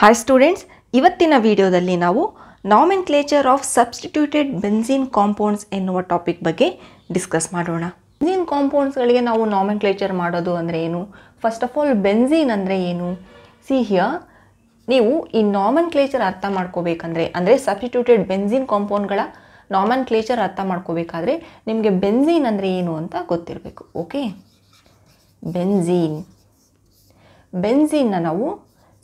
Hi students ಇವತ್ತಿನ ವಿಡಿಯೋದಲ್ಲಿ ನಾವು nomenclature of substituted benzene compounds ಎನ್ನುವ ಟಾಪಿಕ್ ಬಗ್ಗೆ ಡಿಸ್ಕಸ್ ಮಾಡೋಣ ಬೆನ್ಝೀನ್ ಕಾಂಪೌಂಡ್ಸ್ಗಳಿಗೆ ನಾವು ನಾಮಿನ್ ಕ್ಲೇಚರ್ ಮಾಡೋದು ಅಂದರೆ ಏನು ಫಸ್ಟ್ ಆಫ್ ಆಲ್ ಬೆನ್ಸಿನ್ ಅಂದರೆ ಏನು ಸಿಹಿಯ ನೀವು ಈ ನಾಮನ್ ಕ್ಲೇಚರ್ ಅರ್ಥ ಮಾಡ್ಕೋಬೇಕಂದ್ರೆ ಅಂದರೆ ಸಬ್ಸ್ಟಿಟ್ಯೂಟೆಡ್ ಬೆನ್ಝೀನ್ ಕಾಂಪೌಂಡ್ಗಳ ನಾಮನ್ ಕ್ಲೇಚರ್ ಅರ್ಥ ಮಾಡ್ಕೋಬೇಕಾದ್ರೆ ನಿಮಗೆ ಬೆನ್ಸಿನ್ ಅಂದರೆ ಏನು ಅಂತ ಗೊತ್ತಿರಬೇಕು ಓಕೆ ಬೆನ್ಝೀನ್ ಬೆನ್ಸಿನ್ನ ನಾವು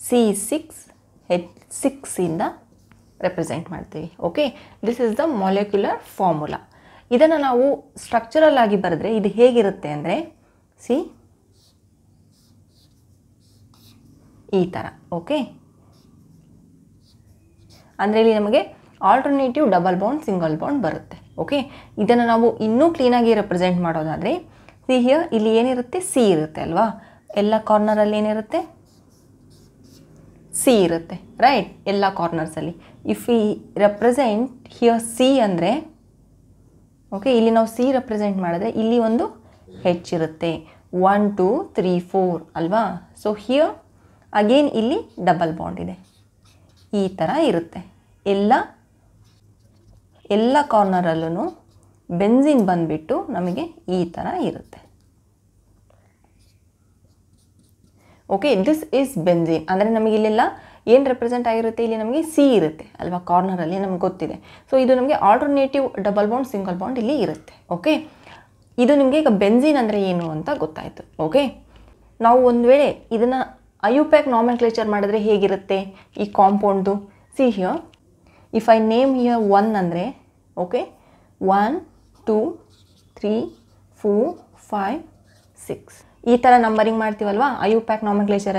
ಸಿ ಸಿಕ್ಸ್ ಹೆಚ್ ಸಿಕ್ಸಿಂದ ರೆಪ್ರೆಸೆಂಟ್ ಮಾಡ್ತೀವಿ okay this is the molecular formula ಇದನ್ನು ನಾವು ಸ್ಟ್ರಕ್ಚರಲ್ ಆಗಿ ಬರೆದ್ರೆ ಇದು ಹೇಗಿರುತ್ತೆ ಅಂದರೆ ಸಿ ಈ ಥರ ಓಕೆ ಅಂದರೆ ಇಲ್ಲಿ ನಮಗೆ alternative double bond single bond ಬರುತ್ತೆ ಓಕೆ ಇದನ್ನು ನಾವು ಇನ್ನೂ ಕ್ಲೀನಾಗಿ ರೆಪ್ರೆಸೆಂಟ್ ಮಾಡೋದಾದರೆ ಸಿ ಹಿಯರ್ ಇಲ್ಲಿ ಏನಿರುತ್ತೆ ಸಿ ಇರುತ್ತೆ ಅಲ್ವಾ ಎಲ್ಲ ಕಾರ್ನರಲ್ಲಿ ಏನಿರುತ್ತೆ ಸಿ ಇರುತ್ತೆ ರೈಟ್ ಎಲ್ಲ ಕಾರ್ನರ್ಸಲ್ಲಿ if I represent here C ಅಂದರೆ ಓಕೆ ಇಲ್ಲಿ ನಾವು ಸಿ ರೆಪ್ರೆಸೆಂಟ್ ಮಾಡಿದ್ರೆ ಇಲ್ಲಿ ಒಂದು ಹೆಚ್ ಇರುತ್ತೆ ಒನ್ ಟೂ ತ್ರೀ ಫೋರ್ ಅಲ್ವಾ ಸೊ ಹಿಯರ್ ಅಗೇನ್ ಇಲ್ಲಿ ಡಬಲ್ ಬಾಂಡ್ ಇದೆ ಈ ಥರ ಇರುತ್ತೆ ಎಲ್ಲ ಎಲ್ಲ ಕಾರ್ನರಲ್ಲೂ ಬೆನ್ಸಿನ್ ಬಂದುಬಿಟ್ಟು ನಮಗೆ ಈ ಥರ ಇರುತ್ತೆ ಓಕೆ ದಿಸ್ ಈಸ್ ಬೆಂಜೀನ್ ಅಂದರೆ ನಮಗೆ ಇಲ್ಲೆಲ್ಲ ಏನು ರೆಪ್ರೆಸೆಂಟ್ ಆಗಿರುತ್ತೆ ಇಲ್ಲಿ ನಮಗೆ ಸಿ ಇರುತ್ತೆ ಅಲ್ವಾ ಕಾರ್ನರಲ್ಲಿ ನಮ್ಗೆ ಗೊತ್ತಿದೆ ಸೊ ಇದು ನಮಗೆ alternative double bond single bond ಇಲ್ಲಿ ಇರುತ್ತೆ ಓಕೆ ಇದು ನಿಮಗೆ ಈಗ ಬೆನ್ಸಿನ್ ಅಂದರೆ ಏನು ಅಂತ ಗೊತ್ತಾಯಿತು ಓಕೆ ನಾವು ಒಂದು ವೇಳೆ ಇದನ್ನು ಅಯುಪ್ಯಾಕ್ ನಾರ್ಮಲ್ ಕ್ಲೇಚರ್ ಮಾಡಿದ್ರೆ ಹೇಗಿರುತ್ತೆ ಈ ಕಾಂಪೌಂಡ್ದು see here if I name here one ಅಂದರೆ okay one two three four five six ಈ ಥರ ನಂಬರಿಂಗ್ ಮಾಡ್ತೀವಲ್ವಾ ಐಯು ಪ್ಯಾಕ್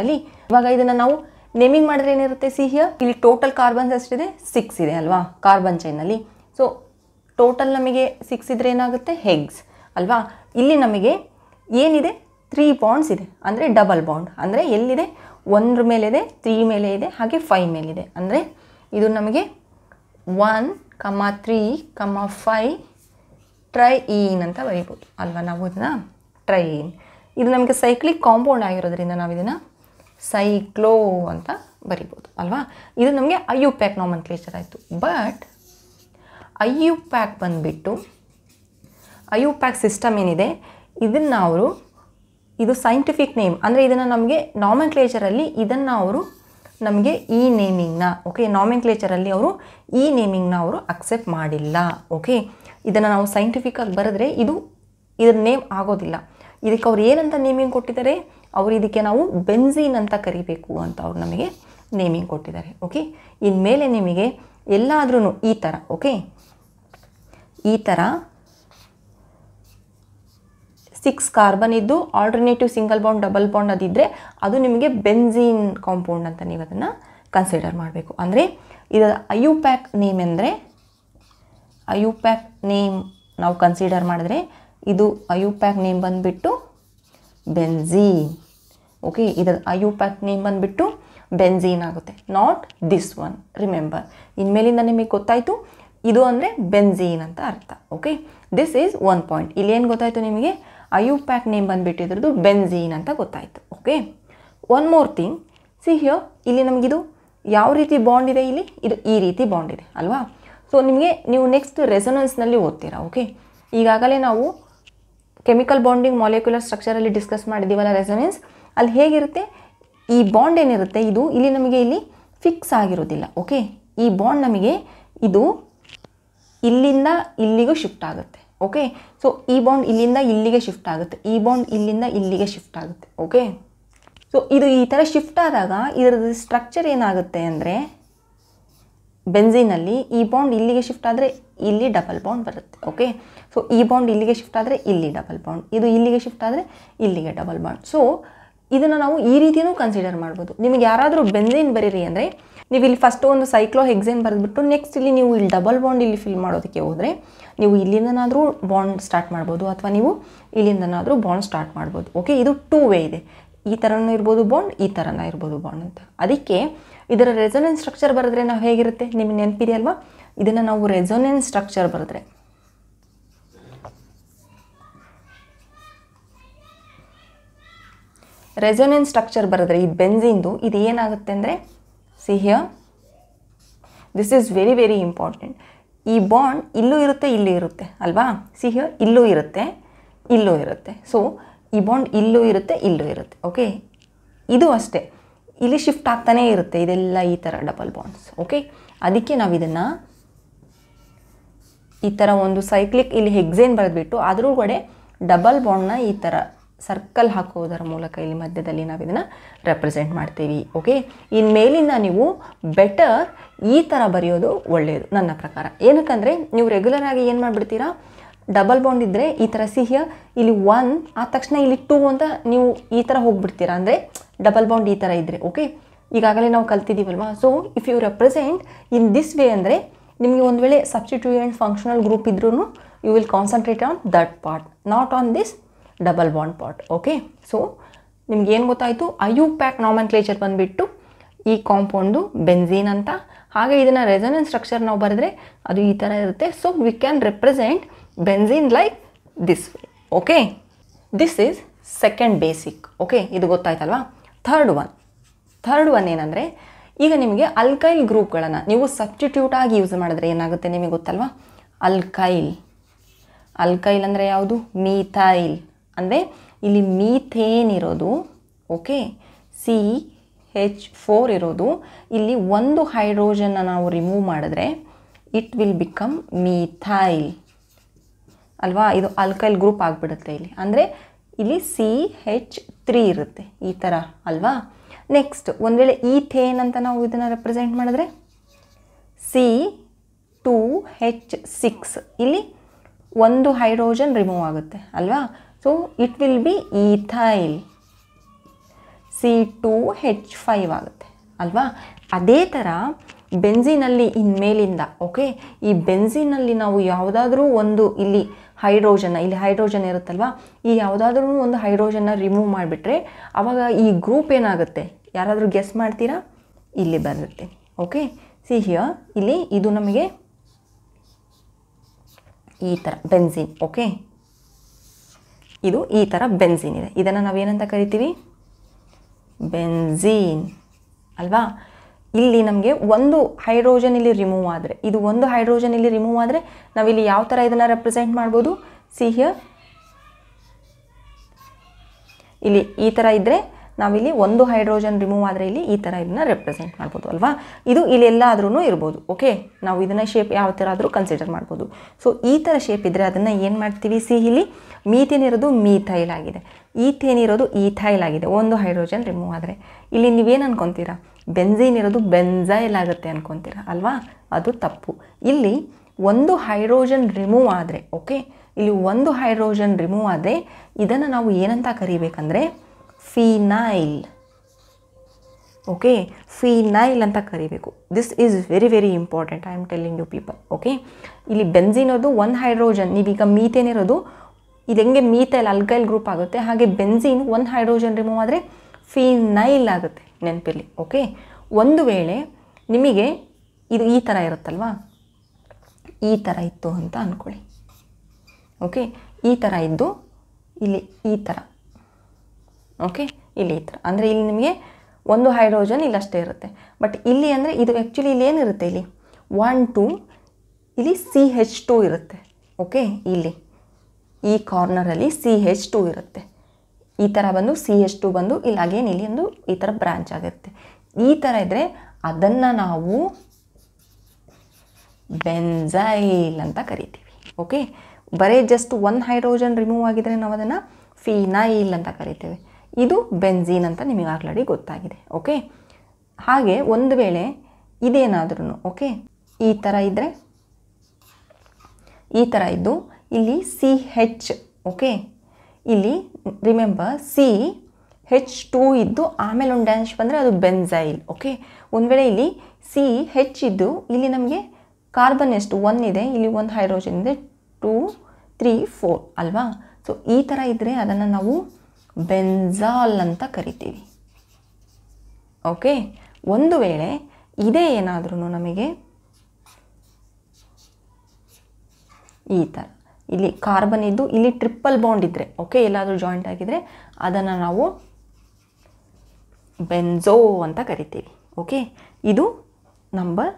ಅಲ್ಲಿ ಇವಾಗ ಇದನ್ನು ನಾವು ನೇಮಿಂಗ್ ಮಾಡಿದ್ರೆ ಏನಿರುತ್ತೆ ಸಿ ಹಿಯರ್ ಇಲ್ಲಿ ಟೋಟಲ್ ಕಾರ್ಬನ್ಸ್ ಎಷ್ಟಿದೆ ಸಿಕ್ಸ್ ಇದೆ ಅಲ್ವಾ ಕಾರ್ಬನ್ ಚೈನಲ್ಲಿ ಸೊ ಟೋಟಲ್ ನಮಗೆ ಸಿಕ್ಸ್ ಇದ್ರೆ ಏನಾಗುತ್ತೆ ಹೆಗ್ಸ್ ಅಲ್ವಾ ಇಲ್ಲಿ ನಮಗೆ ಏನಿದೆ ತ್ರೀ ಬಾಂಡ್ಸ್ ಇದೆ ಅಂದರೆ ಡಬಲ್ ಬಾಂಡ್ ಅಂದರೆ ಎಲ್ಲಿದೆ ಒಂದ್ರ ಇದೆ ತ್ರೀ ಮೇಲೆ ಇದೆ ಹಾಗೆ ಫೈವ್ ಮೇಲಿದೆ ಅಂದರೆ ಇದು ನಮಗೆ ಒನ್ ಕಮ ತ್ರೀ ಕಮ ಫೈ ಟ್ರೈ ಈನ್ ಅಂತ ಬರೀಬೋದು ಅಲ್ವಾ ನಾವು ಇದನ್ನ ಟ್ರೈ ಈನ್ ಇದು ನಮಗೆ ಸೈಕ್ಲಿಕ್ ಕಾಂಪೌಂಡ್ ಆಗಿರೋದ್ರಿಂದ ನಾವು ಇದನ್ನು ಸೈಕ್ಲೋ ಅಂತ ಬರಿಬೋದು ಅಲ್ವಾ ಇದು ನಮಗೆ IUPAC nomenclature ಆಯಿತು ಬಟ್ ಐ ಯು ಪ್ಯಾಕ್ ಬಂದುಬಿಟ್ಟು ಐ ಯು ಪ್ಯಾಕ್ ಸಿಸ್ಟಮ್ ಏನಿದೆ ಇದನ್ನು ಅವರು ಇದು ಸೈಂಟಿಫಿಕ್ ನೇಮ್ ಅಂದರೆ ಇದನ್ನು ನಮಗೆ ನಾಮನ್ ಕ್ಲೇಚರಲ್ಲಿ ಇದನ್ನು ಅವರು ನಮಗೆ ಈ ನೇಮಿಂಗ್ನ ಓಕೆ ನಾಮಿನ್ ಕ್ಲೇಚರಲ್ಲಿ ಅವರು ಈ ನೇಮಿಂಗ್ನ ಅವರು ಅಕ್ಸೆಪ್ಟ್ ಮಾಡಿಲ್ಲ ಓಕೆ ಇದನ್ನು ನಾವು ಸೈಂಟಿಫಿಕ್ ಆಗಿ ಬರೆದ್ರೆ ಇದು ಇದರ ನೇಮ್ ಆಗೋದಿಲ್ಲ ಇದಕ್ಕೆ ಅವ್ರು ಏನಂತ ನೇಮಿಂಗ್ ಕೊಟ್ಟಿದ್ದಾರೆ ಅವ್ರು ಇದಕ್ಕೆ ನಾವು ಬೆನ್ಝೀನ್ ಅಂತ ಕರಿಬೇಕು ಅಂತ ಅವ್ರು ನಮಗೆ ನೇಮಿಂಗ್ ಕೊಟ್ಟಿದ್ದಾರೆ ಓಕೆ ಇನ್ಮೇಲೆ ನಿಮಗೆ ಎಲ್ಲಾದ್ರೂ ಈ ಥರ ಓಕೆ ಈ ಥರ ಸಿಕ್ಸ್ ಕಾರ್ಬನ್ ಇದ್ದು alternative single bond double bond ಅದಿದ್ದರೆ ಅದು ನಿಮಗೆ ಬೆನ್ಝೀನ್ ಕಾಂಪೌಂಡ್ ಅಂತ ನೀವು ಅದನ್ನು ಕನ್ಸಿಡರ್ ಮಾಡಬೇಕು ಅಂದರೆ ಇದರ ಅಯು ಪ್ಯಾಕ್ ನೇಮ್ ಎಂದರೆ ಅಯು ಪ್ಯಾಕ್ ನೇಮ್ ನಾವು ಕನ್ಸಿಡರ್ ಮಾಡಿದ್ರೆ ಇದು ಅಯು ಪ್ಯಾಕ್ ನೇಮ್ ಬಂದುಬಿಟ್ಟು ಬೆನ್ಝೀನ್ ಓಕೆ ಇದರ ಅಯು ಪ್ಯಾಕ್ ನೇಮ್ ಬಂದುಬಿಟ್ಟು ಬೆನ್ಝೀನ್ ಆಗುತ್ತೆ ನಾಟ್ ದಿಸ್ ಒನ್ ರಿಮೆಂಬರ್ ಇನ್ಮೇಲಿಂದ ನಿಮಗೆ ಗೊತ್ತಾಯಿತು ಇದು ಅಂದರೆ ಬೆನ್ಝೀನ್ ಅಂತ ಅರ್ಥ okay this is one point ಇಲ್ಲೇನು ಗೊತ್ತಾಯಿತು ನಿಮಗೆ ಅಯು ಪ್ಯಾಕ್ ನೇಮ್ ಬಂದುಬಿಟ್ಟಿದ್ರದ್ದು ಬೆನ್ಝೀನ್ ಅಂತ ಗೊತ್ತಾಯಿತು okay one more thing see here ಇಲ್ಲಿ ನಮಗಿದು ಯಾವ ರೀತಿ ಬಾಂಡ್ ಇದೆ ಇಲ್ಲಿ ಇದು ಈ ರೀತಿ ಬಾಂಡ್ ಇದೆ ಅಲ್ವಾ ಸೊ ನಿಮಗೆ ನೀವು ನೆಕ್ಸ್ಟ್ ರೆಸೊನೆನ್ಸ್ನಲ್ಲಿ ಓದ್ತೀರಾ ಓಕೆ ಈಗಾಗಲೇ ನಾವು ಕೆಮಿಕಲ್ ಬಾಂಡಿಂಗ್ ಮಾಲಿಕ್ಯುಲರ್ ಸ್ಟ್ರಕ್ಚರಲ್ಲಿ ಡಿಸ್ಕಸ್ ಮಾಡಿದ್ದೀವಲ್ಲ ರೆಸೋನೆನ್ಸ್ ಅಲ್ಲಿ ಹೇಗಿರುತ್ತೆ ಈ ಬಾಂಡ್ ಏನಿರುತ್ತೆ ಇದು ಇಲ್ಲಿ ನಮಗೆ ಇಲ್ಲಿ ಫಿಕ್ಸ್ ಆಗಿರೋದಿಲ್ಲ ಓಕೆ ಈ ಬಾಂಡ್ ನಮಗೆ ಇದು ಇಲ್ಲಿಂದ ಇಲ್ಲಿಗೂ ಶಿಫ್ಟ್ ಆಗುತ್ತೆ ಓಕೆ ಸೊ ಈ ಬಾಂಡ್ ಇಲ್ಲಿಂದ ಇಲ್ಲಿಗೆ ಶಿಫ್ಟ್ ಆಗುತ್ತೆ ಈ ಬಾಂಡ್ ಇಲ್ಲಿಂದ ಇಲ್ಲಿಗೆ ಶಿಫ್ಟ್ ಆಗುತ್ತೆ ಓಕೆ ಸೊ ಇದು ಈ ಥರ ಶಿಫ್ಟ್ ಆದಾಗ ಇದರದ್ದು ಸ್ಟ್ರಕ್ಚರ್ ಏನಾಗುತ್ತೆ ಅಂದರೆ ಬೆನ್ಸಿನಲ್ಲಿ ಈ ಬಾಂಡ್ ಇಲ್ಲಿಗೆ ಶಿಫ್ಟ್ ಆದರೆ ಇಲ್ಲಿ ಡಬಲ್ ಬಾಂಡ್ ಬರುತ್ತೆ ಓಕೆ ಸೊ ಈ ಬಾಂಡ್ ಇಲ್ಲಿಗೆ ಶಿಫ್ಟ್ ಆದರೆ ಇಲ್ಲಿ ಡಬಲ್ ಬಾಂಡ್ ಇದು ಇಲ್ಲಿಗೆ ಶಿಫ್ಟ್ ಆದರೆ ಇಲ್ಲಿಗೆ ಡಬಲ್ ಬಾಂಡ್ ಸೊ ಇದನ್ನು ನಾವು ಈ ರೀತಿಯೂ ಕನ್ಸಿಡರ್ ಮಾಡ್ಬೋದು ನಿಮಗೆ ಯಾರಾದರೂ ಬೆಂಜೈನ್ ಬರೀರಿ ಅಂದರೆ ನೀವು ಇಲ್ಲಿ ಫಸ್ಟ್ ಒಂದು ಸೈಕ್ಲೋ ಎಕ್ಸೈನ್ ಬರೆದ್ಬಿಟ್ಟು ನೆಕ್ಸ್ಟ್ ಇಲ್ಲಿ ನೀವು ಇಲ್ಲಿ ಡಬಲ್ ಬಾಂಡ್ ಇಲ್ಲಿ ಫಿಲ್ ಮಾಡೋದಕ್ಕೆ ಹೋದರೆ ನೀವು ಇಲ್ಲಿಂದನಾದರೂ ಬಾಂಡ್ ಸ್ಟಾರ್ಟ್ ಮಾಡ್ಬೋದು ಅಥವಾ ನೀವು ಇಲ್ಲಿಂದನಾದರೂ ಬಾಂಡ್ ಸ್ಟಾರ್ಟ್ ಮಾಡ್ಬೋದು ಓಕೆ ಇದು ಟೂ ವೇ ಇದೆ ಈ ಥರನೂ ಇರ್ಬೋದು ಬಾಂಡ್ ಈ ಥರನ ಇರ್ಬೋದು ಬಾಂಡ್ ಅಂತ ಅದಕ್ಕೆ ಇದರ ರೆಸೊನೆನ್ಸ್ ಸ್ಟ್ರಕ್ಚರ್ ಬರೆದ್ರೆ ನಾವು ಹೇಗಿರುತ್ತೆ ನಿಮಗೆ ನೆನಪಿದೆ ಅಲ್ವಾ ಇದನ್ನು ನಾವು ರೆಸೊನೆನ್ಸ್ ಸ್ಟ್ರಕ್ಚರ್ ಬರೆದ್ರೆ ರೆಸೊನೆನ್ಸ್ ಸ್ಟ್ರಕ್ಚರ್ ಬರೆದ್ರೆ ಈ ಬೆನ್ಸಿಂದು ಇದು ಏನಾಗುತ್ತೆ ಅಂದರೆ see here this is very very important ಈ ಬಾಂಡ್ ಇಲ್ಲೂ ಇರುತ್ತೆ ಇಲ್ಲೂ ಇರುತ್ತೆ ಅಲ್ವಾ ಸಿಹಿಯ ಇಲ್ಲೂ ಇರುತ್ತೆ ಇಲ್ಲೂ ಇರುತ್ತೆ ಸೊ ಈ ಬಾಂಡ್ ಇಲ್ಲೂ ಇರುತ್ತೆ ಇಲ್ಲೂ ಇರುತ್ತೆ ಓಕೆ ಇದು ಅಷ್ಟೇ ಇಲ್ಲಿ ಶಿಫ್ಟ್ ಆಗ್ತಾನೇ ಇರುತ್ತೆ ಇದೆಲ್ಲ ಈ ಥರ ಡಬಲ್ ಬಾಂಡ್ಸ್ ಓಕೆ ಅದಕ್ಕೆ ನಾವು ಇದನ್ನು ಈ ಥರ ಒಂದು ಸೈಕ್ಲಿಕ್ ಇಲ್ಲಿ ಹೆಗ್ಸೇನ್ ಬರೆದ್ಬಿಟ್ಟು ಅದರೊಳಗಡೆ ಡಬಲ್ ಬಾಂಡ್ನ ಈ ಥರ ಸರ್ಕಲ್ ಹಾಕೋದರ ಮೂಲಕ ಇಲ್ಲಿ ಮಧ್ಯದಲ್ಲಿ ನಾವು ಇದನ್ನು ರೆಪ್ರೆಸೆಂಟ್ ಮಾಡ್ತೀವಿ ಓಕೆ ಇನ್ನು ಮೇಲಿಂದ ನೀವು ಬೆಟರ್ ಈ ಥರ ಬರೆಯೋದು ಒಳ್ಳೆಯದು ನನ್ನ ಪ್ರಕಾರ ಏನಕ್ಕಂದರೆ ನೀವು ರೆಗ್ಯುಲರ್ ಆಗಿ ಏನು ಮಾಡಿಬಿಡ್ತೀರಾ ಡಬಲ್ ಬಾಂಡ್ ಇದ್ದರೆ ಈ ಥರ ಸಿಹಿಯ ಇಲ್ಲಿ ಒನ್ ಆದ ತಕ್ಷಣ ಇಲ್ಲಿ ಟೂ ಅಂತ ನೀವು ಈ ಥರ ಹೋಗ್ಬಿಡ್ತೀರಾ ಅಂದರೆ ಡಬಲ್ ಬಾಂಡ್ ಈ ಥರ ಇದ್ದರೆ ಓಕೆ ಈಗಾಗಲೇ ನಾವು ಕಲ್ತಿದ್ದೀವಲ್ವಾ so if you represent in this way ಅಂದರೆ ನಿಮಗೆ ಒಂದು ವೇಳೆ ಸಬ್ಸ್ಟಿಟ್ಯೂಯೆಂಟ್ ಫಂಕ್ಷನಲ್ ಗ್ರೂಪ್ ಇದ್ರೂ you will concentrate on that part not on this double bond part okay so ನಿಮ್ಗೇನು ಗೊತ್ತಾಯಿತು ಐಯು ಪ್ಯಾಕ್ ನಾಮನ್ ಕ್ಲೇಚರ್ ಬಂದುಬಿಟ್ಟು ಈ ಕಾಂಪೌಂಡು ಬೆನ್ಝೀನ್ ಅಂತ ಹಾಗೆ ಇದನ್ನು ರೆಸನೆನ್ಸ್ ಸ್ಟ್ರಕ್ಚರ್ ನಾವು ಬರೆದ್ರೆ ಅದು ಈ ಥರ ಇರುತ್ತೆ so we can represent benzene like this okay this is second basic okay ಇದು ಗೊತ್ತಾಯ್ತಲ್ವಾ ಥರ್ಡ್ ಒನ್ ಥರ್ಡ್ ಒನ್ ಏನಂದರೆ ಈಗ ನಿಮಗೆ ಅಲ್ಕೈಲ್ ಗ್ರೂಪ್ಗಳನ್ನು ನೀವು ಸಬ್ಸ್ಟಿಟ್ಯೂಟ್ ಆಗಿ ಯೂಸ್ ಮಾಡಿದ್ರೆ ಏನಾಗುತ್ತೆ ನಿಮಗೆ ಗೊತ್ತಲ್ವಾ ಅಲ್ಕೈಲ್ ಅಲ್ಕೈಲ್ ಅಂದರೆ ಯಾವುದು ಮೀಥೈಲ್ ಅಂದರೆ ಇಲ್ಲಿ ಮೀಥೇನ್ ಇರೋದು ಓಕೆ ಸಿ ಹೆಚ್ ಫೋರ್ ಇರೋದು ಇಲ್ಲಿ ಒಂದು ಹೈಡ್ರೋಜನ್ನ ನಾವು ರಿಮೂವ್ ಮಾಡಿದ್ರೆ ಇಟ್ ವಿಲ್ ಬಿಕಮ್ ಮೀಥೈಲ್ ಅಲ್ವಾ ಇದು ಆಲ್ಕೈಲ್ ಗ್ರೂಪ್ ಆಗಿಬಿಡುತ್ತೆ ಇಲ್ಲಿ ಅಂದರೆ ಇಲ್ಲಿ ಸಿ ಹೆಚ್ ತ್ರೀ ಇರುತ್ತೆ ಈ ಥರ ಅಲ್ವಾ ನೆಕ್ಸ್ಟ್ ಒಂದು ವೇಳೆ ಈಥೇನ್ ಅಂತ ನಾವು ಇದನ್ನು ರೆಪ್ರೆಸೆಂಟ್ ಮಾಡಿದ್ರೆ ಸಿ ಟು ಹೆಚ್ ಸಿಕ್ಸ್ ಇಲ್ಲಿ ಒಂದು ಹೈಡ್ರೋಜನ್ ರಿಮೂವ್ ಆಗುತ್ತೆ ಅಲ್ವಾ so it will be ethyl C two H five ಆಗುತ್ತೆ ಅಲ್ವಾ ಅದೇ ಥರ ಬೆನ್ಸಿನಲ್ಲಿ ಇನ್ಮೇಲಿಂದ ಓಕೆ ಈ ಬೆನ್ಝಿನಲ್ಲಿ ನಾವು ಯಾವುದಾದ್ರೂ ಒಂದು ಇಲ್ಲಿ ಹೈಡ್ರೋಜನ್ನ ಇಲ್ಲಿ ಹೈಡ್ರೋಜನ್ ಇರುತ್ತಲ್ವಾ ಈ ಯಾವುದಾದ್ರೂ ಒಂದು ಹೈಡ್ರೋಜನ್ನ ರಿಮೂವ್ ಮಾಡಿಬಿಟ್ರೆ ಆವಾಗ ಈ ಗ್ರೂಪ್ ಏನಾಗುತ್ತೆ ಯಾರಾದರೂ ಗೆಸ್ ಮಾಡ್ತೀರಾ ಇಲ್ಲಿ ಬರುತ್ತೆ ಓಕೆ ಸಿ ಹಿಯರ್ ಇಲ್ಲಿ ಇದು ನಮಗೆ ಈ ಥರ ಬೆನ್ಝಿನ್ ಓಕೆ ಇದು ಈ ಥರ ಬೆನ್ಝೀನ್ ಇದೆ ಇದನ್ನು ನಾವೇನಂತ ಕರಿತೀವಿ ಬೆನ್ಝೀನ್ ಅಲ್ವಾ ಇಲ್ಲಿ ನಮಗೆ ಒಂದು ಹೈಡ್ರೋಜನ್ ಇಲ್ಲಿ ರಿಮೂವ್ ಆದರೆ ಇದು ಒಂದು ಹೈಡ್ರೋಜನ್ ಇಲ್ಲಿ ರಿಮೂವ್ ಆದರೆ ನಾವಿಲ್ಲಿ ಯಾವ ಥರ ಇದನ್ನು ರೆಪ್ರೆಸೆಂಟ್ ಮಾಡ್ಬೋದು ಸಿ ಹಿಯರ್ ಇಲ್ಲಿ ಈ ಥರ ಇದ್ದರೆ ನಾವಿಲ್ಲಿ ಒಂದು ಹೈಡ್ರೋಜನ್ ರಿಮೂವ್ ಆದರೆ ಇಲ್ಲಿ ಈ ಥರ ಇದನ್ನ ರೆಪ್ರೆಸೆಂಟ್ ಮಾಡ್ಬೋದು ಅಲ್ವಾ ಇದು ಇಲ್ಲಿ ಇರ್ಬೋದು ಓಕೆ ನಾವು ಇದನ್ನು ಶೇಪ್ ಯಾವ ಥರ ಆದರೂ ಕನ್ಸಿಡರ್ ಮಾಡ್ಬೋದು ಸೊ ಈ ಥರ ಶೇಪ್ ಇದ್ದರೆ ಅದನ್ನು ಏನು ಮಾಡ್ತೀವಿ ಸಿ ಇಲ್ಲಿ ಮೀಥೇನ್ ಇರೋದು ಮೀಥೈಲ್ ಆಗಿದೆ ಈಥೇನ್ ಇರೋದು ಈಥೈಲ್ ಆಗಿದೆ ಒಂದು ಹೈಡ್ರೋಜನ್ ರಿಮೂವ್ ಆದರೆ ಇಲ್ಲಿ ನೀವೇನು ಅನ್ಕೊತೀರಾ ಬೆನ್ಝೀನ್ ಇರೋದು ಬೆನ್ಝೈಲ್ ಆಗುತ್ತೆ ಅನ್ಕೊತೀರಾ ಅಲ್ವಾ ಅದು ತಪ್ಪು ಇಲ್ಲಿ ಒಂದು ಹೈಡ್ರೋಜನ್ ರಿಮೂವ್ ಆದರೆ ಓಕೆ ಇಲ್ಲಿ ಒಂದು ಹೈಡ್ರೋಜನ್ ರಿಮೂವ್ ಆದರೆ ಇದನ್ನು ನಾವು ಏನಂತ ಕರಿಬೇಕಂದ್ರೆ ಫಿನೈಲ್ ಓಕೆ ಫಿನೈಲ್ ಅಂತ ಕರಿಬೇಕು this is very very important I am telling you people okay ಇಲ್ಲಿ ಅದು ಒನ್ ಹೈಡ್ರೋಜನ್ ನೀವೀಗ ಮೀಥೇನ್ ಇರೋದು ಇದು ಹೆಂಗೆ ಮೀಥೈಲ್ ಅಲ್ಕೈಲ್ ಗ್ರೂಪ್ ಆಗುತ್ತೆ ಹಾಗೆ ಬೆನ್ಸಿನ್ ಒನ್ ಹೈಡ್ರೋಜನ್ ರಿಮೂವ್ ಆದರೆ ಫಿನೈಲ್ ಆಗುತ್ತೆ ನೆನಪಿಲ್ಲಿ ಓಕೆ ಒಂದು ವೇಳೆ ನಿಮಗೆ ಇದು ಈ ಥರ ಇರುತ್ತಲ್ವಾ ಈ ಥರ ಇತ್ತು ಅಂತ ಅಂದ್ಕೊಳ್ಳಿ ಓಕೆ ಈ ಥರ ಇದ್ದು ಇಲ್ಲಿ ಈ ಥರ ಓಕೆ ಇಲ್ಲಿ ಈ ಥರ ಅಂದರೆ ಇಲ್ಲಿ ನಿಮಗೆ ಒಂದು ಹೈಡ್ರೋಜನ್ ಇಲ್ಲಿ ಅಷ್ಟೇ ಇರುತ್ತೆ ಬಟ್ ಇಲ್ಲಿ ಅಂದರೆ ಇದು ಆ್ಯಕ್ಚುಲಿ ಇಲ್ಲಿ ಏನಿರುತ್ತೆ ಇಲ್ಲಿ ಒನ್ ಟು ಇಲ್ಲಿ ಸಿ ಹೆಚ್ ಟು ಇರುತ್ತೆ ಓಕೆ ಇಲ್ಲಿ ಈ ಕಾರ್ನರಲ್ಲಿ ಸಿ ಹೆಚ್ ಟು ಇರುತ್ತೆ ಈ ಥರ ಬಂದು ಸಿ ಹೆಚ್ ಟು ಬಂದು ಇಲ್ಲಿ ಅಗೇನ್ ಇಲ್ಲಿ ಒಂದು ಈ ಥರ ಬ್ರಾಂಚ್ ಆಗಿರುತ್ತೆ ಈ ಥರ ಇದ್ದರೆ ಅದನ್ನು ನಾವು ಬೆನ್ಝೈಲ್ ಅಂತ ಕರಿತೀವಿ ಓಕೆ ಬರೀ ಜಸ್ಟ್ ಒನ್ ಹೈಡ್ರೋಜನ್ ರಿಮೂವ್ ಆಗಿದರೆ ನಾವು ಅದನ್ನು ಫಿನೈಲ್ ಅಂತ ಕರಿತೇವೆ ಇದು ಬೆನ್ಝೀನ್ ಅಂತ ನಿಮಗೆ ಆಲ್ರೆಡಿ ಗೊತ್ತಾಗಿದೆ ಓಕೆ ಹಾಗೆ ಒಂದು ವೇಳೆ ಇದೇನಾದ್ರೂ ಓಕೆ ಈ ಥರ ಇದ್ದರೆ ಈ ಥರ ಇದ್ದು ಇಲ್ಲಿ ಸಿ ಹೆಚ್ ಓಕೆ ಇಲ್ಲಿ ರಿಮೆಂಬರ್ ಸಿ ಹೆಚ್ ಟು ಇದ್ದು ಆಮೇಲೆ ಒಂದು ಡ್ಯಾಶ್ ಬಂದರೆ ಅದು ಬೆನ್ಝೈಲ್ ಓಕೆ ಒಂದು ವೇಳೆ ಇಲ್ಲಿ ಸಿ ಹೆಚ್ ಇದ್ದು ಇಲ್ಲಿ ನಮಗೆ ಕಾರ್ಬನ್ ಎಷ್ಟು ಒನ್ ಇದೆ ಇಲ್ಲಿ ಒಂದು ಹೈಡ್ರೋಜನ್ ಇದೆ ಟೂ ತ್ರೀ ಫೋರ್ ಅಲ್ವಾ ಸೊ ಈ ಥರ ಇದ್ದರೆ ಅದನ್ನು ನಾವು ಬೆನ್ಝಾಲ್ ಅಂತ ಕರಿತೀವಿ ಓಕೆ ಒಂದು ವೇಳೆ ಇದೇ ಏನಾದ್ರೂ ನಮಗೆ ಈ ಥರ ಇಲ್ಲಿ ಕಾರ್ಬನ್ ಇದ್ದು ಇಲ್ಲಿ ಟ್ರಿಪ್ಪಲ್ ಬೌಂಡ್ ಇದ್ದರೆ ಓಕೆ ಎಲ್ಲಾದರೂ ಜಾಯಿಂಟ್ ಆಗಿದ್ದರೆ ಅದನ್ನು ನಾವು ಬೆನ್ಝೋ ಅಂತ ಕರಿತೀವಿ ಓಕೆ ಇದು ನಂಬರ್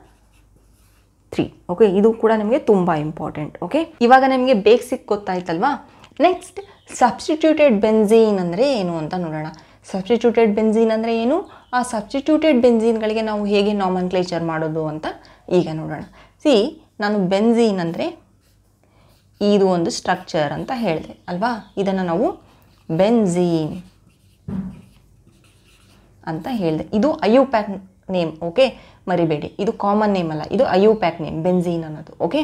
ತ್ರೀ ಓಕೆ ಇದು ಕೂಡ ನಿಮಗೆ ತುಂಬ ಇಂಪಾರ್ಟೆಂಟ್ ಓಕೆ ಇವಾಗ ನಿಮಗೆ ಬೇಸಿಕ್ ಗೊತ್ತಾಯ್ತಲ್ವಾ ನೆಕ್ಸ್ಟ್ ಸಬ್ಸ್ಟಿಟ್ಯೂಟೆಡ್ ಬೆನ್ಝೀನ್ ಅಂದರೆ ಏನು ಅಂತ ನೋಡೋಣ ಸಬ್ಸ್ಟಿಟ್ಯೂಟೆಡ್ ಬೆನ್ಝೀನ್ ಅಂದರೆ ಏನು ಆ ಸಬ್ಸ್ಟಿಟ್ಯೂಟೆಡ್ ಬೆನ್ಝೀನ್ಗಳಿಗೆ ನಾವು ಹೇಗೆ ನಾಮನ್ ಕ್ಲೇಚರ್ ಮಾಡೋದು ಅಂತ ಈಗ ನೋಡೋಣ ಸಿ ನಾನು ಬೆನ್ಝೀನ್ ಅಂದರೆ ಇದು ಒಂದು ಸ್ಟ್ರಕ್ಚರ್ ಅಂತ ಹೇಳಿದೆ ಅಲ್ವಾ ಇದನ್ನು ನಾವು ಬೆನ್ಝೀನ್ ಅಂತ ಹೇಳಿದೆ ಇದು ಅಯೋಪ್ಯಾಕ್ ನೇಮ್ ಓಕೆ ಮರಿಬೇಡಿ ಇದು ಕಾಮನ್ ನೇಮ್ ಅಲ್ಲ ಇದು ಅಯೋಪ್ಯಾಕ್ ನೇಮ್ ಬೆನ್ಝೀನ್ ಅನ್ನೋದು ಓಕೆ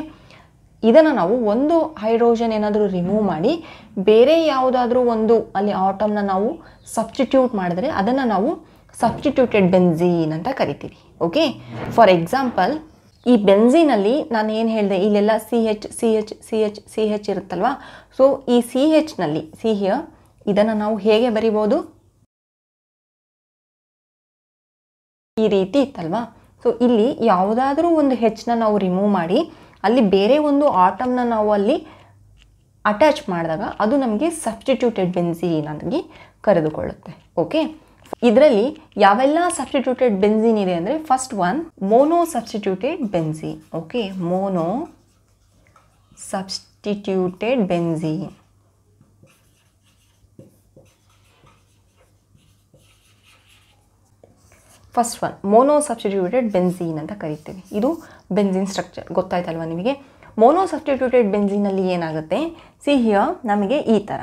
ಇದನ್ನು ನಾವು ಒಂದು ಹೈಡ್ರೋಜನ್ ಏನಾದರೂ ರಿಮೂವ್ ಮಾಡಿ ಬೇರೆ ಯಾವುದಾದ್ರೂ ಒಂದು ಅಲ್ಲಿ ಆಟಮ್ನ ನಾವು ಸಬ್ಸ್ಟಿಟ್ಯೂಟ್ ಮಾಡಿದ್ರೆ ಅದನ್ನು ನಾವು ಸಬ್ಸ್ಟಿಟ್ಯೂಟೆಡ್ ಬೆನ್ಝೀನ್ ಅಂತ ಕರಿತೀವಿ ಓಕೆ ಫಾರ್ ಎಕ್ಸಾಂಪಲ್ ಈ ಬೆನ್ಝೀನಲ್ಲಿ ನಾನು ಏನು ಹೇಳಿದೆ ಇಲ್ಲೆಲ್ಲ C H C H C H C H ಇರುತ್ತಲ್ವಾ ಸೊ ಈ ಸಿ ಎಚ್ನಲ್ಲಿ ಸಿ ಹಿಯ ಇದನ್ನು ನಾವು ಹೇಗೆ ಬರಿಬೋದು ಈ ರೀತಿ ಇತ್ತಲ್ವಾ ಸೊ ಇಲ್ಲಿ ಯಾವುದಾದ್ರೂ ಒಂದು ಹೆಚ್ನ ನಾವು ರಿಮೂವ್ ಮಾಡಿ ಅಲ್ಲಿ ಬೇರೆ ಒಂದು ಆಟಮ್ನ ನಾವು ಅಲ್ಲಿ ಅಟ್ಯಾಚ್ ಮಾಡಿದಾಗ ಅದು ನಮಗೆ ಸಬ್ಸ್ಟಿಟ್ಯೂಟೆಡ್ ಬೆನ್ಸಿನ್ ಆಗಿ ಕರೆದುಕೊಳ್ಳುತ್ತೆ ಓಕೆ ಇದರಲ್ಲಿ ಯಾವೆಲ್ಲ ಸಬ್ಸ್ಟಿಟ್ಯೂಟೆಡ್ ಬೆನ್ಸಿನ್ ಇದೆ ಅಂದರೆ first one mono substituted benzene okay mono substituted benzene first one mono substituted benzene ಅಂತ ಕರಿತೀವಿ ಇದು ಬೆಂಜಿನ್ ಸ್ಟ್ರಕ್ಚರ್ ಗೊತ್ತಾಯ್ತಲ್ವ ನಿಮಗೆ ಮೋನೋ ಸಬ್ಸ್ಟಿಟ್ಯೂಟೆಡ್ ಬೆಂಜಿನಲ್ಲಿ ಏನಾಗುತ್ತೆ ಸಿ ಸಿಹಿಯ ನಮಗೆ ಈ ಥರ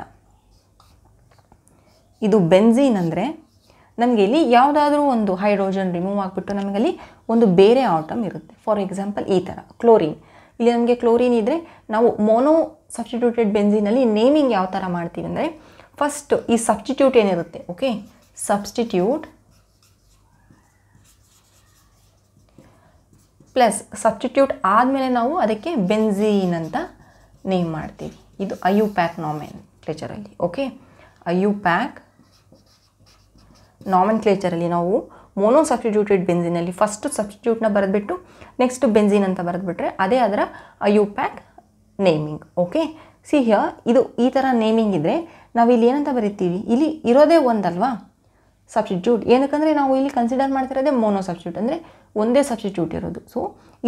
ಇದು ಬೆಂಜೀನ್ ಅಂದರೆ ನಮಗೆ ಇಲ್ಲಿ ಯಾವುದಾದ್ರೂ ಒಂದು ಹೈಡ್ರೋಜನ್ ರಿಮೂವ್ ಆಗಿಬಿಟ್ಟು ನಮಗಲ್ಲಿ ಒಂದು ಬೇರೆ ಆಟಮ್ ಇರುತ್ತೆ ಫಾರ್ ಎಕ್ಸಾಂಪಲ್ ಈ ಥರ ಕ್ಲೋರಿನ್ ಇಲ್ಲಿ ನಮಗೆ ಕ್ಲೋರಿನ್ ಇದ್ದರೆ ನಾವು ಮೋನೋ ಸಬ್ಸ್ಟಿಟ್ಯೂಟೆಡ್ ಬೆಂಜಿನಲ್ಲಿ ನೇಮಿಂಗ್ ಯಾವ ಥರ ಮಾಡ್ತೀವಿ ಅಂದರೆ ಫಸ್ಟ್ ಈ ಸಬ್ಸ್ಟಿಟ್ಯೂಟ್ ಏನಿರುತ್ತೆ ಓಕೆ ಸಬ್ಸ್ಟಿಟ್ಯೂಟ್ ಪ್ಲಸ್ ಸಬ್ಸ್ಟಿಟ್ಯೂಟ್ ಆದಮೇಲೆ ನಾವು ಅದಕ್ಕೆ ಬೆನ್ಝೀನ್ ಅಂತ ನೇಮ್ ಮಾಡ್ತೀವಿ ಇದು ಅಯು ಪ್ಯಾಕ್ ನಾಮೆನ್ ಕ್ಲೇಚರಲ್ಲಿ ಓಕೆ ಅಯು ಪ್ಯಾಕ್ ನಾಮೆನ್ ಕ್ಲೇಚರಲ್ಲಿ ನಾವು ಮೋನೋ ಸಬ್ಸ್ಟಿಟ್ಯೂಟೆಡ್ ಬೆನ್ಝಿನಲ್ಲಿ ಫಸ್ಟು ಸಬ್ಸ್ಟಿಟ್ಯೂಟ್ನ ಬರೆದ್ಬಿಟ್ಟು ನೆಕ್ಸ್ಟ್ ಬೆನ್ಝಿನ್ ಅಂತ ಬರೆದ್ಬಿಟ್ರೆ ಅದೇ ಅದರ IUPAC naming okay see here ಇದು ಈ ಥರ ನೇಮಿಂಗ್ ಇದ್ದರೆ ನಾವಿಲ್ಲಿ ಏನಂತ ಬರೀತೀವಿ ಇಲ್ಲಿ ಇರೋದೇ ಒಂದಲ್ವಾ ಸಬ್ಸ್ಟಿಟ್ಯೂಟ್ ಏನಕ್ಕಂದರೆ ನಾವು ಇಲ್ಲಿ ಕನ್ಸಿಡರ್ ಮಾಡ್ತಿರೋದೇ ಮೋನೋ ಸಬ್ಸ್ಟಿಟ್ಯೂಟ್ ಅಂದರೆ ಒಂದೇ ಸಬ್ಸ್ಟಿಟ್ಯೂಟ್ ಇರೋದು ಸೊ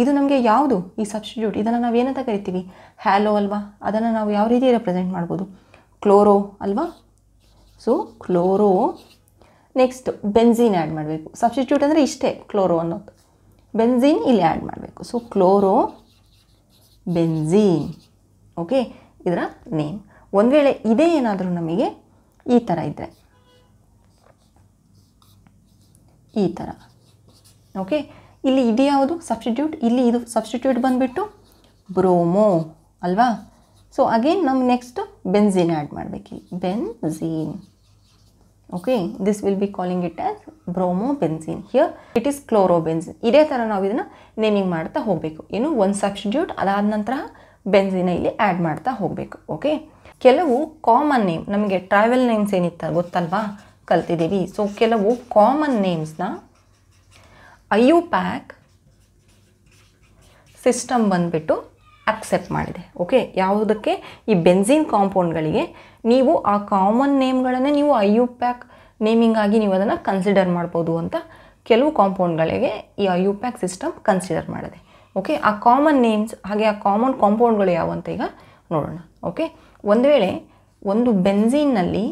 ಇದು ನಮಗೆ ಯಾವುದು ಈ ಸಬ್ಸ್ಟಿಟ್ಯೂಟ್ ಇದನ್ನು ನಾವು ಏನಂತ ಕರಿತೀವಿ ಹ್ಯಾಲೋ ಅಲ್ವಾ ಅದನ್ನು ನಾವು ಯಾವ ರೀತಿ ರೆಪ್ರೆಸೆಂಟ್ ಮಾಡ್ಬೋದು ಕ್ಲೋರೋ ಅಲ್ವಾ so chloro next benzene add ಮಾಡಬೇಕು ಸಬ್ಸ್ಟಿಟ್ಯೂಟ್ ಅಂದರೆ ಇಷ್ಟೇ ಕ್ಲೋರೋ ಅನ್ನೋದು ಬೆನ್ಝೀನ್ ಇಲ್ಲಿ ಆ್ಯಡ್ ಮಾಡಬೇಕು ಸೊ ಕ್ಲೋರೋ ಬೆನ್ಝೀನ್ ಓಕೆ ಇದರ ನೇಮ್ ಒಂದು ವೇಳೆ ಇದೇ ಏನಾದರೂ ನಮಗೆ ಈ ಥರ ಇದ್ದರೆ ಈ ಥರ ಓಕೆ ಇಲ್ಲಿ ಇದು ಯಾವುದು ಸಬ್ಸ್ಟಿಟ್ಯೂಟ್ ಇಲ್ಲಿ ಇದು ಸಬ್ಸ್ಟಿಟ್ಯೂಟ್ ಬಂದುಬಿಟ್ಟು ಬ್ರೋಮೋ ಅಲ್ವಾ ಸೊ ಅಗೇನ್ ನಮ್ಮ ನೆಕ್ಸ್ಟ್ ಬೆನ್ಝೀನ್ ಆ್ಯಡ್ ಮಾಡಬೇಕು benzene okay this will be calling it as bromo benzene here it is chloro benzene ಇದೇ ಥರ ನಾವು ಇದನ್ನು ನೇಮಿಂಗ್ ಮಾಡ್ತಾ ಹೋಗಬೇಕು ಏನು ಒಂದು ಸಬ್ಸ್ಟಿಟ್ಯೂಟ್ ಅದಾದ ನಂತರ ಬೆನ್ಝಿನ ಇಲ್ಲಿ ಆ್ಯಡ್ ಮಾಡ್ತಾ ಹೋಗಬೇಕು ಓಕೆ ಕೆಲವು ಕಾಮನ್ ನೇಮ್ ನಮಗೆ ಟ್ರಾವೆಲ್ ನೇಮ್ಸ್ ಏನಿತ್ತ ಗೊತ್ತಲ್ವಾ ಕಲ್ತಿದ್ದೀವಿ ಸೊ ಕೆಲವು ಕಾಮನ್ ನೇಮ್ಸ್ನ ಐ ಯು ಪ್ಯಾಕ್ ಸಿಸ್ಟಮ್ ಬಂದುಬಿಟ್ಟು ಅಕ್ಸೆಪ್ಟ್ ಮಾಡಿದೆ ಓಕೆ ಯಾವುದಕ್ಕೆ ಈ ಬೆನ್ಝೀನ್ ಕಾಂಪೌಂಡ್ಗಳಿಗೆ ನೀವು ಆ ಕಾಮನ್ ನೇಮ್ಗಳನ್ನೇ ನೀವು ಐ ಯು ಪ್ಯಾಕ್ ನೇಮಿಂಗಾಗಿ ಆಗಿ ನೀವು ಅದನ್ನು ಕನ್ಸಿಡರ್ ಮಾಡ್ಬೋದು ಅಂತ ಕೆಲವು ಕಾಂಪೌಂಡ್ಗಳಿಗೆ ಈ IUPAC system consider ಮಾಡಿದೆ ಓಕೆ ಆ ಕಾಮನ್ ನೇಮ್ಸ್ ಹಾಗೆ ಆ ಕಾಮನ್ ಕಾಂಪೌಂಡ್ಗಳು ಯಾವಂತ ಈಗ ನೋಡೋಣ ಓಕೆ ಒಂದು ವೇಳೆ ಒಂದು ಬೆನ್ಝೀನ್ನಲ್ಲಿ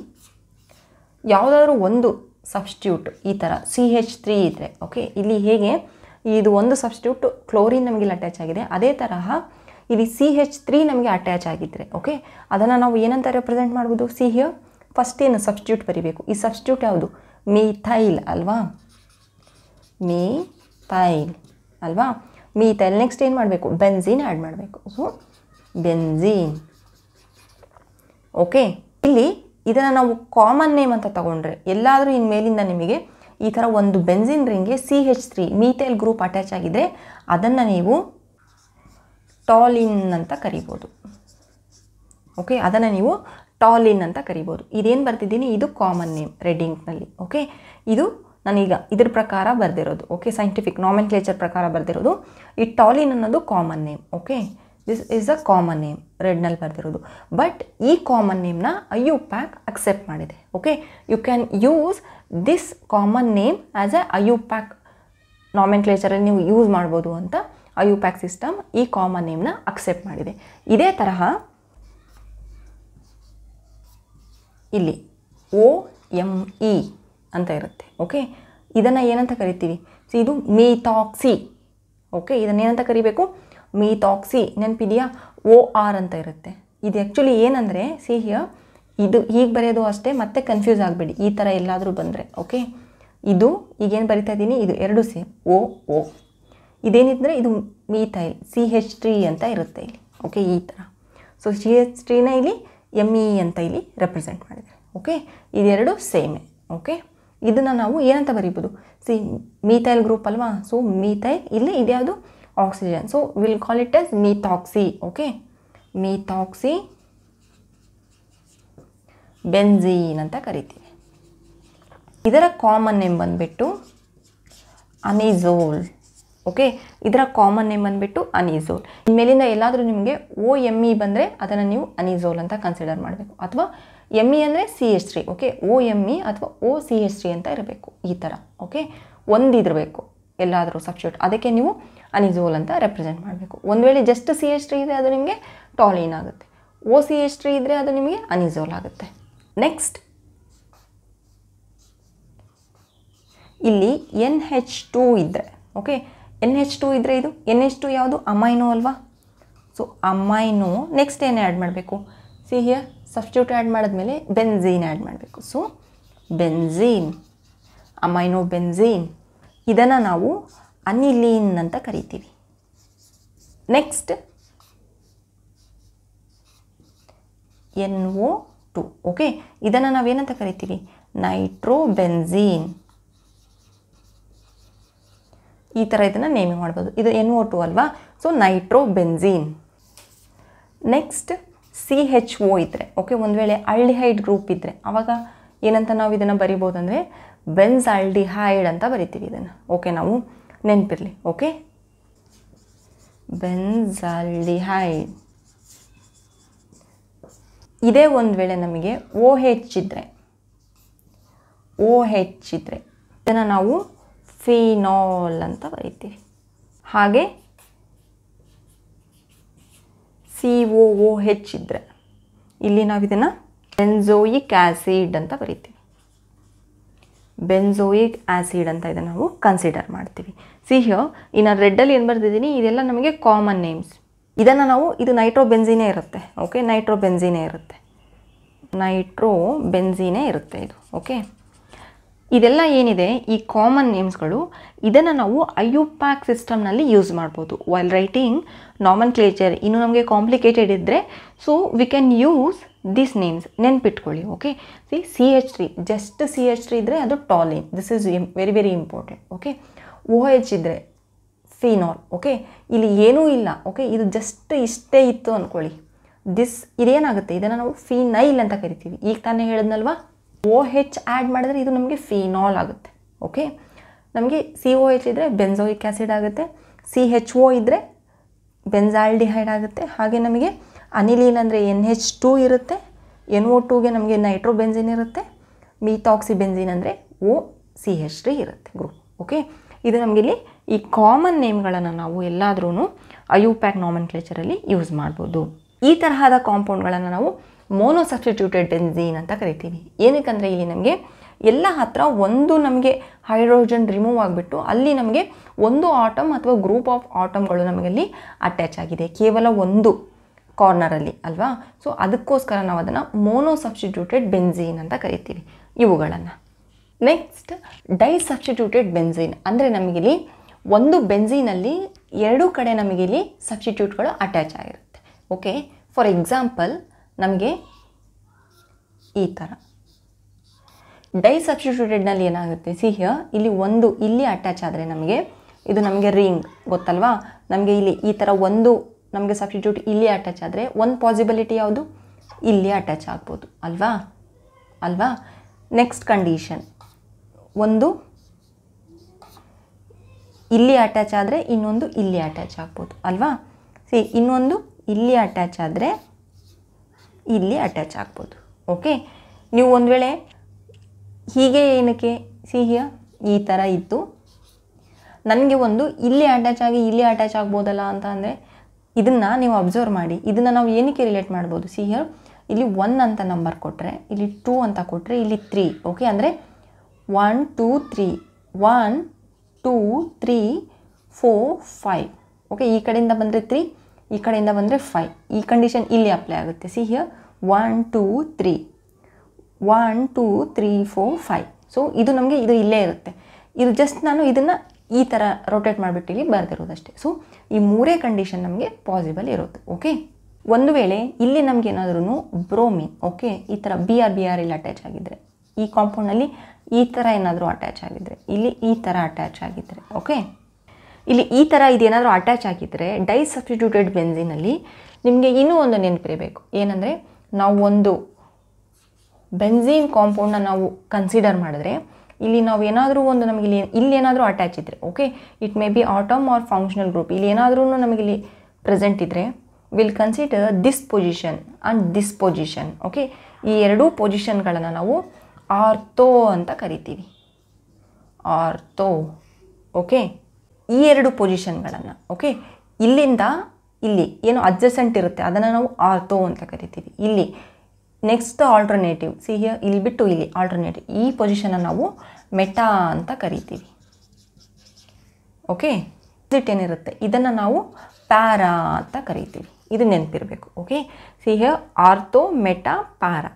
ಯಾವುದಾದ್ರೂ ಒಂದು ಸಬ್ಸ್ಟ್ಯೂಟ್ ಈ ಥರ ಸಿ ಹೆಚ್ ತ್ರೀ ಇದ್ದರೆ ಓಕೆ ಇಲ್ಲಿ ಹೇಗೆ ಇದು ಒಂದು ಸಬ್ಸ್ಟ್ಯೂಟ್ ಕ್ಲೋರಿನ್ ನಮಗೆ ಇಲ್ಲಿ ಅಟ್ಯಾಚ್ ಆಗಿದೆ ಅದೇ ತರಹ ಇಲ್ಲಿ ಸಿ ಹೆಚ್ ತ್ರೀ ನಮಗೆ ಅಟ್ಯಾಚ್ ಆಗಿದ್ದರೆ ಓಕೆ ಅದನ್ನು ನಾವು ಏನಂತ ರೆಪ್ರೆಸೆಂಟ್ ಮಾಡ್ಬೋದು ಸಿ ಹಿಯರ್ ಫಸ್ಟ್ ಏನು ಸಬ್ಸ್ಟ್ಯೂಟ್ ಬರಿಬೇಕು ಈ ಸಬ್ಸ್ಟ್ಯೂಟ್ ಯಾವುದು ಮೀಥೈಲ್ ಅಲ್ವಾ ಮೀಥೈಲ್ ಅಲ್ವಾ ಮೀಥೈಲ್ ನೆಕ್ಸ್ಟ್ ಏನು ಮಾಡಬೇಕು ಬೆನ್ಝೀನ್ ಆ್ಯಡ್ ಮಾಡಬೇಕು ಸೊ ಬೆನ್ಝೀನ್ ಓಕೆ ಇಲ್ಲಿ ಇದನ್ನು ನಾವು ಕಾಮನ್ ನೇಮ್ ಅಂತ ತಗೊಂಡ್ರೆ ಎಲ್ಲಾದರೂ ಮೇಲಿಂದ ನಿಮಗೆ ಈ ಥರ ಒಂದು ಬೆನ್ಸಿನ್ ರಿಂಗ್ಗೆ C H three methyl group attach ಆಗಿದೆ ಅದನ್ನು ನೀವು ಟಾಲಿನ್ ಅಂತ ಕರಿಬೋದು ಓಕೆ ಅದನ್ನು ನೀವು ಟಾಲಿನ್ ಅಂತ ಕರಿಬೋದು ಇದೇನು ಬರ್ತಿದ್ದೀನಿ ಇದು ಕಾಮನ್ ನೇಮ್ ರೆಡ್ಡಿಂಕ್ನಲ್ಲಿ ಓಕೆ ಇದು ನಾನೀಗ ಇದ್ರ ಪ್ರಕಾರ ಬರೆದಿರೋದು ಓಕೆ ಸೈಂಟಿಫಿಕ್ ನಾಮೆನ್ಕ್ಲೇಚರ್ ಪ್ರಕಾರ ಬರೆದಿರೋದು ಈ ಟಾಲಿನ್ ಅನ್ನೋದು common name okay this is a common name ರೆಡ್ನಲ್ಲಿ ಬರೆದಿರೋದು ಬಟ್ ಈ ಕಾಮನ್ ನೇಮ್ನ ಅಯ್ಯು ಪ್ಯಾಕ್ ಅಕ್ಸೆಪ್ಟ್ ಮಾಡಿದೆ okay you can use this common name as a IUPAC ನಾಮಿನ್ಕ್ಲೇಚರಲ್ಲಿ ನೀವು ಯೂಸ್ ಮಾಡ್ಬೋದು ಅಂತ ಅಯು ಪ್ಯಾಕ್ ಸಿಸ್ಟಮ್ ಈ ಕಾಮನ್ ನೇಮ್ನ ಅಕ್ಸೆಪ್ಟ್ ಮಾಡಿದೆ ಇದೇ ತರಹ ಇಲ್ಲಿ ಓ ಎಮ್ ಇ ಅಂತ ಇರುತ್ತೆ ಓಕೆ ಇದನ್ನು ಏನಂತ ಕರಿತೀವಿ ಸೊ ಇದು ಮೇಥಾಕ್ಸಿ ಓಕೆ ಇದನ್ನೇನಂತ ಕರಿಬೇಕು ಮೀತಾಕ್ಸಿ ನೆನಪಿದೆಯಾ ಓ ಆರ್ ಅಂತ ಇರುತ್ತೆ ಇದು ಆ್ಯಕ್ಚುಲಿ ಏನಂದರೆ ಸಿಹಿಯ ಇದು ಈಗ ಬರೆಯೋದು ಅಷ್ಟೇ ಮತ್ತೆ ಕನ್ಫ್ಯೂಸ್ ಆಗಬೇಡಿ ಈ ಥರ ಎಲ್ಲಾದರೂ ಬಂದರೆ ಓಕೆ ಇದು ಈಗೇನು ಬರಿತಾ ಇದ್ದೀನಿ ಇದು ಎರಡು ಸೇಮ್ ಓ ಓ ಇದೇನಿದ್ರೆ ಇದು ಮೀಥೈಲ್ ಸಿ ಹೆಚ್ ಟ್ರೀ ಅಂತ ಇರುತ್ತೆ ಇಲ್ಲಿ ಓಕೆ ಈ ಥರ ಸೊ ಸಿ ಹೆಚ್ ತ್ರೀನ ಇಲ್ಲಿ ಎಮ್ ಇ e ಅಂತ ಇಲ್ಲಿ ರೆಪ್ರೆಸೆಂಟ್ ಮಾಡಿದ್ದಾರೆ ಓಕೆ ಇದೆರಡು ಸೇಮೆ ಓಕೆ ಇದನ್ನು ನಾವು ಏನಂತ ಬರೀಬೋದು ಸಿ ಮೀಥೈಲ್ ಗ್ರೂಪ್ ಅಲ್ವಾ ಸೊ ಮೀಥೈಲ್ ಇಲ್ಲಿ ಇದ್ಯಾವುದು oxygen. So, will call it it as okay okay. Methoxy benzene ಅಂತ ಕರಿತೀವಿ ಇದರ ಕಾಮನ್ ನೇಮ್ ಬಂದುಬಿಟ್ಟು ಅನಿಸೋಲ್ ಓಕೆ ಇದರ ಕಾಮನ್ ನೇಮ್ ಬಂದುಬಿಟ್ಟು ಅನಿಸೋಲ್ ಮೇಲಿಂದ ಎಲ್ಲಾದರೂ ನಿಮಗೆ ಓ ಎಮ್ ಇ e ಬಂದರೆ ಅದನ್ನು ನೀವು ಅನಿಸೋಲ್ ಅಂತ ಕನ್ಸಿಡರ್ ಮಾಡಬೇಕು ಅಥವಾ ಎಮ್ ಇ ಅಂದರೆ C H three okay O M E ಅಥವಾ ಓ ಸಿ ಎಚ್ ತ್ರೀ ಅಂತ ಇರಬೇಕು ಈ ಥರ ಓಕೆ ಒಂದಿರಬೇಕು ಎಲ್ಲಾದರೂ ಸಬ್ಜೆಕ್ಟ್ ಅದಕ್ಕೆ ನೀವು ಅನಿಸೋಲ್ ಅಂತ ರೆಪ್ರೆಸೆಂಟ್ ಮಾಡಬೇಕು ಒಂದು ವೇಳೆ ಜಸ್ಟ್ ಸಿ ಎಚ್ ತ್ರೀ ಇದ್ದರೆ ಅದು ನಿಮಗೆ ಟಾಲಿನ್ ಆಗುತ್ತೆ ಓ ಸಿ ಎಚ್ ತ್ರೀ ಇದ್ದರೆ ಅದು ನಿಮಗೆ ಅನಿಸೋಲ್ ಆಗುತ್ತೆ ನೆಕ್ಸ್ಟ್ ಇಲ್ಲಿ ಎನ್ ಹೆಚ್ ಟು ಇದ್ದರೆ ಓಕೆ ಎನ್ ಹೆಚ್ ಟು ಇದ್ದರೆ ಇದು ಎನ್ ಹೆಚ್ ಟು ಯಾವುದು ಅಮೈನೋ ಅಲ್ವಾ ಸೊ ಅಮೈನೋ ನೆಕ್ಸ್ಟ್ ಏನು ಆ್ಯಡ್ ಮಾಡಬೇಕು ಸಿ ಹಿಯರ್ ಸಬ್ಸ್ಟ್ಯೂಟ್ ಆ್ಯಡ್ ಮಾಡಿದ್ಮೇಲೆ ಬೆನ್ಝೀನ್ ಆ್ಯಡ್ ಮಾಡಬೇಕು ಸೊ ಬೆನ್ಝೀನ್ ಅಮೈನೋ ಬೆನ್ಝೀನ್ ಇದನ್ನು ನಾವು ಅನಿಲೀನ್ ಅಂತ ಕರಿತೀವಿ next N O two okay ಇದನ್ನು ನಾವೇನಂತ ಕರಿತೀವಿ ಬೆನ್ಝೀನ್ ಈ ಥರ ಇದನ್ನು ನೇಮಿಂಗ್ ಮಾಡ್ಬೋದು ಇದು ಎನ್ ಒ ಟು ಅಲ್ವಾ so nitrobenzene next C H O ಇದ್ದರೆ ಓಕೆ ಒಂದು ವೇಳೆ ಅಲ್ಡಿಹೈಡ್ ಗ್ರೂಪ್ ಇದ್ದರೆ ಆವಾಗ ಏನಂತ ನಾವು ಇದನ್ನು ಬರಿಬೋದಂದರೆ ಬೆನ್ಸ್ ಅಲ್ಡಿಹೈಡ್ ಅಂತ ಬರಿತೀವಿ ಇದನ್ನು ಓಕೆ ನಾವು ನೆನಪಿರಲಿ ಓಕೆ ಬೆನ್ಝಾಲ್ಡಿಹೈಡ್ ಇದೇ ಒಂದು ವೇಳೆ ನಮಗೆ ಓ ಹೆಚ್ಚಿದ್ರೆ ಓ ಹೆಚ್ಚಿದ್ರೆ ಇದನ್ನು ನಾವು ಫಿನಾಲ್ ಅಂತ ಬರೀತೀವಿ ಹಾಗೆ ಸಿ ಓ ಓ ಹೆಚ್ಚಿದ್ರೆ ಇಲ್ಲಿ ನಾವು ಇದನ್ನು ಬೆನ್ಝೋಯಿಕ್ ಆ್ಯಸಿಡ್ ಅಂತ ಬರೀತೀವಿ ಬೆನ್ಸೋಯಿಕ್ ಆ್ಯಸಿಡ್ ಅಂತ ಇದನ್ನು ನಾವು ಕನ್ಸಿಡರ್ ಮಾಡ್ತೀವಿ ಸಿ ಹಿಯರ್ ಇನ್ನು ರೆಡ್ಡಲ್ಲಿ ಏನು ಬರೆದಿದ್ದೀನಿ ಇದೆಲ್ಲ ನಮಗೆ ಕಾಮನ್ ನೇಮ್ಸ್ ಇದನ್ನು ನಾವು ಇದು ನೈಟ್ರೋ ಬೆನ್ಝಿನೇ ಇರುತ್ತೆ ಓಕೆ ನೈಟ್ರೋ ಬೆನ್ಝಿನೇ ಇರುತ್ತೆ ನೈಟ್ರೋ ಬೆನ್ಝಿನೇ ಇರುತ್ತೆ ಇದು ಓಕೆ ಇದೆಲ್ಲ ಏನಿದೆ ಈ ಕಾಮನ್ ನೇಮ್ಸ್ಗಳು ಇದನ್ನು ನಾವು ಐಯು ಪ್ಯಾಕ್ ಸಿಸ್ಟಮ್ನಲ್ಲಿ ಯೂಸ್ ಮಾಡ್ಬೋದು ವೈಲ್ ರೈಟಿಂಗ್ ನಾಮನ್ ಕ್ಲೇಚರ್ ಇನ್ನು ನಮಗೆ ಕಾಂಪ್ಲಿಕೇಟೆಡ್ ಇದ್ದರೆ so we can use this names ನೆನ್ಪಿಟ್ಕೊಳ್ಳಿ okay C C H three just C H three ಇದ್ದರೆ ಅದು toluene this is very very important okay O H ಇದ್ದರೆ phenol okay ಇಲ್ಲಿ ಏನೂ ಇಲ್ಲ ಓಕೆ ಇದು ಜಸ್ಟ್ ಇಷ್ಟೇ ಇತ್ತು ಅಂದ್ಕೊಳ್ಳಿ ದಿಸ್ ಇದೇನಾಗುತ್ತೆ ಇದನ್ನು ನಾವು ಫಿನೈಲ್ ಅಂತ ಕರಿತೀವಿ ಈಗ ತಾನೇ ಹೇಳಿದ್ನಲ್ವಾ ಓ ಹೆಚ್ ಆ್ಯಡ್ ಮಾಡಿದ್ರೆ ಇದು ನಮಗೆ ಫಿನಾಲ್ ಆಗುತ್ತೆ ಓಕೆ ನಮಗೆ ಸಿ ಓ ಎಚ್ ಇದ್ದರೆ ಬೆನ್ಸೋಯಿಕ್ ಆ್ಯಸಿಡ್ ಆಗುತ್ತೆ ಸಿ ಹೆಚ್ ಓ ಇದ್ದರೆ ಬೆನ್ಸಾಲ್ಡಿಹೈಡ್ ಆಗುತ್ತೆ ಹಾಗೆ ನಮಗೆ ಅನಿಲೀನ್ ಅಂದರೆ ಎನ್ ಹೆಚ್ ಟು ಇರುತ್ತೆ ಎನ್ ಓ ಟೂಗೆ ನಮಗೆ ಬೆನ್ಸಿನ್ ಇರುತ್ತೆ ಮೀಥಾಕ್ಸಿ ಬೆನ್ಸಿನ್ ಅಂದರೆ ಓ ಸಿ ಹೆಚ್ ತ್ರೀ ಇರುತ್ತೆ ಗ್ರೂಪ್ ಓಕೆ ಇದು ನಮಗೆ ಇಲ್ಲಿ ಈ ಕಾಮನ್ ನೇಮ್ಗಳನ್ನು ನಾವು ಎಲ್ಲಾದ್ರೂ ಅಯು ಪ್ಯಾಕ್ ನಾಮನ್ ಕ್ಲೇಚರಲ್ಲಿ ಯೂಸ್ ಮಾಡ್ಬೋದು ಈ ತರಹದ ಕಾಂಪೌಂಡ್ಗಳನ್ನು ನಾವು ಮೋನೋ ಸಬ್ಸ್ಟಿಟ್ಯೂಟೆಡ್ ಬೆನ್ಸಿನ್ ಅಂತ ಕರಿತೀವಿ ಏನಕ್ಕಂದರೆ ಇಲ್ಲಿ ನಮಗೆ ಎಲ್ಲ ಹತ್ತಿರ ಒಂದು ನಮಗೆ ಹೈಡ್ರೋಜನ್ ರಿಮೂವ್ ಆಗಿಬಿಟ್ಟು ಅಲ್ಲಿ ನಮಗೆ ಒಂದು ಆಟಮ್ ಅಥವಾ ಗ್ರೂಪ್ ಆಫ್ ಆಟಮ್ಗಳು ನಮಗಲ್ಲಿ ಅಟ್ಯಾಚ್ ಆಗಿದೆ ಕೇವಲ ಒಂದು ಕಾರ್ನರಲ್ಲಿ ಅಲ್ವಾ ಸೊ ಅದಕ್ಕೋಸ್ಕರ ನಾವು ಅದನ್ನು ಮೋನೋ ಸಬ್ಸ್ಟಿಟ್ಯೂಟೆಡ್ ಬೆನ್ಝೀನ್ ಅಂತ ಕರಿತೀವಿ ಇವುಗಳನ್ನು ನೆಕ್ಸ್ಟ್ ಡೈ ಸಬ್ಸ್ಟಿಟ್ಯೂಟೆಡ್ ಬೆನ್ಝೀನ್ ಅಂದರೆ ನಮಗಿಲ್ಲಿ ಒಂದು ಬೆನ್ಝೀನಲ್ಲಿ ಎರಡೂ ಕಡೆ ನಮಗಿಲ್ಲಿ ಸಬ್ಸ್ಟಿಟ್ಯೂಟ್ಗಳು ಅಟ್ಯಾಚ್ ಆಗಿರುತ್ತೆ ಓಕೆ ಫಾರ್ ಎಕ್ಸಾಂಪಲ್ ನಮಗೆ ಈ ಥರ ಡೈ ಸಬ್ಸ್ಟಿಟ್ಯೂಟೆಡ್ನಲ್ಲಿ ಏನಾಗುತ್ತೆ ಸಿಹಿಯ ಇಲ್ಲಿ ಒಂದು ಇಲ್ಲಿ ಅಟ್ಯಾಚ್ ಆದರೆ ನಮಗೆ ಇದು ನಮಗೆ ರಿಂಗ್ ಗೊತ್ತಲ್ವಾ ನಮಗೆ ಇಲ್ಲಿ ಈ ಥರ ಒಂದು ನಮಗೆ ಸಬ್ಸ್ಟಿಟ್ಯೂಟ್ ಇಲ್ಲಿ ಅಟ್ಯಾಚ್ ಆದರೆ ಒಂದು ಪಾಸಿಬಿಲಿಟಿ ಯಾವುದು ಇಲ್ಲಿ ಅಟ್ಯಾಚ್ ಆಗ್ಬೋದು ಅಲ್ವಾ ಅಲ್ವಾ ನೆಕ್ಸ್ಟ್ ಕಂಡೀಷನ್ ಒಂದು ಇಲ್ಲಿ ಅಟ್ಯಾಚ್ ಆದರೆ ಇನ್ನೊಂದು ಇಲ್ಲಿ ಅಟ್ಯಾಚ್ ಆಗ್ಬೋದು ಅಲ್ವಾ ಸಿ ಇನ್ನೊಂದು ಇಲ್ಲಿ ಅಟ್ಯಾಚ್ ಆದರೆ ಇಲ್ಲಿ ಅಟ್ಯಾಚ್ ಆಗ್ಬೋದು ಓಕೆ ನೀವು ಒಂದು ವೇಳೆ ಹೀಗೆ ಏನಕ್ಕೆ ಸಿಹಿಯ ಈ ಥರ ಇತ್ತು ನನಗೆ ಒಂದು ಇಲ್ಲಿ ಅಟ್ಯಾಚ್ ಆಗಿ ಇಲ್ಲಿ ಅಟ್ಯಾಚ್ ಆಗ್ಬೋದಲ್ಲ ಅಂತ ಅಂದರೆ ಇದನ್ನು ನೀವು ಅಬ್ಸರ್ವ್ ಮಾಡಿ ಇದನ್ನು ನಾವು ಏನಕ್ಕೆ ರಿಲೇಟ್ ಮಾಡ್ಬೋದು ಸಿ ಹಿಯರ್ ಇಲ್ಲಿ ಒನ್ ಅಂತ ನಂಬರ್ ಕೊಟ್ಟರೆ ಇಲ್ಲಿ ಟೂ ಅಂತ ಕೊಟ್ಟರೆ ಇಲ್ಲಿ ತ್ರೀ ಓಕೆ ಅಂದರೆ one two three one two three four five okay ಈ ಕಡೆಯಿಂದ ಬಂದರೆ ತ್ರೀ ಈ ಕಡೆಯಿಂದ ಬಂದರೆ ಫೈವ್ ಈ ಕಂಡೀಷನ್ ಇಲ್ಲಿ ಅಪ್ಲೈ ಆಗುತ್ತೆ see here one two three one two three four five so ಇದು ನಮಗೆ ಇದು ಇಲ್ಲೇ ಇರುತ್ತೆ ಇದು ಜಸ್ಟ್ ನಾನು ಇದನ್ನು ಈ ಥರ ರೊಟೇಟ್ ಮಾಡಿಬಿಟ್ಟು ಇಲ್ಲಿ ಬರೆದಿರೋದಷ್ಟೇ ಸೊ ಈ ಮೂರೇ ಕಂಡೀಷನ್ ನಮಗೆ ಪಾಸಿಬಲ್ ಇರುತ್ತೆ ಓಕೆ ಒಂದು ವೇಳೆ ಇಲ್ಲಿ ನಮ್ಗೆ ಏನಾದ್ರೂ ಬ್ರೋಮಿನ್ ಓಕೆ ಈ ಥರ ಬಿ ಆರ್ ಬಿ ಆರ್ ಇಲ್ಲಿ ಅಟ್ಯಾಚ್ ಆಗಿದ್ರೆ ಈ ಕಾಂಪೌಂಡ್ನಲ್ಲಿ ಈ ಥರ ಏನಾದರೂ ಅಟ್ಯಾಚ್ ಆಗಿದ್ರೆ ಇಲ್ಲಿ ಈ ಥರ ಅಟ್ಯಾಚ್ ಆಗಿದ್ರೆ ಓಕೆ ಇಲ್ಲಿ ಈ ಥರ ಇದೇನಾದರೂ ಅಟ್ಯಾಚ್ ಆಗಿದ್ದರೆ ಡೈ ಸಬ್ಸ್ಟಿಟ್ಯೂಟೆಡ್ ಬೆನ್ಝಿನಲ್ಲಿ ನಿಮಗೆ ಇನ್ನೂ ಒಂದು ನೆನಪಿರಬೇಕು ಏನಂದರೆ ನಾವು ಒಂದು ಬೆನ್ಝೀನ್ ಕಾಂಪೌಂಡನ್ನ ನಾವು ಕನ್ಸಿಡರ್ ಮಾಡಿದ್ರೆ ಇಲ್ಲಿ ನಾವು ಏನಾದರೂ ಒಂದು ನಮಗೆ ಇಲ್ಲಿ ಇಲ್ಲಿ ಏನಾದರೂ ಅಟ್ಯಾಚ್ ಇದ್ದರೆ okay it may be atom or functional group ಇಲ್ಲಿ ಏನಾದರೂ ನಮಗಿಲ್ಲಿ ಪ್ರೆಸೆಂಟ್ ಇದ್ದರೆ will consider this position and this position okay ಈ ಎರಡೂ ಪೊಸಿಷನ್ಗಳನ್ನು ನಾವು ಆರ್ತೋ ಅಂತ ಕರಿತೀವಿ ಆರ್ತೋ ಓಕೆ ಈ ಎರಡು ಪೊಸಿಷನ್ಗಳನ್ನು ಓಕೆ ಇಲ್ಲಿಂದ ಇಲ್ಲಿ ಏನು ಅಡ್ಜಸೆಂಟ್ ಇರುತ್ತೆ ಅದನ್ನು ನಾವು ಆರ್ತೋ ಅಂತ ಕರಿತೀವಿ ಇಲ್ಲಿ ನೆಕ್ಸ್ಟ್ ಆಲ್ಟರ್ನೇಟಿವ್ ಸಿ ಹಿಯರ್ ಇಲ್ಲಿ ಬಿಟ್ಟು ಇಲ್ಲಿ ಆಲ್ಟರ್ನೇಟಿವ್ ಈ ಪೊಸಿಷನ್ನ ನಾವು ಮೆಟಾ ಅಂತ ಕರಿತೀವಿ ಓಕೆ ಇಟ್ ಏನಿರುತ್ತೆ ಇದನ್ನು ನಾವು ಪ್ಯಾರಾ ಅಂತ ಕರಿತೀವಿ ಇದು ನೆನಪಿರಬೇಕು okay see here ortho meta para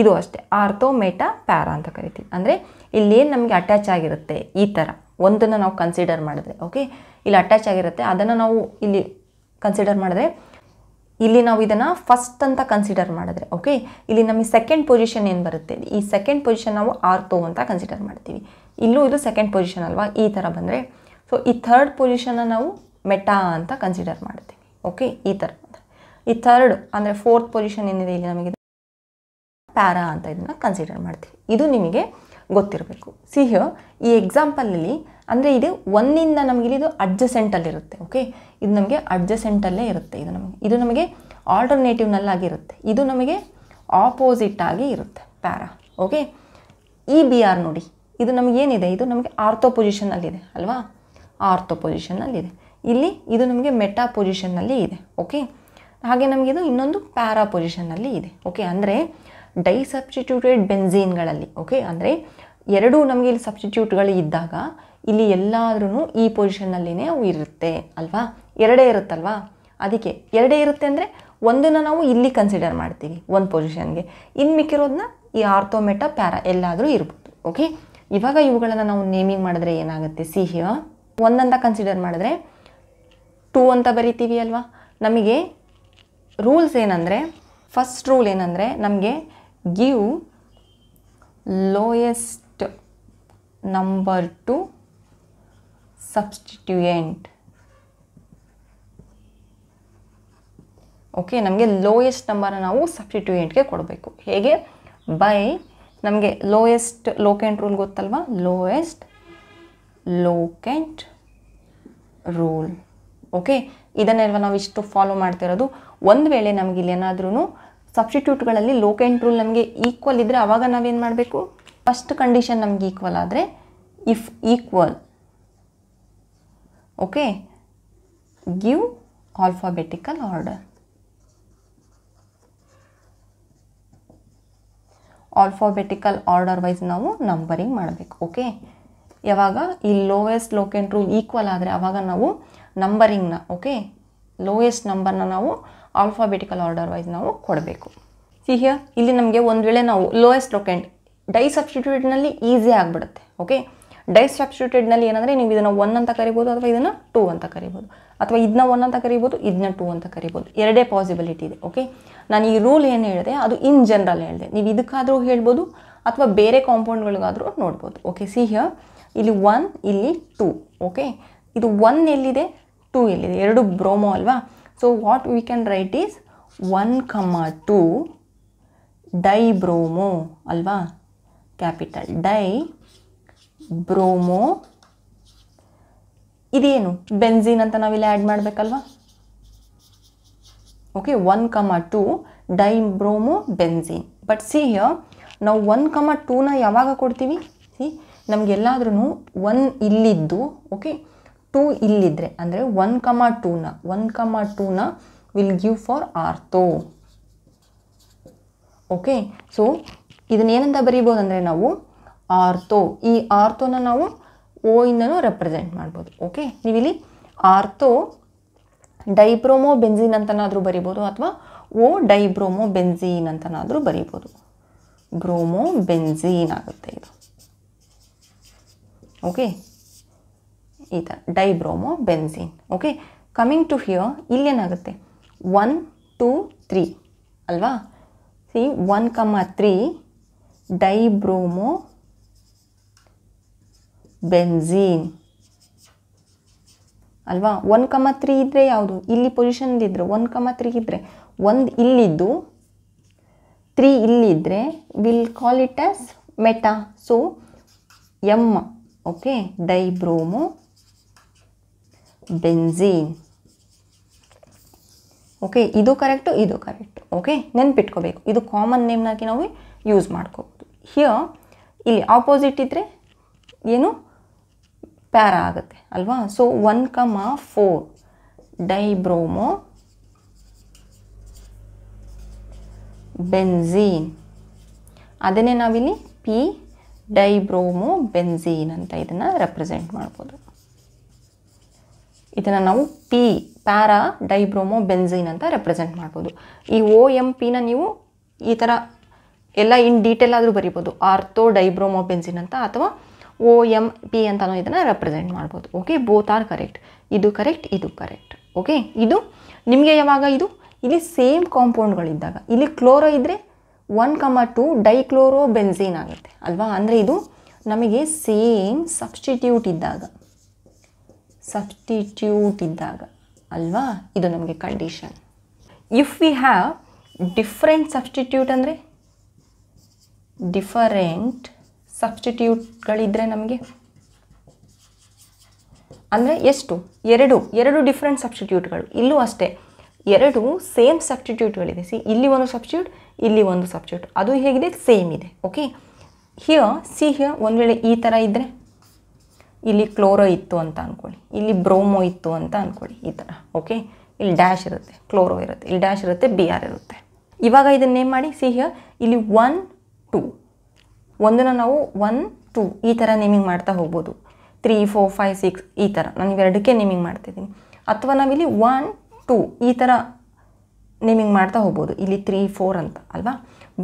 ಇದು ಅಷ್ಟೇ ಆರ್ಥೋ ಮೆಟಾ ಪ್ಯಾರಾ ಅಂತ ಕರಿತೀವಿ ಅಂದರೆ ಇಲ್ಲೇನು ನಮಗೆ ಅಟ್ಯಾಚ್ ಆಗಿರುತ್ತೆ ಈ ಥರ ಒಂದನ್ನು ನಾವು ಕನ್ಸಿಡರ್ ಮಾಡಿದ್ರೆ ಓಕೆ ಇಲ್ಲಿ ಅಟ್ಯಾಚ್ ಆಗಿರುತ್ತೆ ಅದನ್ನು ನಾವು ಇಲ್ಲಿ ಕನ್ಸಿಡರ್ ಮಾಡಿದ್ರೆ ಇಲ್ಲಿ ನಾವು ಇದನ್ನು ಫಸ್ಟ್ ಅಂತ ಕನ್ಸಿಡರ್ ಮಾಡಿದ್ರೆ ಓಕೆ ಇಲ್ಲಿ ನಮಗೆ ಸೆಕೆಂಡ್ ಪೊಸಿಷನ್ ಏನು ಬರುತ್ತೆ ಈ ಸೆಕೆಂಡ್ ಪೊಸಿಷನ್ ನಾವು ಆರ್ತೋ ಅಂತ ಕನ್ಸಿಡರ್ ಮಾಡ್ತೀವಿ ಇಲ್ಲೂ ಇದು ಸೆಕೆಂಡ್ ಪೊಸಿಷನ್ ಅಲ್ವಾ ಈ ಥರ ಬಂದರೆ ಸೊ ಈ ಥರ್ಡ್ ಪೊಸಿಷನ್ನ ನಾವು ಮೆಟಾ ಅಂತ ಕನ್ಸಿಡರ್ ಮಾಡ್ತೀವಿ ಓಕೆ ಈ ಥರ ಈ ಥರ್ಡ್ ಅಂದರೆ ಫೋರ್ತ್ ಪೊಸಿಷನ್ ಏನಿದೆ ಇಲ್ಲಿ ನಮಗೆ ಪ್ಯಾರಾ ಅಂತ ಇದನ್ನು ಕನ್ಸಿಡರ್ ಮಾಡ್ತೀವಿ ಇದು ನಿಮಗೆ ಗೊತ್ತಿರಬೇಕು ಸಿ ಈ ಎಕ್ಸಾಂಪಲಲ್ಲಿ ಅಂದರೆ ಇದು ಒಂದಿಂದ ಇದು ಅಡ್ಜಸೆಂಟಲ್ಲಿರುತ್ತೆ ಓಕೆ ಇದು ನಮಗೆ ಅಡ್ಜಸೆಂಟಲ್ಲೇ ಇರುತ್ತೆ ಇದು ನಮಗೆ ಇದು ನಮಗೆ ಆಲ್ಟರ್ನೇಟಿವ್ನಲ್ಲಾಗಿರುತ್ತೆ ಇದು ನಮಗೆ ಆಪೋಸಿಟ್ ಆಗಿ ಇರುತ್ತೆ para okay E B R ನೋಡಿ ಇದು ನಮಗೇನಿದೆ ಇದು ನಮಗೆ ಆರ್ಥೋ ಪೊಸಿಷನಲ್ಲಿದೆ ಅಲ್ವಾ ಆರ್ಥೋ ಪೊಸಿಷನ್ನಲ್ಲಿದೆ ಇಲ್ಲಿ ಇದು ನಮಗೆ ಮೆಟಾ ಪೊಸಿಷನ್ನಲ್ಲಿ ಇದೆ ಓಕೆ ಹಾಗೆ ನಮಗೆ ಇದು ಇನ್ನೊಂದು ಪ್ಯಾರಾ ಪೊಸಿಷನ್ನಲ್ಲಿ ಇದೆ ಓಕೆ ಅಂದರೆ ಡೈ ಸಬ್ಸ್ಟಿಟ್ಯೂಟೆಡ್ ಬೆನ್ಝೀನ್ಗಳಲ್ಲಿ ಓಕೆ ಅಂದರೆ ಎರಡೂ ನಮಗೆ ಇಲ್ಲಿ ಸಬ್ಸ್ಟಿಟ್ಯೂಟ್ಗಳು ಇದ್ದಾಗ ಇಲ್ಲಿ ಎಲ್ಲಾದ್ರೂ ಈ ಪೊಸಿಷನ್ನಲ್ಲಿನೇ ಅವು ಇರುತ್ತೆ ಅಲ್ವಾ ಎರಡೇ ಇರುತ್ತಲ್ವಾ ಅದಕ್ಕೆ ಎರಡೇ ಇರುತ್ತೆ ಅಂದರೆ ಒಂದನ್ನು ನಾವು ಇಲ್ಲಿ ಕನ್ಸಿಡರ್ ಮಾಡ್ತೀವಿ ಒಂದು ಪೊಸಿಷನ್ಗೆ ಇನ್ನು ಮಿಕ್ಕಿರೋದನ್ನ ಈ ಆರ್ಥೋಮೆಟಾ ಪ್ಯಾರಾ ಎಲ್ಲಾದರೂ ಇರ್ಬೋದು ಓಕೆ ಇವಾಗ ಇವುಗಳನ್ನು ನಾವು ನೇಮಿಂಗ್ ಮಾಡಿದ್ರೆ ಏನಾಗುತ್ತೆ ಸಿಹಿಯ ಒಂದಂತ ಕನ್ಸಿಡರ್ ಮಾಡಿದ್ರೆ ಟೂ ಅಂತ ಬರಿತೀವಿ ಅಲ್ವಾ ನಮಗೆ ರೂಲ್ಸ್ ಏನಂದರೆ ಫಸ್ಟ್ ರೂಲ್ ಏನಂದರೆ ನಮಗೆ give lowest number to substituent okay ನಮಗೆ ಲೋಯೆಸ್ಟ್ ನಂಬರ್ ನಾವು ಸಬ್ಸ್ಟಿಟ್ಯೂಯೆಂಟ್ಗೆ ಕೊಡಬೇಕು ಹೇಗೆ ಬೈ ನಮಗೆ ಲೋಯೆಸ್ಟ್ ಲೋಕೆಂಟ್ ರೂಲ್ ಗೊತ್ತಲ್ವಾ ಲೋಯೆಸ್ಟ್ ಲೋಕೆಂಟ್ ರೂಲ್ ಓಕೆ ಇದನ್ನೆಲ್ವ ನಾವು ಇಷ್ಟು ಫಾಲೋ ಮಾಡ್ತಿರೋದು ಒಂದು ವೇಳೆ ನಮಗೆ ಇಲ್ಲಿ ಏನಾದ್ರೂ ಸಬ್ಸ್ಟಿಟ್ಯೂಟ್ಗಳಲ್ಲಿ ಲೋಕೆಂಟ್ ರೂಲ್ ನಮಗೆ ಈಕ್ವಲ್ ಇದ್ದರೆ ಆವಾಗ ನಾವೇನು ಮಾಡಬೇಕು ಫಸ್ಟ್ ಕಂಡೀಷನ್ ನಮಗೆ ಈಕ್ವಲ್ ಆದರೆ if equal okay give alphabetical order alphabetical order wise ನಾವು ನಂಬರಿಂಗ್ ಮಾಡಬೇಕು ಓಕೆ ಯಾವಾಗ ಈ ಲೋಯೆಸ್ಟ್ ಲೋಕೆಂಟ್ ರೂಲ್ ಈಕ್ವಲ್ ಆದರೆ ಆವಾಗ ನಾವು ನಂಬರಿಂಗ್ನ ಓಕೆ ಲೋಯೆಸ್ಟ್ ನಂಬರ್ನ ನಾವು ಆಲ್ಫಾಬೆಟಿಕಲ್ ಆರ್ಡರ್ ವೈಸ್ ನಾವು ಕೊಡಬೇಕು ಸಿಹಿಯ ಇಲ್ಲಿ ನಮಗೆ ಒಂದು ವೇಳೆ ನಾವು ಲೋಯೆಸ್ಟ್ ಲೋಕೆಂಟ್ ಡೈ ಸಬ್ಸ್ಟಿಟ್ಯೂಟ್ನಲ್ಲಿ ಈಸಿ ಆಗಿಬಿಡುತ್ತೆ ಓಕೆ ಡೈ ನಲ್ಲಿ ಏನಂದ್ರೆ ನೀವು ಇದನ್ನು ಒನ್ ಅಂತ ಕರಿಬೋದು ಅಥವಾ ಇದನ್ನು ಟೂ ಅಂತ ಕರಿಬೋದು ಅಥವಾ ಇದನ್ನ ಒನ್ ಅಂತ ಕರಿಬೋದು ಇದನ್ನ ಟೂ ಅಂತ ಕರಿಬೋದು ಎರಡೇ ಪಾಸಿಬಿಲಿಟಿ ಇದೆ ಓಕೆ ನಾನು ಈ ರೂಲ್ ಏನು ಹೇಳಿದೆ ಅದು ಇನ್ ಜನರಲ್ ಹೇಳಿದೆ ನೀವು ಇದಕ್ಕಾದರೂ ಹೇಳ್ಬೋದು ಅಥವಾ ಬೇರೆ ಕಾಂಪೌಂಡ್ಗಳಿಗಾದ್ರೂ ನೋಡ್ಬೋದು ಓಕೆ ಸಿ ಹಿಯರ್ ಇಲ್ಲಿ ಒನ್ ಇಲ್ಲಿ ಟೂ ಓಕೆ ಇದು ಒನ್ ಎಲ್ಲಿದೆ ಟೂ ಎಲ್ಲಿದೆ ಎರಡು ಬ್ರೋಮೋ ಅಲ್ವಾ so what we can write is one comma two di bromo ಅಲ್ವಾ ಕ್ಯಾಪಿಟಲ್ ಡೈ ಬ್ರೋಮೋ ಇದೇನು ಬೆನ್ಝೀನ್ ಅಂತ ನಾವಿಲ್ಲಿ ಆ್ಯಡ್ ಮಾಡಬೇಕಲ್ವಾ okay one comma two dibromo benzene but see here ನಾವು ಒನ್ ಕಮ ಟೂನ ಯಾವಾಗ ಕೊಡ್ತೀವಿ ಸಿ ನಮಗೆಲ್ಲಾದ್ರೂ ಒನ್ ಇಲ್ಲಿದ್ದು ಓಕೆ ಟೂ ಇಲ್ಲಿದ್ರೆ ಅಂದರೆ ಒನ್ ಕಮ ಟೂನ one comma ಟೂನ will give for ortho okay so ಇದನ್ನೇನಂತ ಬರೀಬೋದು ಅಂದರೆ ನಾವು ಆರ್ತೋ ಈ ಆರ್ತೋನ ನಾವು ಓ ಇಂದನೂ ರೆಪ್ರೆಸೆಂಟ್ ಮಾಡ್ಬೋದು ಓಕೆ ನೀವಿಲ್ಲಿ ಆರ್ತೋ ಡೈಬ್ರೋಮೋ ಬೆನ್ಝೀನ್ ಅಂತನಾದರೂ ಬರಿಬೋದು ಅಥವಾ ಓ ಡೈಬ್ರೋಮೋ ಬೆನ್ಝೀನ್ ಅಂತನಾದರೂ ಬರಿಬೋದು ಬ್ರೋಮೋ ಬೆನ್ಝೀನ್ ಆಗುತ್ತೆ ಇದು ಓಕೆ ಈ ಥರ dibromo benzene okay coming to here ಇಲ್ಲೇನಾಗುತ್ತೆ ಒನ್ ಟೂ ತ್ರೀ ಅಲ್ವಾ see one comma three dibromo benzene ಅಲ್ವಾ ಒನ್ ಕಮ ತ್ರೀ ಇದ್ದರೆ ಯಾವುದು ಇಲ್ಲಿ ಪೊಸಿಷನ್ದಿದ್ರೆ ಒನ್ ಕಮ ತ್ರೀ ಇದ್ದರೆ ಒಂದು ಇಲ್ಲಿದ್ದು ತ್ರೀ ಇಲ್ಲಿದ್ದರೆ will call it as meta so M okay di dibromo benzene okay ಇದು ಕರೆಕ್ಟು ಇದು ಕರೆಕ್ಟು ಓಕೆ ನೆನ್ಪಿಟ್ಕೋಬೇಕು ಇದು ಕಾಮನ್ ನೇಮ್ನಾಗಿ ನಾವು ಯೂಸ್ ಮಾಡ್ಕೋಬೋದು ಹಿಯರ್ ಇಲ್ಲಿ ಆಪೋಸಿಟ್ ಇದ್ದರೆ ಏನು ಪ್ಯಾರ ಆಗುತ್ತೆ ಅಲ್ವಾ ಸೊ ಒನ್ ಆ ಫೋರ್ ಡೈಬ್ರೋಮೋ ಬೆನ್ಝೀನ್ ಅದನ್ನೇ ನಾವಿಲ್ಲಿ ಪಿ ಡೈಬ್ರೋಮೋ ಬೆನ್ಝೀನ್ ಅಂತ ಇದನ್ನು ರೆಪ್ರೆಸೆಂಟ್ ಮಾಡ್ಬೋದು ಇದನ್ನು ನಾವು ಪಿ ಪ್ಯಾರಾ ಡೈಬ್ರೋಮೋ ಬೆನ್ಝೀನ್ ಅಂತ ರೆಪ್ರೆಸೆಂಟ್ ಮಾಡ್ಬೋದು ಈ ಓ ಎಮ್ ಪಿನ ನೀವು ಈ ಥರ ಎಲ್ಲ ಇನ್ ಡೀಟೇಲ್ ಆದರೂ ಬರಿಬೋದು ಆರ್ಥೋ ಡೈಬ್ರೋಮೋ ಬೆನ್ಝೀನ್ ಅಂತ ಅಥವಾ ಓ ಎಮ್ ಪಿ ಅಂತಲೂ ಇದನ್ನು ರೆಪ್ರೆಸೆಂಟ್ ಮಾಡ್ಬೋದು ಓಕೆ ಬೋತ್ ಆರ್ ಕರೆಕ್ಟ್ ಇದು ಕರೆಕ್ಟ್ ಇದು ಕರೆಕ್ಟ್ ಓಕೆ ಇದು ನಿಮಗೆ ಯಾವಾಗ ಇದು ಇಲ್ಲಿ ಸೇಮ್ ಕಾಂಪೌಂಡ್ಗಳಿದ್ದಾಗ ಇಲ್ಲಿ ಕ್ಲೋರೋ ಇದ್ದರೆ one comma two dichloro benzene ಆಗುತ್ತೆ ಅಲ್ವಾ ಅಂದರೆ ಇದು ನಮಗೆ ಸೇಮ್ ಸಬ್ಸ್ಟಿಟ್ಯೂಟ್ ಇದ್ದಾಗ ಸಬ್ಸ್ಟಿಟ್ಯೂಟ್ ಇದ್ದಾಗ ಅಲ್ವಾ ಇದು ನಮಗೆ condition if we have different substitute ಅಂದರೆ ಡಿಫರೆಂಟ್ ಸಬ್ಸ್ಟಿಟ್ಯೂಟ್ಗಳಿದ್ದರೆ ನಮಗೆ ಅಂದರೆ ಎಷ್ಟು ಎರಡು ಎರಡು ಡಿಫ್ರೆಂಟ್ ಸಬ್ಸ್ಟಿಟ್ಯೂಟ್ಗಳು ಇಲ್ಲೂ ಅಷ್ಟೇ ಎರಡು ಸೇಮ್ ಸಬ್ಸ್ಟಿಟ್ಯೂಟ್ಗಳಿದೆ ಸಿ ಇಲ್ಲಿ ಒಂದು ಸಬ್ಸ್ಟಿಟ್ಯೂಟ್ ಇಲ್ಲಿ ಒಂದು ಸಬ್ಸ್ಟಿಟ್ಯೂಟ್ ಅದು ಹೇಗಿದೆ ಸೇಮ್ ಇದೆ ಓಕೆ ಹಿಯರ್ ಸಿ ಹಿಯರ್ ಒಂದು ವೇಳೆ ಈ ಥರ ಇದ್ದರೆ ಇಲ್ಲಿ ಕ್ಲೋರೋ ಇತ್ತು ಅಂತ ಅಂದ್ಕೊಳ್ಳಿ ಇಲ್ಲಿ ಬ್ರೋಮೋ ಇತ್ತು ಅಂತ ಅಂದ್ಕೊಳ್ಳಿ ಈ ಥರ ಓಕೆ ಇಲ್ಲಿ ಡ್ಯಾಶ್ ಇರುತ್ತೆ ಕ್ಲೋರೋ ಇರುತ್ತೆ ಇಲ್ಲಿ ಡ್ಯಾಶ್ ಇರುತ್ತೆ ಬಿ ಆರ್ ಇರುತ್ತೆ ಇವಾಗ ಇದನ್ನೇನು ಮಾಡಿ ಸಿ ಹಿಯರ್ ಇಲ್ಲಿ ಒನ್ ಟೂ ಒಂದನ್ನು ನಾವು ಒನ್ ಟೂ ಈ ಥರ ನೇಮಿಂಗ್ ಮಾಡ್ತಾ ಹೋಗ್ಬೋದು ತ್ರೀ ಫೋರ್ ಫೈವ್ ಸಿಕ್ಸ್ ಈ ಥರ ನಾನು ಇವೆರಡಕ್ಕೆ ನೇಮಿಂಗ್ ಮಾಡ್ತಿದ್ದೀನಿ ಅಥವಾ ನಾವಿಲ್ಲಿ ಒನ್ ಟೂ ಈ ಥರ ನೇಮಿಂಗ್ ಮಾಡ್ತಾ ಹೋಗ್ಬೋದು ಇಲ್ಲಿ ತ್ರೀ ಫೋರ್ ಅಂತ ಅಲ್ವಾ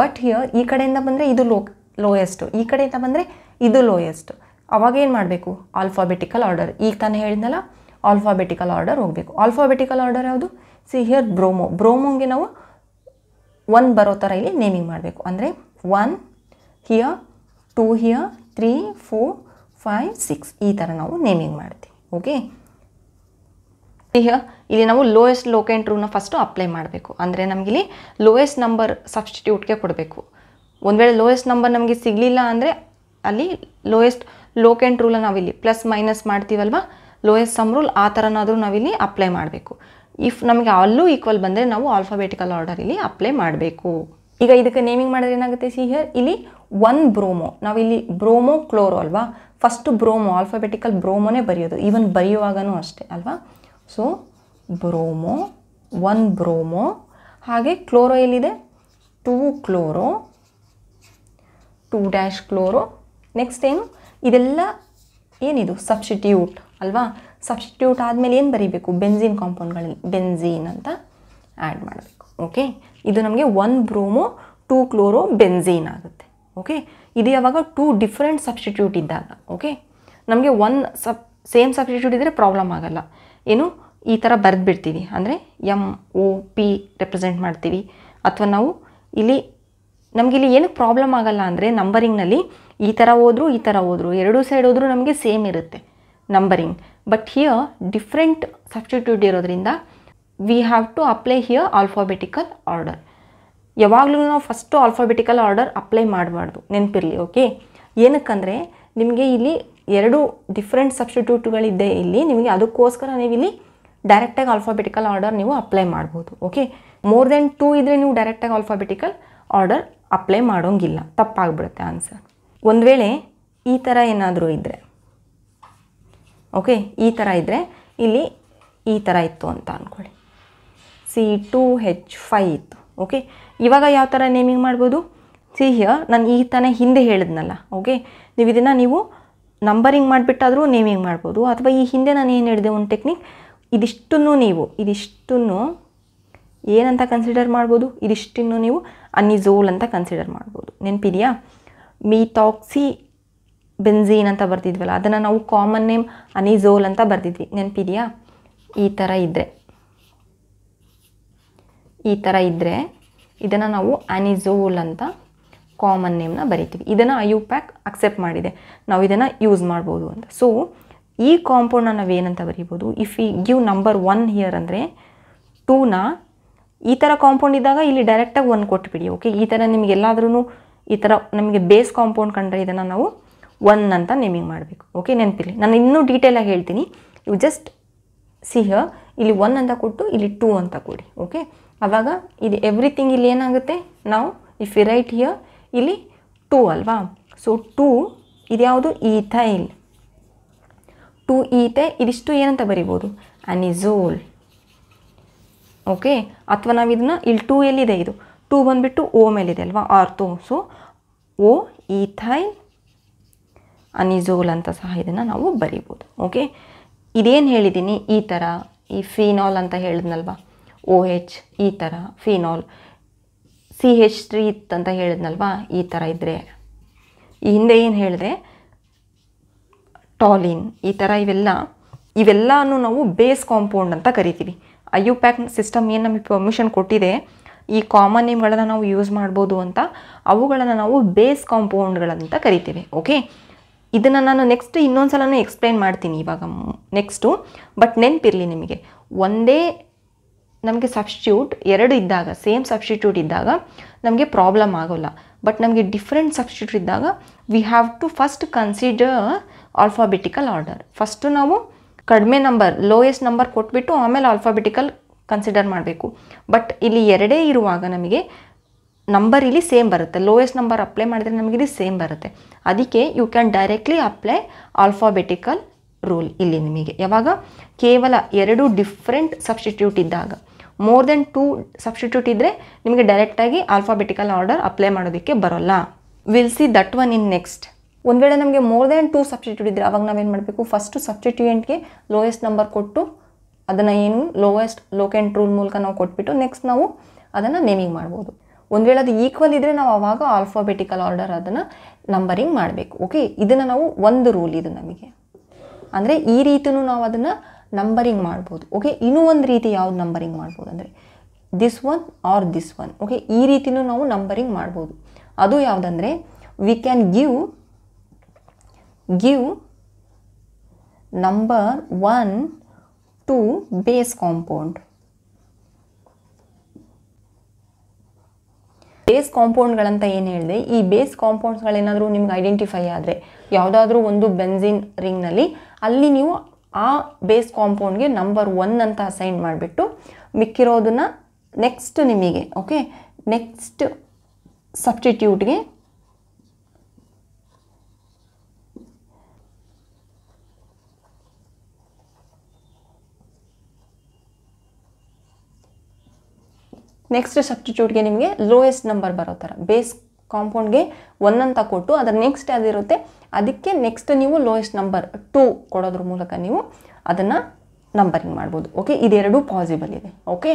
ಬಟ್ ಹಿಯರ್ ಈ ಕಡೆಯಿಂದ ಬಂದರೆ ಇದು ಲೋ ಲೋಯೆಸ್ಟು ಈ ಕಡೆಯಿಂದ ಬಂದರೆ ಇದು ಲೋಯೆಸ್ಟ್ ಅವಾಗ ಏನು ಮಾಡಬೇಕು ಆಲ್ಫಾಬೆಟಿಕಲ್ ಆರ್ಡರ್ ಈಗ ತಾನೇ ಹೇಳಿದ್ನಲ್ಲ ಆಲ್ಫಾಬೆಟಿಕಲ್ ಆರ್ಡರ್ ಹೋಗಬೇಕು ಆಲ್ಫಾಬೆಟಿಕಲ್ ಆರ್ಡರ್ ಯಾವುದು ಸಿ ಹಿಯರ್ ಬ್ರೋಮೋ ಬ್ರೋಮೋಗೆ ನಾವು ಒನ್ ಬರೋ ಥರ ಇಲ್ಲಿ ನೇಮಿಂಗ್ ಮಾಡಬೇಕು ಅಂದರೆ one here two here three four five six ಈ ಥರ ನಾವು ನೇಮಿಂಗ್ ಮಾಡ್ತೀವಿ ಓಕೆ ಹಿಯರ್ ಇಲ್ಲಿ ನಾವು ಲೋಯೆಸ್ಟ್ ಲೋಕೆಂಟ್ ರೂಲ್ನ ಫಸ್ಟು ಅಪ್ಲೈ ಮಾಡಬೇಕು ಅಂದರೆ ನಮಗಿಲ್ಲಿ ಲೋಯೆಸ್ಟ್ ನಂಬರ್ ಸಬ್ಸ್ಟಿಟ್ಯೂಟ್ಗೆ ಕೊಡಬೇಕು ಒಂದು ವೇಳೆ ಲೋಯೆಸ್ಟ್ ನಂಬರ್ ನಮಗೆ ಸಿಗಲಿಲ್ಲ ಅಂದರೆ ಅಲ್ಲಿ ಲೋಯೆಸ್ಟ್ ಲೋಕೆಂಟ್ ನಾವು ಇಲ್ಲಿ ಪ್ಲಸ್ ಮೈನಸ್ ಮಾಡ್ತೀವಲ್ವ ಲೋಯೆಸ್ಟ್ ಸಮ್ ರೂಲ್ ಆ ಥರನಾದರೂ ನಾವಿಲ್ಲಿ ಅಪ್ಲೈ ಮಾಡಬೇಕು ಇಫ್ ನಮಗೆ ಅಲ್ಲೂ ಈಕ್ವಲ್ ಬಂದರೆ ನಾವು ಆಲ್ಫಾಬೆಟಿಕಲ್ ಆರ್ಡರ್ ಇಲ್ಲಿ ಅಪ್ಲೈ ಮಾಡಬೇಕು ಈಗ ಇದಕ್ಕೆ ನೇಮಿಂಗ್ ಮಾಡಿದ್ರೆ ಏನಾಗುತ್ತೆ ಸಿ ಹಿಯರ್ ಇಲ್ಲಿ ಒನ್ ಬ್ರೋಮೋ ನಾವಿಲ್ಲಿ ಬ್ರೋಮೋ ಕ್ಲೋರೋ ಅಲ್ವಾ ಫಸ್ಟ್ ಬ್ರೋಮೋ ಆಲ್ಫಾಬೆಟಿಕಲ್ ಬ್ರೋಮೋನೇ ಬರೆಯೋದು ಈವನ್ ಬರೆಯುವಾಗನೂ ಅಷ್ಟೇ ಅಲ್ವಾ ಸೊ ಬ್ರೋಮೋ ಒನ್ ಬ್ರೋಮೋ ಹಾಗೆ ಕ್ಲೋರೋ ಎಲ್ಲಿದೆ two chloro two dash chloro next ಏನು ಇದೆಲ್ಲ ಏನಿದು ಸಬ್ಸ್ಟಿಟ್ಯೂಟ್ ಅಲ್ವಾ ಸಬ್ಸ್ಟಿಟ್ಯೂಟ್ ಆದಮೇಲೆ ಏನು ಬರೀಬೇಕು ಬೆನ್ಸಿನ್ ಕಾಂಪೌಂಡ್ಗಳಲ್ಲಿ ಬೆನ್ಸಿನ್ ಅಂತ ಆ್ಯಡ್ ಮಾಡಬೇಕು ಓಕೆ ಇದು ನಮಗೆ one bromo two chloro benzene ಆಗುತ್ತೆ ಓಕೆ ಇದು ಯಾವಾಗ ಟೂ ಡಿಫ್ರೆಂಟ್ ಸಬ್ಸ್ಟಿಟ್ಯೂಟ್ ಇದ್ದಾಗ ಓಕೆ ನಮಗೆ ಒನ್ ಸಬ್ ಸೇಮ್ ಸಬ್ಸ್ಟಿಟ್ಯೂಟ್ ಇದ್ದರೆ ಪ್ರಾಬ್ಲಮ್ ಆಗಲ್ಲ ಏನು ಈ ಥರ ಬರೆದ್ಬಿಡ್ತೀವಿ ಅಂದರೆ ಎಮ್ ಒ ಪಿ ರೆಪ್ರೆಸೆಂಟ್ ಮಾಡ್ತೀವಿ ಅಥವಾ ನಾವು ಇಲ್ಲಿ ನಮಗಿಲ್ಲಿ ಏನಕ್ಕೆ ಪ್ರಾಬ್ಲಮ್ ಆಗಲ್ಲ ಅಂದರೆ ನಂಬರಿಂಗ್ನಲ್ಲಿ ಈ ಥರ ಹೋದರೂ ಈ ಥರ ಹೋದರೂ ಎರಡೂ ಸೈಡ್ ಹೋದರೂ ನಮಗೆ ಸೇಮ್ ಇರುತ್ತೆ numbering but here different substitute ಇರೋದ್ರಿಂದ we have to apply here alphabetical order ಯಾವಾಗಲೂ ನಾವು ಫಸ್ಟು ಆಲ್ಫಾಬೆಟಿಕಲ್ ಆರ್ಡರ್ ಅಪ್ಲೈ ಮಾಡಬಾರ್ದು ನೆನಪಿರಲಿ ಓಕೆ ಏನಕ್ಕಂದರೆ ನಿಮಗೆ ಇಲ್ಲಿ ಎರಡು ಡಿಫ್ರೆಂಟ್ ಸಬ್ಸ್ಟಿಟ್ಯೂಟ್ಗಳಿದೆ ಇಲ್ಲಿ ನಿಮಗೆ ಅದಕ್ಕೋಸ್ಕರ ನೀವು ಇಲ್ಲಿ ಡೈರೆಕ್ಟಾಗಿ ಆಲ್ಫಾಬೆಟಿಕಲ್ ಆರ್ಡರ್ ನೀವು ಅಪ್ಲೈ ಮಾಡ್ಬೋದು ಓಕೆ ಮೋರ್ ದೆನ್ ಟೂ ಇದ್ದರೆ ನೀವು ಡೈರೆಕ್ಟಾಗಿ ಆಲ್ಫಾಬೆಟಿಕಲ್ ಆರ್ಡರ್ ಅಪ್ಲೈ ಮಾಡೋಂಗಿಲ್ಲ ತಪ್ಪಾಗ್ಬಿಡುತ್ತೆ ಆನ್ಸರ್ ಒಂದು ವೇಳೆ ಈ ಥರ ಏನಾದರೂ ಇದ್ದರೆ ಓಕೆ ಈ ಥರ ಇದ್ದರೆ ಇಲ್ಲಿ ಈ ಥರ ಇತ್ತು ಅಂತ ಅಂದ್ಕೊಳ್ಳಿ ಸಿ ಟು ಹೆಚ್ ಫೈ ಇತ್ತು ಓಕೆ ಇವಾಗ ಯಾವ ಥರ ನೇಮಿಂಗ್ ಮಾಡ್ಬೋದು ಸಿ ಹಿಯರ್ ನಾನು ಈ ತಾನೇ ಹಿಂದೆ ಹೇಳಿದ್ನಲ್ಲ ಓಕೆ ನೀವು ಇದನ್ನು ನೀವು ನಂಬರಿಂಗ್ ಮಾಡಿಬಿಟ್ಟಾದರೂ ನೇಮಿಂಗ್ ಮಾಡ್ಬೋದು ಅಥವಾ ಈ ಹಿಂದೆ ನಾನು ಏನು ಹೇಳಿದೆ ಒಂದು ಟೆಕ್ನಿಕ್ ಇದಿಷ್ಟನ್ನು ನೀವು ಇದಿಷ್ಟನ್ನು ಏನಂತ ಕನ್ಸಿಡರ್ ಮಾಡ್ಬೋದು ಇದಿಷ್ಟನ್ನು ನೀವು ಅನಿಝೋಲ್ ಅಂತ ಕನ್ಸಿಡರ್ ಮಾಡ್ಬೋದು ನೆನಪಿದೆಯಾ ಮೀತಾಕ್ಸಿ ಬೆನ್ಝೀನ್ ಅಂತ ಬರ್ತಿದ್ವಲ್ಲ ಅದನ್ನು ನಾವು ಕಾಮನ್ ನೇಮ್ ಅನಿಝೋಲ್ ಅಂತ ಬರ್ತಿದ್ವಿ ನೆನಪಿದೆಯಾ ಈ ಥರ ಇದ್ದರೆ ಈ ಥರ ಇದ್ದರೆ ಇದನ್ನು ನಾವು ಅನಿಝೋಲ್ ಅಂತ ಕಾಮನ್ ನೇಮ್ನ ಬರಿತೀವಿ ಇದನ್ನು ಐ ಯು ಪ್ಯಾಕ್ ಅಕ್ಸೆಪ್ಟ್ ಮಾಡಿದೆ ನಾವು ಇದನ್ನು ಯೂಸ್ ಮಾಡ್ಬೋದು ಅಂತ ಸೊ ಈ ನಾವು ಏನಂತ ಬರಿಬೋದು ಇಫ್ ಈ ಗಿವ್ ನಂಬರ್ ಒನ್ ಹಿಯರ್ ಅಂದರೆ ಟೂನ ಈ ಥರ ಕಾಂಪೌಂಡ್ ಇದ್ದಾಗ ಇಲ್ಲಿ ಡೈರೆಕ್ಟಾಗಿ ಒನ್ ಕೊಟ್ಬಿಡಿ ಓಕೆ ಈ ಥರ ನಿಮಗೆ ಎಲ್ಲಾದ್ರೂ ಈ ಥರ ನಮಗೆ ಬೇಸ್ ಕಾಂಪೌಂಡ್ ಕಂಡ್ರೆ ಇದನ್ನು ನಾವು ಒನ್ ಅಂತ ನೇಮಿಂಗ್ ಮಾಡಬೇಕು ಓಕೆ ನೆನಪಿರಲಿ ನಾನು ಇನ್ನೂ ಡೀಟೇಲಾಗಿ ಹೇಳ್ತೀನಿ ಇವು ಜಸ್ಟ್ ಸಿಹ ಇಲ್ಲಿ ಒನ್ ಅಂತ ಕೊಟ್ಟು ಇಲ್ಲಿ ಟೂ ಅಂತ ಕೊಡಿ ಓಕೆ ಆವಾಗ ಇದು ಎವ್ರಿಥಿಂಗ್ ಇಲ್ಲಿ ಏನಾಗುತ್ತೆ ನಾವು ಇಫ್ ಯು ರೈಟ್ ಹಿಯರ್ ಇಲ್ಲಿ ಟೂ ಅಲ್ವಾ ಸೊ ಟೂ ಇದು ಯಾವುದು ಈಥೈಲ್ ಟು ಥೈಲ್ ಇದಿಷ್ಟು ಏನಂತ ಬರಿಬೋದು ಅನಿಝೋಲ್ ಓಕೆ ಅಥವಾ ನಾವು ಇದನ್ನ ಇಲ್ಲಿ ಟೂ ಎಲ್ಲಿದೆ ಇದು ಟೂ ಬಂದುಬಿಟ್ಟು ಓ ಮೇಲಿದೆ ಅಲ್ವಾ ಆರ್ತು ಸೊ ಓ ಈಥೈಲ್ ಅನಿಝೋಲ್ ಅಂತ ಸಹ ಇದನ್ನು ನಾವು ಬರಿಬೋದು ಓಕೆ ಇದೇನು ಹೇಳಿದ್ದೀನಿ ಈ ಥರ ಈ ಫೀನಾಲ್ ಅಂತ ಹೇಳಿದ್ನಲ್ವಾ ಓ ಎಚ್ ಈ ಥರ ಫಿನಾಲ್ ಸಿ ಹೆಚ್ ತ್ರೀ ಇತ್ತಂತ ಹೇಳಿದ್ನಲ್ವಾ ಈ ಥರ ಇದ್ದರೆ ಈ ಹಿಂದೆ ಏನು ಹೇಳಿದೆ ಟಾಲಿನ್ ಈ ಥರ ಇವೆಲ್ಲ ಇವೆಲ್ಲನೂ ನಾವು ಬೇಸ್ ಕಾಂಪೌಂಡ್ ಅಂತ ಕರಿತೀವಿ ಐ ಯು ಪ್ಯಾಕ್ ಸಿಸ್ಟಮ್ ಏನು ನಮಗೆ ಪರ್ಮಿಷನ್ ಕೊಟ್ಟಿದೆ ಈ ಕಾಮನ್ ನೇಮ್ಗಳನ್ನು ನಾವು ಯೂಸ್ ಮಾಡ್ಬೋದು ಅಂತ ಅವುಗಳನ್ನು ನಾವು ಬೇಸ್ ಕಾಂಪೌಂಡ್ಗಳಂತ ಕರಿತೀವಿ ಓಕೆ ಇದನ್ನು ನಾನು ನೆಕ್ಸ್ಟ್ ಇನ್ನೊಂದು ಸಲನೂ ಎಕ್ಸ್ಪ್ಲೈನ್ ಮಾಡ್ತೀನಿ ಇವಾಗ ನೆಕ್ಸ್ಟು ಬಟ್ ನೆನಪಿರಲಿ ನಿಮಗೆ ಒಂದೇ ನಮಗೆ ಸಬ್ಸ್ಟಿಟ್ಯೂಟ್ ಎರಡು ಇದ್ದಾಗ ಸೇಮ್ ಸಬ್ಸ್ಟಿಟ್ಯೂಟ್ ಇದ್ದಾಗ ನಮಗೆ ಪ್ರಾಬ್ಲಮ್ ಆಗೋಲ್ಲ ಬಟ್ ನಮಗೆ ಡಿಫ್ರೆಂಟ್ ಸಬ್ಸ್ಟಿಟ್ಯೂಟ್ ಇದ್ದಾಗ we have to first consider alphabetical order first ನಾವು ಕಡಿಮೆ ನಂಬರ್ ಲೋಯೆಸ್ಟ್ ನಂಬರ್ ಕೊಟ್ಬಿಟ್ಟು ಆಮೇಲೆ ಆಲ್ಫಾಬೆಟಿಕಲ್ ಕನ್ಸಿಡರ್ ಮಾಡಬೇಕು ಬಟ್ ಇಲ್ಲಿ ಎರಡೇ ಇರುವಾಗ ನಮಗೆ ನಂಬರ್ ಇಲ್ಲಿ ಸೇಮ್ ಬರುತ್ತೆ ಲೋಯೆಸ್ಟ್ ನಂಬರ್ ಅಪ್ಲೈ ಮಾಡಿದರೆ ನಮಗೆ ಇಲ್ಲಿ ಸೇಮ್ ಬರುತ್ತೆ ಅದಕ್ಕೆ you can directly apply alphabetical rule ಇಲ್ಲಿ ನಿಮಗೆ ಯಾವಾಗ ಕೇವಲ ಎರಡು ಡಿಫ್ರೆಂಟ್ ಸಬ್ಸ್ಟಿಟ್ಯೂಟ್ ಇದ್ದಾಗ ಮೋರ್ ದೆನ್ ಟೂ ಸಬ್ಸ್ಟಿಟ್ಯೂಟ್ ಇದ್ದರೆ ನಿಮಗೆ ಡೈರೆಕ್ಟಾಗಿ ಆಲ್ಫಾಬೆಟಿಕಲ್ ಆರ್ಡರ್ ಅಪ್ಲೈ ಮಾಡೋದಕ್ಕೆ ಬರೋಲ್ಲ will see that one in next ಒಂದು ವೇಳೆ ನಮಗೆ ಮೋರ್ ದೆನ್ ಟೂ ಸಬ್ಸ್ಟಿಟ್ಯೂಟ್ ಇದ್ದರೆ ಅವಾಗ ನಾವೇನು ಮಾಡಬೇಕು ಫಸ್ಟು ಸಬ್ಸ್ಟಿಟ್ಯೂಯೆಂಟ್ಗೆ ಲೋಯೆಸ್ಟ್ ನಂಬರ್ ಕೊಟ್ಟು ಅದನ್ನು ಏನು ಲೋಯೆಸ್ಟ್ ಲೋಕೆಂಟ್ ರೂಲ್ ಮೂಲಕ ನಾವು ಕೊಟ್ಬಿಟ್ಟು ನೆಕ್ಸ್ಟ್ ನಾವು ಅದನ್ನು ನೇಮಿಂಗ್ ಮಾಡ್ಬೋದು ಒಂದು ವೇಳೆ ಅದು ಈಕ್ವಲ್ ಇದ್ದರೆ ನಾವು ಆವಾಗ ಆಲ್ಫಾಬೆಟಿಕಲ್ ಆರ್ಡರ್ ಅದನ್ನು ನಂಬರಿಂಗ್ ಮಾಡಬೇಕು ಓಕೆ ಇದನ್ನು ನಾವು ಒಂದು ರೂಲ್ ಇದು ನಮಗೆ ಅಂದರೆ ಈ ರೀತಿಯೂ ನಾವು ಅದನ್ನು ನಂಬರಿಂಗ್ ಮಾಡ್ಬೋದು ಓಕೆ ಇನ್ನೂ ಒಂದು ರೀತಿ ಯಾವ್ದು ನಂಬರಿಂಗ್ ಮಾಡ್ಬೋದು ಅಂದರೆ this one or this one okay ಈ ರೀತಿಯೂ ನಾವು ನಂಬರಿಂಗ್ ಮಾಡ್ಬೋದು ಅದು ಯಾವುದಂದ್ರೆ we can give give number one to base compound base ಕಾಂಪೌಂಡ್ಗಳಂತ ಏನು ಹೇಳಿದೆ ಈ ಬೇಸ್ ಕಾಂಪೌಂಡ್ಸ್ಗಳೇನಾದರೂ ನಿಮ್ಗೆ ಐಡೆಂಟಿಫೈ ಆದರೆ ಯಾವುದಾದ್ರೂ ಒಂದು ಬೆನ್ಸಿನ್ ರಿಂಗ್ನಲ್ಲಿ ಅಲ್ಲಿ ನೀವು ಆ ಬೇಸ್ ಕಾಂಪೌಂಡ್ಗೆ ನಂಬರ್ ಒನ್ ಅಂತ ಅಸೈನ್ ಮಾಡಿಬಿಟ್ಟು ಮಿಕ್ಕಿರೋದನ್ನ ನೆಕ್ಸ್ಟ್ ನಿಮಗೆ ಓಕೆ ನೆಕ್ಸ್ಟ್ ಸಬ್ಸ್ಟಿಟ್ಯೂಟ್ಗೆ ನೆಕ್ಸ್ಟ್ ಸಬ್ಸ್ಟಿಟ್ಯೂಟ್ಗೆ ನಿಮಗೆ ಲೋಯೆಸ್ಟ್ ನಂಬರ್ ಬರೋ ಥರ ಬೇಸ್ ಕಾಂಪೌಂಡ್ಗೆ ಒನ್ ಅಂತ ಕೊಟ್ಟು ಅದರ ನೆಕ್ಸ್ಟ್ ಅದಿರುತ್ತೆ ಅದಕ್ಕೆ ನೆಕ್ಸ್ಟ್ ನೀವು ಲೋಯೆಸ್ಟ್ ನಂಬರ್ ಟೂ ಕೊಡೋದ್ರ ಮೂಲಕ ನೀವು ಅದನ್ನು ನಂಬರಿಂಗ್ ಮಾಡ್ಬೋದು ಓಕೆ ಇದೆರಡೂ ಪಾಸಿಬಲ್ ಇದೆ ಓಕೆ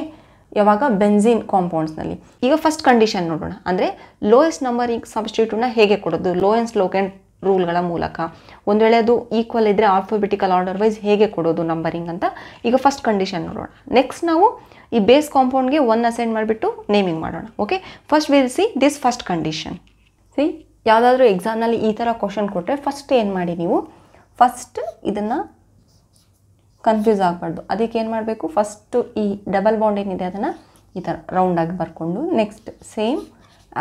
ಯಾವಾಗ ಬೆನ್ಸಿನ್ ಕಾಂಪೌಂಡ್ಸ್ನಲ್ಲಿ ಈಗ ಫಸ್ಟ್ ಕಂಡೀಷನ್ ನೋಡೋಣ ಅಂದರೆ ಲೋಯೆಸ್ಟ್ ನಂಬರ್ ಈಗ ಸಬ್ಸ್ಟಿಟ್ಯೂಟ್ನ ಹೇಗೆ ಕೊಡೋದು ಲೋ ಆ್ಯಂಡ್ ಲೋಕೆಂಡ್ ರೂಲ್ಗಳ ಮೂಲಕ ಒಂದು ವೇಳೆ ಅದು ಈಕ್ವಲ್ ಇದ್ದರೆ ಆಲ್ಫೋಬೆಟಿಕಲ್ ಆರ್ಡರ್ ವೈಸ್ ಹೇಗೆ ಕೊಡೋದು ನಂಬರಿಂಗ್ ಅಂತ ಈಗ ಫಸ್ಟ್ ಕಂಡೀಷನ್ ನೋಡೋಣ ನೆಕ್ಸ್ಟ್ ನಾವು ಈ ಬೇಸ್ ಕಾಂಪೌಂಡ್ಗೆ ಒನ್ ಅಸೈನ್ ಮಾಡಿಬಿಟ್ಟು ನೇಮಿಂಗ್ ಮಾಡೋಣ okay first will see this first condition see ಯಾವುದಾದ್ರೂ ಎಕ್ಸಾಮ್ನಲ್ಲಿ ಈ ಥರ ಕ್ವಶನ್ ಕೊಟ್ಟರೆ ಫಸ್ಟ್ ಏನು ಮಾಡಿ ನೀವು ಫಸ್ಟ್ ಇದನ್ನು ಕನ್ಫ್ಯೂಸ್ ಆಗಬಾರ್ದು ಅದಕ್ಕೆ ಏನು ಮಾಡಬೇಕು ಫಸ್ಟು ಈ ಡಬಲ್ ಬಾಂಡ್ ಏನಿದೆ ಅದನ್ನು ಈ ಥರ ರೌಂಡಾಗಿ ಬರ್ಕೊಂಡು next same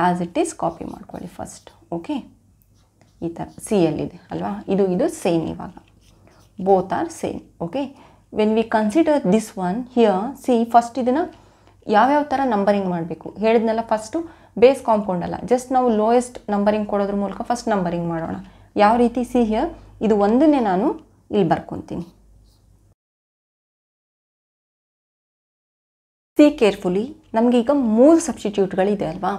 as it is copy ಮಾಡ್ಕೊಳ್ಳಿ ಫಸ್ಟ್ ಓಕೆ ಈ ಥರ ಸಿ ಎಲ್ಲಿದೆ ಅಲ್ವಾ ಇದು ಇದು ಸೇಮ್ ಇವಾಗ both are same okay when we consider this one here see first ಇದನ್ನು ಯಾವ್ಯಾವ ಥರ ನಂಬರಿಂಗ್ ಮಾಡಬೇಕು ಹೇಳಿದ್ನಲ್ಲ ಫಸ್ಟು ಬೇಸ್ ಅಲ್ಲ ಜಸ್ಟ್ ನಾವು ಲೋಯೆಸ್ಟ್ ನಂಬರಿಂಗ್ ಕೊಡೋದ್ರ ಮೂಲಕ ಫಸ್ಟ್ ನಂಬರಿಂಗ್ ಮಾಡೋಣ ಯಾವ ರೀತಿ ಸಿ ಹಿಯರ್ ಇದು ಒಂದನ್ನೇ ನಾನು ಇಲ್ಲಿ ಬರ್ಕೊತೀನಿ ಸಿ ಕೇರ್ಫುಲಿ ನಮಗೆ ಈಗ ಮೂರು ಸಬ್ಸ್ಟಿಟ್ಯೂಟ್ಗಳಿದೆ ಅಲ್ವಾ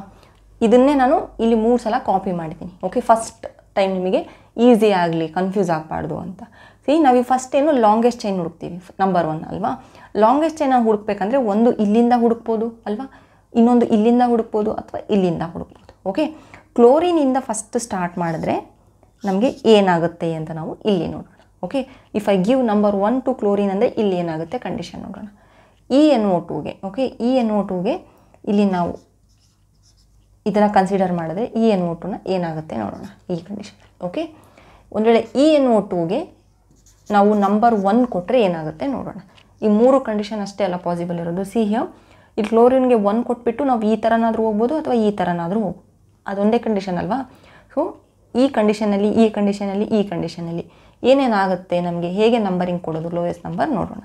ಇದನ್ನೇ ನಾನು ಇಲ್ಲಿ ಮೂರು ಸಲ ಕಾಪಿ ಮಾಡಿದ್ದೀನಿ ಓಕೆ ಫಸ್ಟ್ ಟೈಮ್ ನಿಮಗೆ ಈಸಿ ಆಗಲಿ ಕನ್ಫ್ಯೂಸ್ ಆಗಬಾರ್ದು ಅಂತ ಸಿ ನಾವು ಫಸ್ಟ್ ಏನು ಲಾಂಗೆಸ್ಟ್ ಚೈನ್ ಹುಡುಕ್ತೀವಿ ನಂಬರ್ ಒನ್ ಅಲ್ವಾ ಲಾಂಗೆಸ್ಟ್ ಚೈನ್ ಹುಡುಕ್ಬೇಕಂದ್ರೆ ಒಂದು ಇಲ್ಲಿಂದ ಹುಡುಕ್ಬೋದು ಅಲ್ವಾ ಇನ್ನೊಂದು ಇಲ್ಲಿಂದ ಹುಡುಕ್ಬೋದು ಅಥವಾ ಇಲ್ಲಿಂದ ಹುಡುಕ್ಬೋದು ಓಕೆ ಕ್ಲೋರಿನಿಂದ ಫಸ್ಟ್ ಸ್ಟಾರ್ಟ್ ಮಾಡಿದ್ರೆ ನಮಗೆ ಏನಾಗುತ್ತೆ ಅಂತ ನಾವು ಇಲ್ಲಿ ನೋಡೋಣ okay if I give number one to chlorine ಅಂದರೆ ಇಲ್ಲಿ ಏನಾಗುತ್ತೆ ಕಂಡೀಷನ್ ನೋಡೋಣ ಇ ಎನ್ ಓ ಟೂಗೆ ಓಕೆ ಇ ಎನ್ ಓ ಟೂಗೆ ಇಲ್ಲಿ ನಾವು ಇದನ್ನು ಕನ್ಸಿಡರ್ ಮಾಡಿದ್ರೆ ಇ ಎನ್ ಓ ಏನಾಗುತ್ತೆ ನೋಡೋಣ ಈ ಕಂಡೀಷನ್ ಓಕೆ ಒಂದು ವೇಳೆ ಇ e ಎನ್ ಓ ಟುಗೆ ನಾವು ನಂಬರ್ ಒನ್ ಕೊಟ್ಟರೆ ಏನಾಗುತ್ತೆ ನೋಡೋಣ ಈ ಮೂರು ಕಂಡೀಷನ್ ಅಷ್ಟೇ ಅಲ್ಲ ಪಾಸಿಬಲ್ ಇರೋದು ಸಿ ಹಿಯರ್ ಈ ಕ್ಲೋರಿನ್ಗೆ ಒನ್ ಕೊಟ್ಬಿಟ್ಟು ನಾವು ಈ ಥರನಾದರೂ ಹೋಗ್ಬೋದು ಅಥವಾ ಈ ಥರನಾದರೂ ಹೋಗ್ಬೋದು ಅದೊಂದೇ ಕಂಡೀಷನ್ ಅಲ್ವಾ ಸೊ ಈ ಕಂಡೀಷನಲ್ಲಿ ಈ ಕಂಡೀಷನಲ್ಲಿ ಈ ಕಂಡೀಷನಲ್ಲಿ ಏನೇನಾಗುತ್ತೆ ನಮಗೆ ಹೇಗೆ ನಂಬರಿಂಗ್ ಕೊಡೋದು ಲೋಯೆಸ್ಟ್ ನಂಬರ್ ನೋಡೋಣ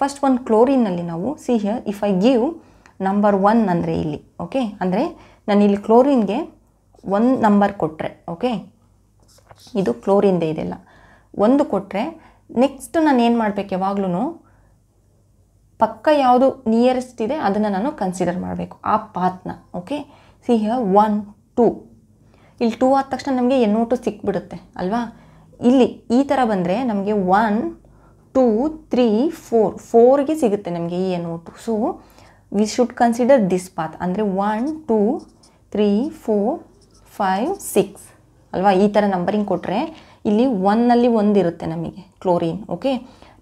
ಫಸ್ಟ್ ಒಂದು ಕ್ಲೋರಿನ್ನಲ್ಲಿ ನಾವು see here if I give number one ಅಂದರೆ ಇಲ್ಲಿ ಓಕೆ ಅಂದರೆ ನಾನು ಇಲ್ಲಿ ಕ್ಲೋರಿನ್ಗೆ ಒಂದು ನಂಬರ್ ಕೊಟ್ಟರೆ ಓಕೆ ಇದು ಕ್ಲೋರಿನ್ದೇ ಇದೆಲ್ಲ ಒಂದು ಕೊಟ್ಟರೆ ನೆಕ್ಸ್ಟ್ ನಾನು ಏನು ಮಾಡಬೇಕು ಯಾವಾಗ್ಲೂ ಪಕ್ಕ ಯಾವುದು ನಿಯರೆಸ್ಟ್ ಇದೆ ಅದನ್ನು ನಾನು ಕನ್ಸಿಡರ್ ಮಾಡಬೇಕು ಆ ಪಾತ್ನ ಓಕೆ ಸಿ ಹ ಒನ್ ಟೂ ಇಲ್ಲಿ ಟೂ ಆದ ತಕ್ಷಣ ನಮಗೆ ಎನ್ನೋ ಟು ಸಿಕ್ಬಿಡುತ್ತೆ ಅಲ್ವಾ ಇಲ್ಲಿ ಈ ಥರ ಬಂದರೆ ನಮಗೆ ಒನ್ ಟೂ ತ್ರೀ ಫೋರ್ ಫೋರ್ಗೆ ಸಿಗುತ್ತೆ ನಮಗೆ ಈ ಎನ್ನೋ two so we should consider this path ಅಂದರೆ one two three four five six ಅಲ್ವಾ ಈ ಥರ ನಂಬರಿಂಗ್ ಕೊಟ್ಟರೆ ಇಲ್ಲಿ ಒನ್ನಲ್ಲಿ ಒಂದಿರುತ್ತೆ ನಮಗೆ ಕ್ಲೋರಿನ್ ಓಕೆ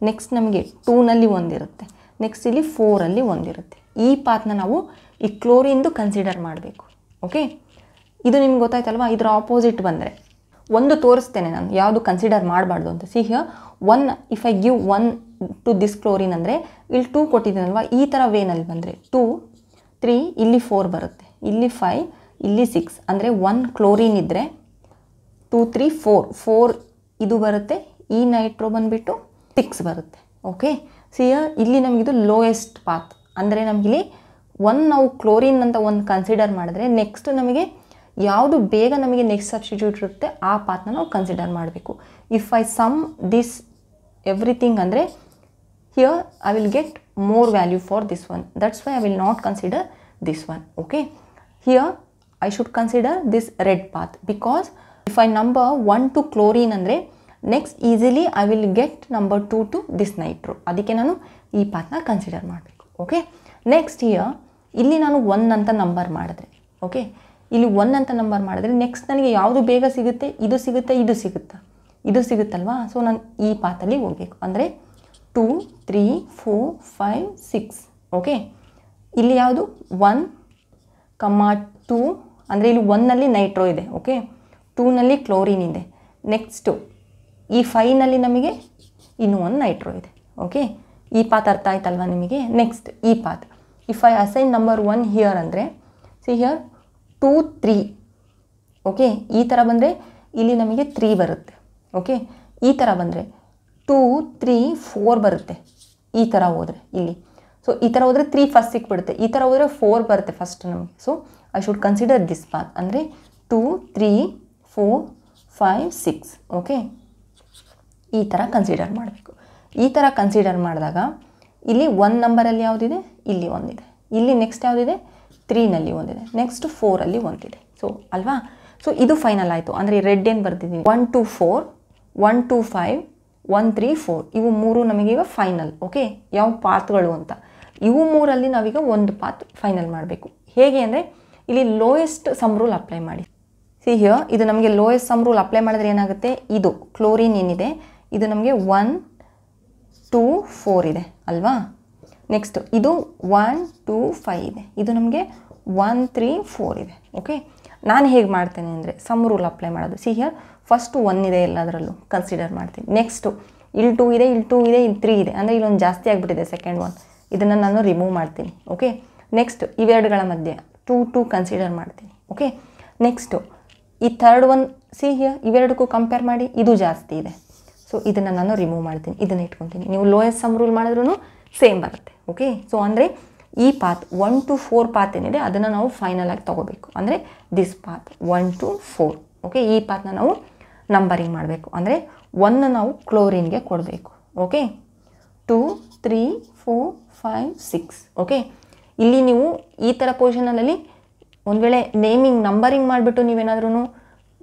ನೆಕ್ಸ್ಟ್ ನಮಗೆ ಟೂನಲ್ಲಿ ಒಂದಿರುತ್ತೆ ನೆಕ್ಸ್ಟ್ ಇಲ್ಲಿ ಫೋರಲ್ಲಿ ಒಂದಿರುತ್ತೆ ಈ ಪಾತ್ನ ನಾವು ಈ ಕ್ಲೋರಿನ್ದು ಕನ್ಸಿಡರ್ ಮಾಡಬೇಕು ಓಕೆ ಇದು ನಿಮ್ಗೆ ಗೊತ್ತಾಯ್ತಲ್ವಾ ಇದರ ಆಪೋಸಿಟ್ ಬಂದರೆ ಒಂದು ತೋರಿಸ್ತೇನೆ ನಾನು ಯಾವುದು ಕನ್ಸಿಡರ್ ಮಾಡಬಾರ್ದು ಅಂತ see one if I give one to this chlorine ಅಂದರೆ ಇಲ್ಲಿ ಟೂ ಕೊಟ್ಟಿದ್ದೀನಲ್ವ ಈ ಥರ ವೇನಲ್ಲಿ ಬಂದರೆ ಟೂ ತ್ರೀ ಇಲ್ಲಿ ಫೋರ್ ಬರುತ್ತೆ ಇಲ್ಲಿ ಫೈವ್ ಇಲ್ಲಿ ಸಿಕ್ಸ್ ಅಂದರೆ ಒನ್ ಕ್ಲೋರಿನ್ ಇದ್ದರೆ ಟೂ ತ್ರೀ ಫೋರ್ ಫೋರ್ ಇದು ಬರುತ್ತೆ ಈ ನೈಟ್ರೋ ಬಂದುಬಿಟ್ಟು ಸಿಕ್ಸ್ ಬರುತ್ತೆ ಓಕೆ ಸಿಯ ಇಲ್ಲಿ ನಮಗಿದು ಲೋಯೆಸ್ಟ್ ಪಾತ್ ಅಂದರೆ ನಮಗಿಲ್ಲಿ ಒನ್ ನಾವು ಕ್ಲೋರಿನ್ ಅಂತ ಒಂದು ಕನ್ಸಿಡರ್ ಮಾಡಿದ್ರೆ ನೆಕ್ಸ್ಟ್ ನಮಗೆ ಯಾವುದು ಬೇಗ ನಮಗೆ ನೆಕ್ಸ್ಟ್ ಸಬ್ಸ್ಟಿಟ್ಯೂಟ್ ಇರುತ್ತೆ ಆ ಪಾತ್ನ ನಾವು ಕನ್ಸಿಡರ್ ಮಾಡಬೇಕು if I sum this everything ಅಂದರೆ here I will get more value for this one that's why I will not consider this one okay here I should consider this red path because if I number one to chlorine ಅಂದರೆ next easily I will get number two to this nitro ಅದಕ್ಕೆ ನಾನು ಈ ಪಾತ್ನ consider ಮಾಡಬೇಕು okay next here ಇಲ್ಲಿ ನಾನು one ಅಂತ number ಮಾಡಿದ್ರೆ ಓಕೆ ಇಲ್ಲಿ ಒನ್ ಅಂತ ನಂಬರ್ ಮಾಡಿದ್ರೆ ನೆಕ್ಸ್ಟ್ ನನಗೆ ಯಾವುದು ಬೇಗ ಸಿಗುತ್ತೆ ಇದು ಸಿಗುತ್ತೆ ಇದು ಸಿಗುತ್ತಾ ಇದು ಸಿಗುತ್ತಲ್ವಾ ಸೊ ನಾನು ಈ ಪಾತಲ್ಲಿ ಹೋಗಬೇಕು ಅಂದರೆ two three four five six okay ಇಲ್ಲಿ ಯಾವುದು ಒನ್ ಕಮ್ಮ ಟೂ ಅಂದರೆ ಇಲ್ಲಿ ಒನ್ನಲ್ಲಿ ನೈಟ್ರೋ ಇದೆ ಓಕೆ ಟೂನಲ್ಲಿ ಕ್ಲೋರಿನ್ ಇದೆ ನೆಕ್ಸ್ಟು ಈ ಫೈನಲ್ಲಿ ನಮಗೆ ಇನ್ನೂ ಒಂದು ನೈಟ್ರೋ ಇದೆ ಓಕೆ ಈ ಪಾತ್ ಅರ್ಥ ಆಯ್ತಲ್ವಾ ನಿಮಗೆ ನೆಕ್ಸ್ಟ್ ಈ path if I assign number one here ಅಂದರೆ see here two three okay ಈ ಥರ ಬಂದರೆ ಇಲ್ಲಿ ನಮಗೆ ತ್ರೀ ಬರುತ್ತೆ ಓಕೆ ಈ ಥರ ಬಂದರೆ ಟೂ ತ್ರೀ ಫೋರ್ ಬರುತ್ತೆ ಈ ಥರ ಹೋದರೆ ಇಲ್ಲಿ ಸೊ ಈ ಥರ ಹೋದರೆ ತ್ರೀ ಫಸ್ಟ್ ಸಿಕ್ಬಿಡುತ್ತೆ ಈ ಥರ ಹೋದರೆ ಫೋರ್ ಬರುತ್ತೆ ಫಸ್ಟ್ ನಮಗೆ so I should consider this path ಅಂದರೆ two three four five six okay ಈ ಥರ ಕನ್ಸಿಡರ್ ಮಾಡಬೇಕು ಈ ಥರ ಕನ್ಸಿಡರ್ ಮಾಡಿದಾಗ ಇಲ್ಲಿ ಒನ್ ನಂಬರಲ್ಲಿ ಯಾವುದಿದೆ ಇಲ್ಲಿ ಒಂದಿದೆ ಇಲ್ಲಿ ನೆಕ್ಸ್ಟ್ ಯಾವುದಿದೆ ತ್ರೀನಲ್ಲಿ ಒಂದಿದೆ ನೆಕ್ಸ್ಟ್ ಫೋರಲ್ಲಿ ಒಂದಿದೆ ಸೊ ಅಲ್ವಾ ಸೊ ಇದು ಫೈನಲ್ ಆಯಿತು ಅಂದರೆ ರೆಡ್ ಏನು ಬರ್ತಿದ್ದೀನಿ one two four one two five one three four ಇವು ಮೂರು ನಮಗೀಗ ಫೈನಲ್ ಓಕೆ ಯಾವ ಪಾತ್ಗಳು ಅಂತ ಇವು ಮೂರಲ್ಲಿ ನಾವೀಗ ಒಂದು ಪಾತ್ ಫೈನಲ್ ಮಾಡಬೇಕು ಹೇಗೆ ಅಂದರೆ ಇಲ್ಲಿ ಲೋಯೆಸ್ಟ್ ಸಮ್ ರೂಲ್ ಅಪ್ಲೈ ಮಾಡಿ ಸಿ ಹಿಯರ್ ಇದು ನಮಗೆ ಲೋಯೆಸ್ಟ್ ಸಮ್ ರೂಲ್ ಅಪ್ಲೈ ಮಾಡಿದ್ರೆ ಏನಾಗುತ್ತೆ ಇದು ಕ್ಲೋರಿನ್ ಏನಿದೆ ಇದು ನಮಗೆ ಒನ್ ಟೂ ಫೋರ್ ಇದೆ ಅಲ್ವಾ ನೆಕ್ಸ್ಟ್ ಇದು ಒನ್ ಟೂ ಫೈ ಇದೆ ಇದು ನಮಗೆ ಒನ್ ತ್ರೀ ಫೋರ್ ಇದೆ ಓಕೆ ನಾನು ಹೇಗೆ ಮಾಡ್ತೇನೆ ಅಂದರೆ ಸಮ್ ರೂಲ್ ಅಪ್ಲೈ ಮಾಡೋದು ಸಿ ಹಿಯರ್ ಫಸ್ಟು ಒನ್ ಇದೆ ಎಲ್ಲದರಲ್ಲೂ ಕನ್ಸಿಡರ್ ಮಾಡ್ತೀನಿ ನೆಕ್ಸ್ಟು ಇಲ್ಲಿ ಟೂ ಇದೆ ಇಲ್ಲಿ ಟೂ ಇದೆ ಇಲ್ಲಿ ತ್ರೀ ಇದೆ ಅಂದರೆ ಇಲ್ಲೊಂದು ಜಾಸ್ತಿ ಆಗಿಬಿಟ್ಟಿದೆ ಸೆಕೆಂಡ್ ಒನ್ ಇದನ್ನು ನಾನು ರಿಮೂವ್ ಮಾಡ್ತೀನಿ ಓಕೆ ನೆಕ್ಸ್ಟ್ ಇವೆರಡುಗಳ ಮಧ್ಯೆ ಟೂ ಟು ಕನ್ಸಿಡರ್ ಮಾಡ್ತೀನಿ ಓಕೆ ನೆಕ್ಸ್ಟು ಈ ಥರ್ಡ್ ಒನ್ ಸಿ ಹಿಯರ್ ಇವೆರಡಕ್ಕೂ ಕಂಪೇರ್ ಮಾಡಿ ಇದು ಜಾಸ್ತಿ ಇದೆ ಸೊ ಇದನ್ನು ನಾನು ರಿಮೂವ್ ಮಾಡ್ತೀನಿ ಇದನ್ನು ಇಟ್ಕೊತೀನಿ ನೀವು ಲೋಯೆಸ್ಟ್ ಸಮ್ ರೂಲ್ ಮಾಡಿದ್ರೂ ಸೇಮ್ ಬರುತ್ತೆ ಓಕೆ ಸೊ ಅಂದರೆ ಈ path one two four path ಏನಿದೆ ಅದನ್ನು ನಾವು ಫೈನಲ್ ಆಗಿ ತೊಗೋಬೇಕು ಅಂದರೆ this path one two four okay ಈ ಪಾತ್ನ ನಾವು ನಂಬರಿಂಗ್ ಮಾಡಬೇಕು ಅಂದರೆ ಒನ್ನ ನಾವು ಕ್ಲೋರಿನ್ಗೆ ಕೊಡಬೇಕು okay two three four five six okay ಇಲ್ಲಿ ನೀವು ಈ ಥರ ಪೊಸಿಷನಲ್ಲಿ ಒಂದು ವೇಳೆ ನೇಮಿಂಗ್ ನಂಬರಿಂಗ್ ಮಾಡಿಬಿಟ್ಟು ನೀವೇನಾದ್ರೂ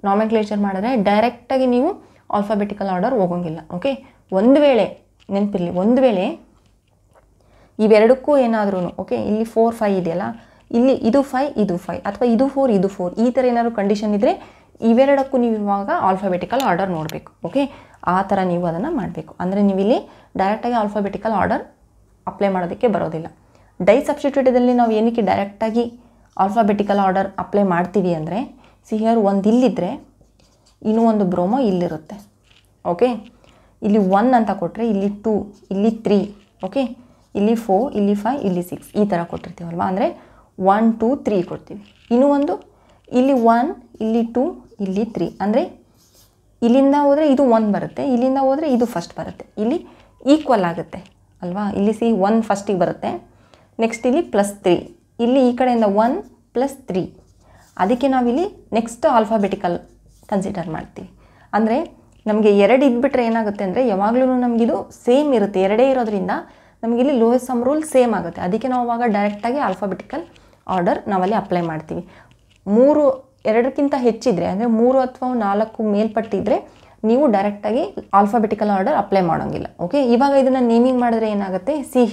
ನಾಮಿಕ್ಲೇಚರ್ ಮಾಡಿದ್ರೆ ಡೈರೆಕ್ಟಾಗಿ ನೀವು ಆಲ್ಫಾಬೆಟಿಕಲ್ ಆರ್ಡರ್ ಹೋಗೋಂಗಿಲ್ಲ ಓಕೆ ಒಂದು ವೇಳೆ ನೆನಪಿರಲಿ ಒಂದು ವೇಳೆ ಇವೆರಡಕ್ಕೂ ಏನಾದ್ರೂ ಓಕೆ ಇಲ್ಲಿ ಫೋರ್ ಫೈ ಇದೆಯಲ್ಲ ಇಲ್ಲಿ ಇದು ಫೈ ಇದು ಫೈ ಅಥವಾ ಇದು ಫೋರ್ ಇದು ಫೋರ್ ಈ ಥರ ಏನಾದರೂ ಕಂಡೀಷನ್ ಇದ್ದರೆ ಇವೆರಡಕ್ಕೂ ನೀವು ಇವಾಗ ಆಲ್ಫಾಬೆಟಿಕಲ್ ಆರ್ಡರ್ ನೋಡಬೇಕು ಓಕೆ ಆ ಥರ ನೀವು ಅದನ್ನು ಮಾಡಬೇಕು ಅಂದರೆ ಇಲ್ಲಿ ಡೈರೆಕ್ಟಾಗಿ ಆಲ್ಫಾಬೆಟಿಕಲ್ ಆರ್ಡರ್ ಅಪ್ಲೈ ಮಾಡೋದಕ್ಕೆ ಬರೋದಿಲ್ಲ ಡೈ ಸಬ್ಸ್ಟಿಟ್ಯೂಟದಲ್ಲಿ ನಾವು ಏನಕ್ಕೆ ಡೈರೆಕ್ಟಾಗಿ ಆಲ್ಫಾಬೆಟಿಕಲ್ ಆರ್ಡರ್ ಅಪ್ಲೈ ಮಾಡ್ತೀವಿ ಅಂದರೆ ಸಿ ಹಿಯರ್ ಒಂದು ಇಲ್ಲಿದ್ದರೆ ಇನ್ನೂ ಒಂದು ಬ್ರೋಮೋ ಇಲ್ಲಿರುತ್ತೆ ಓಕೆ ಇಲ್ಲಿ ಒನ್ ಅಂತ ಕೊಟ್ಟರೆ ಇಲ್ಲಿ ಟೂ ಇಲ್ಲಿ ತ್ರೀ ಓಕೆ ಇಲ್ಲಿ ಫೋ ಇಲ್ಲಿ ಫೈವ್ ಇಲ್ಲಿ ಸಿಕ್ಸ್ ಈ ಥರ ಕೊಟ್ಟಿರ್ತೀವಲ್ವ ಅಂದರೆ ಒನ್ ಟೂ ತ್ರೀ ಕೊಡ್ತೀವಿ ಇನ್ನೂ ಒಂದು ಇಲ್ಲಿ ಒನ್ ಇಲ್ಲಿ ಟೂ ಇಲ್ಲಿ ತ್ರೀ ಅಂದರೆ ಇಲ್ಲಿಂದ ಹೋದರೆ ಇದು ಒನ್ ಬರುತ್ತೆ ಇಲ್ಲಿಂದ ಹೋದರೆ ಇದು ಫಸ್ಟ್ ಬರುತ್ತೆ ಇಲ್ಲಿ ಈಕ್ವಲ್ ಆಗುತ್ತೆ ಅಲ್ವಾ ಇಲ್ಲಿ ಸಿ ಒನ್ ಫಸ್ಟಿಗೆ ಬರುತ್ತೆ ನೆಕ್ಸ್ಟ್ ಇಲ್ಲಿ ಪ್ಲಸ್ ತ್ರೀ ಇಲ್ಲಿ ಈ ಕಡೆಯಿಂದ ಒನ್ ಪ್ಲಸ್ ತ್ರೀ ಅದಕ್ಕೆ ನಾವಿಲ್ಲಿ ನೆಕ್ಸ್ಟ್ ಆಲ್ಫಾಬೆಟಿಕಲ್ ಕನ್ಸಿಡರ್ ಮಾಡ್ತೀವಿ ಅಂದರೆ ನಮಗೆ ಎರಡು ಇದ್ಬಿಟ್ರೆ ಏನಾಗುತ್ತೆ ಅಂದರೆ ಯಾವಾಗಲೂ ನಮಗಿದು ಸೇಮ್ ಇರುತ್ತೆ ಎರಡೇ ಇರೋದ್ರಿಂದ ನಮಗಿಲ್ಲಿ ಲೋಯೆಸ್ಟ್ ಸಮ್ ರೂಲ್ ಸೇಮ್ ಆಗುತ್ತೆ ಅದಕ್ಕೆ ನಾವು ಅವಾಗ ಡೈರೆಕ್ಟಾಗಿ ಆಲ್ಫಾಬೆಟಿಕಲ್ ಆರ್ಡರ್ ನಾವಲ್ಲಿ ಅಪ್ಲೈ ಮಾಡ್ತೀವಿ ಮೂರು ಎರಡಕ್ಕಿಂತ ಹೆಚ್ಚಿದ್ರೆ ಅಂದರೆ ಮೂರು ಅಥವಾ ನಾಲ್ಕು ಮೇಲ್ಪಟ್ಟಿದ್ರೆ ನೀವು ಡೈರೆಕ್ಟಾಗಿ ಆಲ್ಫಾಬೆಟಿಕಲ್ ಆರ್ಡರ್ ಅಪ್ಲೈ ಮಾಡೋಂಗಿಲ್ಲ ಓಕೆ ಇವಾಗ ಇದನ್ನು ನೇಮಿಂಗ್ ಮಾಡಿದ್ರೆ ಏನಾಗುತ್ತೆ ಸಿ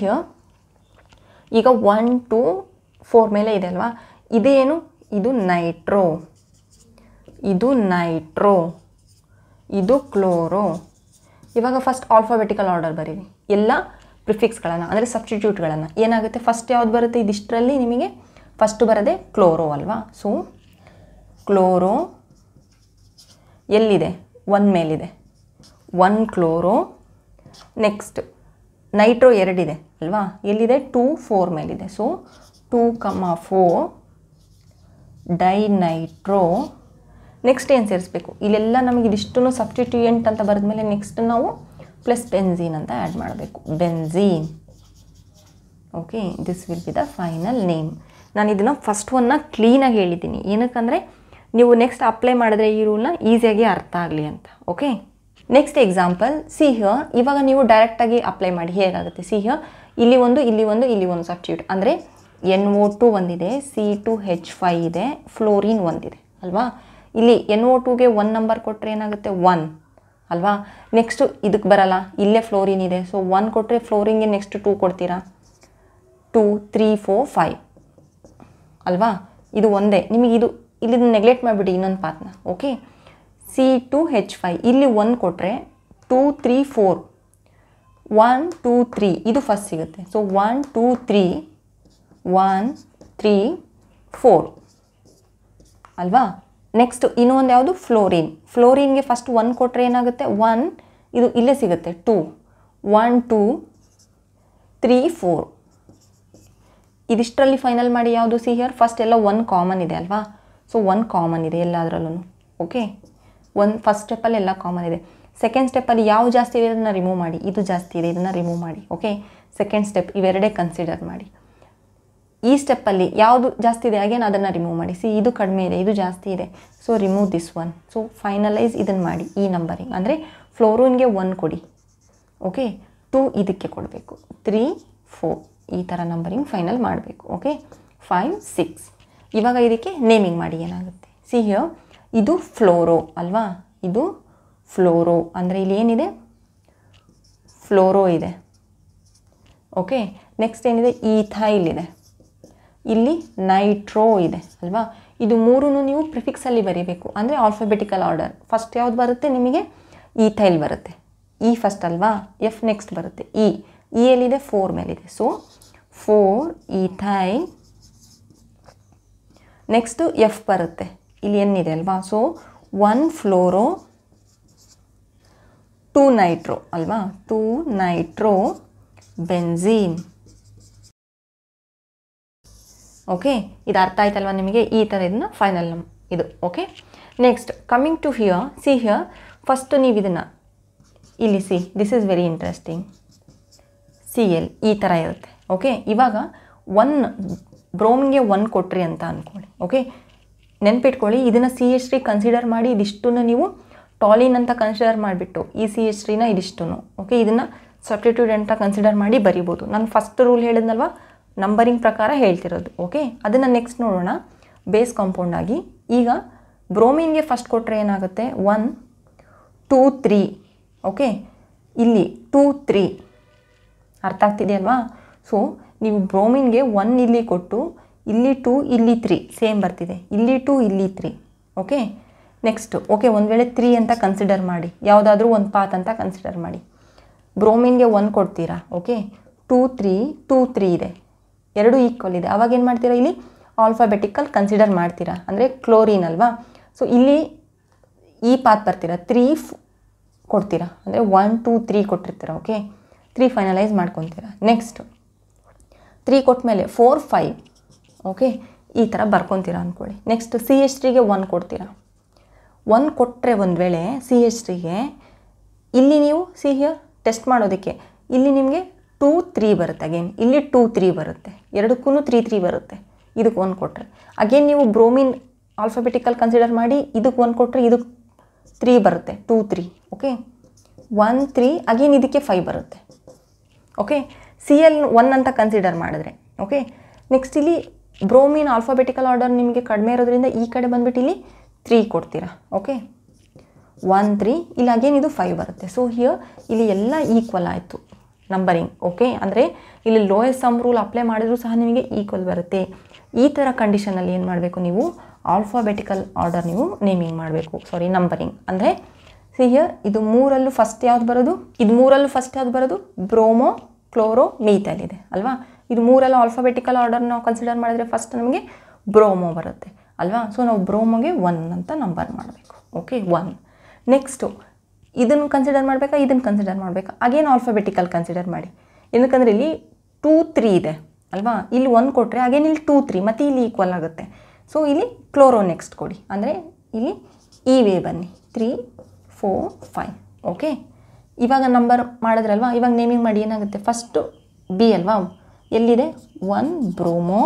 ಈಗ ಒನ್ ಟು ಫೋರ್ ಮೇಲೆ ಇದೆ ಅಲ್ವಾ ಇದೇನು ಇದು ನೈಟ್ರೋ ಇದು ನೈಟ್ರೋ ಇದು ಕ್ಲೋರೋ ಇವಾಗ ಫಸ್ಟ್ ಆಲ್ಫಾಬೆಟಿಕಲ್ ಆರ್ಡರ್ ಬರೀರಿ ಎಲ್ಲ ಪ್ರಿಫಿಕ್ಸ್ಗಳನ್ನು ಅಂದರೆ ಸಬ್ಸ್ಟಿಟ್ಯೂಟ್ಗಳನ್ನು ಏನಾಗುತ್ತೆ ಫಸ್ಟ್ ಯಾವ್ದು ಬರುತ್ತೆ ಇದಿಷ್ಟರಲ್ಲಿ ನಿಮಗೆ ಫಸ್ಟ್ ಬರೋದೇ ಕ್ಲೋರೋ ಅಲ್ವಾ ಸೊ ಕ್ಲೋರೋ ಎಲ್ಲಿದೆ ಒನ್ ಮೇಲಿದೆ ಒನ್ ಕ್ಲೋರೋ ನೆಕ್ಸ್ಟ್ ನೈಟ್ರೋ ಎರಡಿದೆ ಅಲ್ವಾ ಎಲ್ಲಿದೆ ಟೂ ಫೋರ್ ಮೇಲಿದೆ so two comma four dinitro next ಏನು ಸೇರಿಸಬೇಕು ಇಲ್ಲೆಲ್ಲ ನಮಗೆ ಇದಿಷ್ಟು ಸಬ್ಸ್ಟಿಟ್ಯೂಯೆಂಟ್ ಅಂತ ಬರೆದ ಮೇಲೆ ನೆಕ್ಸ್ಟ್ ನಾವು ಪ್ಲಸ್ ಬೆನ್ಝೀನ್ ಅಂತ ಆ್ಯಡ್ ಮಾಡಬೇಕು benzene okay this will be the final name ನಾನು ಇದನ್ನು ಫಸ್ಟ್ ಒನ್ನ ಕ್ಲೀನಾಗಿ ಹೇಳಿದ್ದೀನಿ ಏನಕ್ಕಂದರೆ ನೀವು ನೆಕ್ಸ್ಟ್ ಅಪ್ಲೈ ಮಾಡಿದ್ರೆ ಈ ರೂಲ್ನ ಈಸಿಯಾಗಿ ಅರ್ಥ ಆಗಲಿ ಅಂತ okay next example see here ಇವಾಗ ನೀವು ಡೈರೆಕ್ಟಾಗಿ ಅಪ್ಲೈ ಮಾಡಿ ಹೇಗಾಗುತ್ತೆ ಸಿ ಹಿಯರ್ ಇಲ್ಲಿ ಒಂದು ಇಲ್ಲಿ ಒಂದು ಇಲ್ಲಿ ಒಂದು ಸಬ್ಸ್ಟಿಟ್ಯೂಟ್ ಅಂದರೆ ಎನ್ ಒ ಟು ಒಂದಿದೆ ಸಿ ಟು ಹೆಚ್ ಫೈ ಇದೆ ಫ್ಲೋರಿನ್ ಒಂದಿದೆ ಅಲ್ವಾ ಇಲ್ಲಿ ಎನ್ ಒ ಟುಗೆ ಒನ್ ನಂಬರ್ ಕೊಟ್ಟರೆ ಏನಾಗುತ್ತೆ ಒನ್ ಅಲ್ವಾ ನೆಕ್ಸ್ಟು ಇದಕ್ಕೆ ಬರಲ್ಲ ಇಲ್ಲೇ ಫ್ಲೋರಿನ್ ಇದೆ ಸೊ ಒನ್ ಕೊಟ್ಟರೆ ಫ್ಲೋರಿಂಗೆ ನೆಕ್ಸ್ಟ್ ಟೂ ಕೊಡ್ತೀರಾ ಟೂ ತ್ರೀ ಫೋರ್ ಫೈವ್ ಅಲ್ವಾ ಇದು ಒಂದೇ ನಿಮಗೆ ಇದು ನೆಗ್ಲೆಕ್ಟ್ ಮಾಡಿಬಿಡಿ ಇನ್ನೊಂದು ಪಾತ್ನ okay C two H five ಇಲ್ಲಿ ಒಂದು ಕೊಟ್ಟರೆ two three four one two three ಇದು ಫಸ್ಟ್ ಸಿಗುತ್ತೆ so one two three one three four ಅಲ್ವಾ ನೆಕ್ಸ್ಟ್ ಇನ್ನೊಂದು ಯಾವುದು ಫ್ಲೋರಿನ್ ಫ್ಲೋರಿನ್ಗೆ ಫಸ್ಟ್ ಒನ್ ಕೊಟ್ಟರೆ ಏನಾಗುತ್ತೆ ಒನ್ ಇದು ಇಲ್ಲೇ ಸಿಗುತ್ತೆ two one two three four ಇದಿಷ್ಟರಲ್ಲಿ ಫೈನಲ್ ಮಾಡಿ ಯಾವುದು ಸಿ ಹಿಯರ್ ಫಸ್ಟ್ ಎಲ್ಲ ಒನ್ ಕಾಮನ್ ಇದೆ ಅಲ್ವಾ ಸೊ ಒನ್ ಕಾಮನ್ ಇದೆ ಎಲ್ಲದರಲ್ಲೂ ಓಕೆ ಒಂದು ಫಸ್ಟ್ ಸ್ಟೆಪ್ಪಲ್ಲಿ ಎಲ್ಲ ಕಾಮನ್ ಇದೆ ಸೆಕೆಂಡ್ ಸ್ಟೆಪ್ಪಲ್ಲಿ ಯಾವ ಜಾಸ್ತಿ ಇದೆ ಅದನ್ನು ರಿಮೂವ್ ಮಾಡಿ ಇದು ಜಾಸ್ತಿ ಇದೆ ಇದನ್ನು ರಿಮೂವ್ ಮಾಡಿ ಓಕೆ ಸೆಕೆಂಡ್ ಸ್ಟೆಪ್ ಇವೆರಡೇ ಕನ್ಸಿಡರ್ ಮಾಡಿ ಈ ಸ್ಟೆಪ್ಪಲ್ಲಿ ಯಾವುದು ಜಾಸ್ತಿ ಇದೆ ಹಾಗೇನು ಅದನ್ನು ರಿಮೂವ್ ಮಾಡಿ ಸಿ ಇದು ಕಡಿಮೆ ಇದೆ ಇದು ಜಾಸ್ತಿ ಇದೆ so remove this one so finalise ಇದನ್ನು ಮಾಡಿ ಈ ನಂಬರಿಂಗ್ ಅಂದರೆ ಫ್ಲೋರೂನ್ಗೆ ಒನ್ ಕೊಡಿ ಓಕೆ ಟೂ ಇದಕ್ಕೆ ಕೊಡಬೇಕು ತ್ರೀ ಫೋರ್ ಈ ಥರ ನಂಬರಿಂಗ್ ಫೈನಲ್ ಮಾಡಬೇಕು ಓಕೆ ಫೈವ್ ಸಿಕ್ಸ್ ಇವಾಗ ಇದಕ್ಕೆ ನೇಮಿಂಗ್ ಮಾಡಿ ಏನಾಗುತ್ತೆ ಸಿ ಹಿಯರ್ ಇದು ಫ್ಲೋರೋ ಅಲ್ವಾ ಇದು ಫ್ಲೋರೋ ಅಂದರೆ ಇಲ್ಲಿ ಏನಿದೆ ಫ್ಲೋರೋ ಇದೆ ಓಕೆ ನೆಕ್ಸ್ಟ್ ಏನಿದೆ ಈಥೈಲ್ ಇದೆ ಇಲ್ಲಿ ನೈಟ್ರೋ ಇದೆ ಅಲ್ವಾ ಇದು ಮೂರೂ ನೀವು ಪ್ರಿಫಿಕ್ಸಲ್ಲಿ ಬರೀಬೇಕು ಅಂದರೆ ಆಲ್ಫಾಬೆಟಿಕಲ್ ಆರ್ಡರ್ ಫಸ್ಟ್ ಯಾವ್ದು ಬರುತ್ತೆ ನಿಮಗೆ ಈಥೈಲ್ ಬರುತ್ತೆ ಇ e ಫಸ್ಟ್ ಅಲ್ವಾ ಎಫ್ ನೆಕ್ಸ್ಟ್ ಬರುತ್ತೆ ಇ e. ಇ e ಎಲ್ಲಿದೆ ಫೋರ್ ಮೇಲಿದೆ so four ethyl next F ಬರುತ್ತೆ ಇಲ್ಲಿ ಏನಿದೆ ಅಲ್ವಾ so one fluoro two nitro ಅಲ್ವಾ ಟೂ ನೈಟ್ರೋ ಬೆನ್ಝೀನ್ ಓಕೆ ಇದು ಅರ್ಥ ಆಯ್ತಲ್ವಾ ನಿಮಗೆ ಈ ಥರ ಇದನ್ನ ಫೈನಲ್ ನಮ್ ಇದು okay next coming to here see here first ನೀವು ಇದನ್ನು ಇಲ್ಲಿ see this is very interesting C L ಈ ಥರ ಇರುತ್ತೆ ಓಕೆ ಇವಾಗ ಒನ್ ಬ್ರೋಮ್ಗೆ ಒನ್ ಕೊಟ್ರಿ ಅಂತ ಅಂದ್ಕೊಳ್ಳಿ ಓಕೆ ನೆನ್ಪಿಟ್ಕೊಳ್ಳಿ ಇದನ್ನು ಸಿ ಎಚ್ ತ್ರೀ ಕನ್ಸಿಡರ್ ಮಾಡಿ ಇದಿಷ್ಟು ನೀವು ಟಾಲಿನ್ ಅಂತ ಕನ್ಸಿಡರ್ ಮಾಡಿಬಿಟ್ಟು ಈ ಸಿ ಎಚ್ ತ್ರೀನ ಇದಿಷ್ಟು ಓಕೆ ಇದನ್ನು ಸಬ್ಸ್ಟಿಟ್ಯೂಟ್ ಅಂತ ಕನ್ಸಿಡರ್ ಮಾಡಿ ಬರಿಬೋದು ನಾನು ಫಸ್ಟ್ ರೂಲ್ ಹೇಳಿದ್ನಲ್ವ ನಂಬರಿಂಗ್ ಪ್ರಕಾರ ಹೇಳ್ತಿರೋದು ಓಕೆ ಅದನ್ನು ನೆಕ್ಸ್ಟ್ ನೋಡೋಣ ಬೇಸ್ ಕಾಂಪೌಂಡ್ ಆಗಿ ಈಗ ಬ್ರೋಮಿನ್ಗೆ ಫಸ್ಟ್ ಕೊಟ್ಟರೆ ಏನಾಗುತ್ತೆ ಒನ್ ಟೂ ತ್ರೀ ಓಕೆ ಇಲ್ಲಿ ಟೂ ತ್ರೀ ಅರ್ಥ ಆಗ್ತಿದೆಯಲ್ವಾ ಸೊ ನೀವು ಬ್ರೋಮಿನ್ಗೆ ಒನ್ ಇಲ್ಲಿ ಕೊಟ್ಟು ಇಲ್ಲಿ ಟೂ ಇಲ್ಲಿ ತ್ರೀ ಸೇಮ್ ಬರ್ತಿದೆ ಇಲ್ಲಿ ಟೂ ಇಲ್ಲಿ ತ್ರೀ ಓಕೆ ನೆಕ್ಸ್ಟು ಓಕೆ ಒಂದು ವೇಳೆ ತ್ರೀ ಅಂತ ಕನ್ಸಿಡರ್ ಮಾಡಿ ಯಾವುದಾದ್ರೂ ಒಂದು ಪಾತ್ ಅಂತ ಕನ್ಸಿಡರ್ ಮಾಡಿ ಬ್ರೋಮಿನ್ಗೆ ಒನ್ ಕೊಡ್ತೀರಾ okay two three two three ಇದೆ ಎರಡು ಈಕ್ವಲ್ ಇದೆ ಅವಾಗ ಏನು ಮಾಡ್ತೀರಾ ಇಲ್ಲಿ ಆಲ್ಫಾಬೆಟಿಕಲ್ ಕನ್ಸಿಡರ್ ಮಾಡ್ತೀರಾ ಅಂದರೆ ಕ್ಲೋರಿನ್ ಅಲ್ವಾ ಸೊ ಇಲ್ಲಿ ಈ ಪಾತ್ ಬರ್ತೀರಾ ತ್ರೀ ಕೊಡ್ತೀರಾ ಅಂದರೆ ಒನ್ ಟೂ ತ್ರೀ ಕೊಟ್ಟಿರ್ತೀರಾ ಓಕೆ ತ್ರೀ ಫೈನಲೈಸ್ ಮಾಡ್ಕೊತೀರಾ ನೆಕ್ಸ್ಟು ತ್ರೀ ಕೊಟ್ಟ ಮೇಲೆ ಫೋರ್ ಫೈವ್ ಓಕೆ ಈ ಥರ ಬರ್ಕೊತೀರಾ ಅಂದ್ಕೊಳ್ಳಿ ನೆಕ್ಸ್ಟ್ ಸಿ ಎಚ್ ತ್ರೀಗೆ ಒನ್ ಕೊಡ್ತೀರಾ ಒನ್ ಕೊಟ್ಟರೆ ಒಂದು ವೇಳೆ ಸಿ ಎಚ್ ತ್ರೀಗೆ ಇಲ್ಲಿ ನೀವು ಸಿ ಹಿಯರ್ ಟೆಸ್ಟ್ ಮಾಡೋದಕ್ಕೆ ಇಲ್ಲಿ ನಿಮಗೆ ಟೂ ತ್ರೀ ಬರುತ್ತೆ ಅಗೇನ್ ಇಲ್ಲಿ ಟೂ ತ್ರೀ ಬರುತ್ತೆ ಎರಡಕ್ಕೂ ತ್ರೀ ತ್ರೀ ಬರುತ್ತೆ ಇದಕ್ಕೆ ಒನ್ ಕೊಟ್ಟರೆ ಅಗೇನ್ ನೀವು ಬ್ರೋಮಿನ್ ಆಲ್ಫಾಬೆಟಿಕಲ್ ಕನ್ಸಿಡರ್ ಮಾಡಿ ಇದಕ್ಕೆ ಒನ್ ಕೊಟ್ಟರೆ ಇದಕ್ಕೆ ತ್ರೀ ಬರುತ್ತೆ two three okay one three again ಇದಕ್ಕೆ ಫೈವ್ ಬರುತ್ತೆ ಓಕೆ ಸಿ ಎಲ್ ಒನ್ ಅಂತ ಕನ್ಸಿಡರ್ ಮಾಡಿದ್ರೆ ಓಕೆ ನೆಕ್ಸ್ಟ್ ಇಲ್ಲಿ ಬ್ರೋಮಿನ್ ಆಲ್ಫಾಬೆಟಿಕಲ್ ಆರ್ಡರ್ ನಿಮಗೆ ಕಡಿಮೆ ಇರೋದ್ರಿಂದ ಈ ಕಡೆ ಬಂದುಬಿಟ್ಟು ಇಲ್ಲಿ ತ್ರೀ ಕೊಡ್ತೀರಾ ಓಕೆ ಒನ್ ತ್ರೀ ಇಲ್ಲಿ ಅಗೇನ್ ಇದು ಫೈವ್ ಬರುತ್ತೆ ಸೊ ಹಿಯರ್ ಇಲ್ಲಿ ಎಲ್ಲ ಈಕ್ವಲ್ ಆಯಿತು ನಂಬರಿಂಗ್ ಓಕೆ ಅಂದರೆ ಇಲ್ಲಿ ಲೋಯೆಸ್ಟ್ ಸಮ್ ರೂಲ್ ಅಪ್ಲೈ ಮಾಡಿದರೂ ಸಹ ನಿಮಗೆ ಈಕ್ವಲ್ ಬರುತ್ತೆ ಈ ಥರ ಕಂಡೀಷನಲ್ಲಿ ಏನು ಮಾಡಬೇಕು ನೀವು ಆಲ್ಫಾಬೆಟಿಕಲ್ ಆರ್ಡರ್ ನೀವು ನೇಮಿಂಗ್ ಮಾಡಬೇಕು ಸಾರಿ ನಂಬರಿಂಗ್ ಅಂದರೆ ಸಿ ಹಿಯರ್ ಇದು ಮೂರಲ್ಲೂ ಫಸ್ಟ್ ಯಾವ್ದು ಬರೋದು ಇದು ಮೂರಲ್ಲೂ ಫಸ್ಟ್ ಯಾವ್ದು ಬರೋದು ಬ್ರೋಮೋ ಕ್ಲೋರೋ ಮೀತಲ್ ಇದೆ ಅಲ್ವಾ ಇದು ಮೂರೆಲ್ಲ ಆಲ್ಫಾಬೆಟಿಕಲ್ ಆರ್ಡರ್ ನಾವು ಕನ್ಸಿಡರ್ ಮಾಡಿದರೆ ಫಸ್ಟ್ ನಮಗೆ ಬ್ರೋಮೋ ಬರುತ್ತೆ ಅಲ್ವಾ ಸೊ ನಾವು ಬ್ರೋಮೋಗೆ ಒನ್ ಅಂತ ನಂಬರ್ ಮಾಡಬೇಕು ಓಕೆ ಒನ್ ನೆಕ್ಸ್ಟು ಇದನ್ನು ಕನ್ಸಿಡರ್ ಮಾಡಬೇಕಾ ಇದನ್ನು ಕನ್ಸಿಡರ್ ಮಾಡಬೇಕಾ ಅಗೇನ್ ಆಲ್ಫಾಬೆಟಿಕಲ್ ಕನ್ಸಿಡರ್ ಮಾಡಿ ಏನಕ್ಕಂದ್ರೆ ಇಲ್ಲಿ ಟೂ ತ್ರೀ ಇದೆ ಅಲ್ವಾ ಇಲ್ಲಿ ಒನ್ ಕೊಟ್ಟರೆ ಅಗೇನ್ ಇಲ್ಲಿ ಟೂ ತ್ರೀ ಮತ್ತು ಇಲ್ಲಿ ಈಕ್ವಲ್ ಆಗುತ್ತೆ ಸೊ ಇಲ್ಲಿ ಕ್ಲೋರೋ ನೆಕ್ಸ್ಟ್ ಕೊಡಿ ಅಂದರೆ ಇಲ್ಲಿ ಈ ವೇ ಬನ್ನಿ ತ್ರೀ ಫೋರ್ ಫೈವ್ ಓಕೆ ಇವಾಗ ನಂಬರ್ ಮಾಡಿದ್ರಲ್ವಾ ಇವಾಗ ನೇಮಿಂಗ್ ಮಾಡಿ ಏನಾಗುತ್ತೆ ಫಸ್ಟು ಬಿ ಅಲ್ವಾ ಎಲ್ಲಿದೆ ಒನ್ ಬ್ರೋಮೋ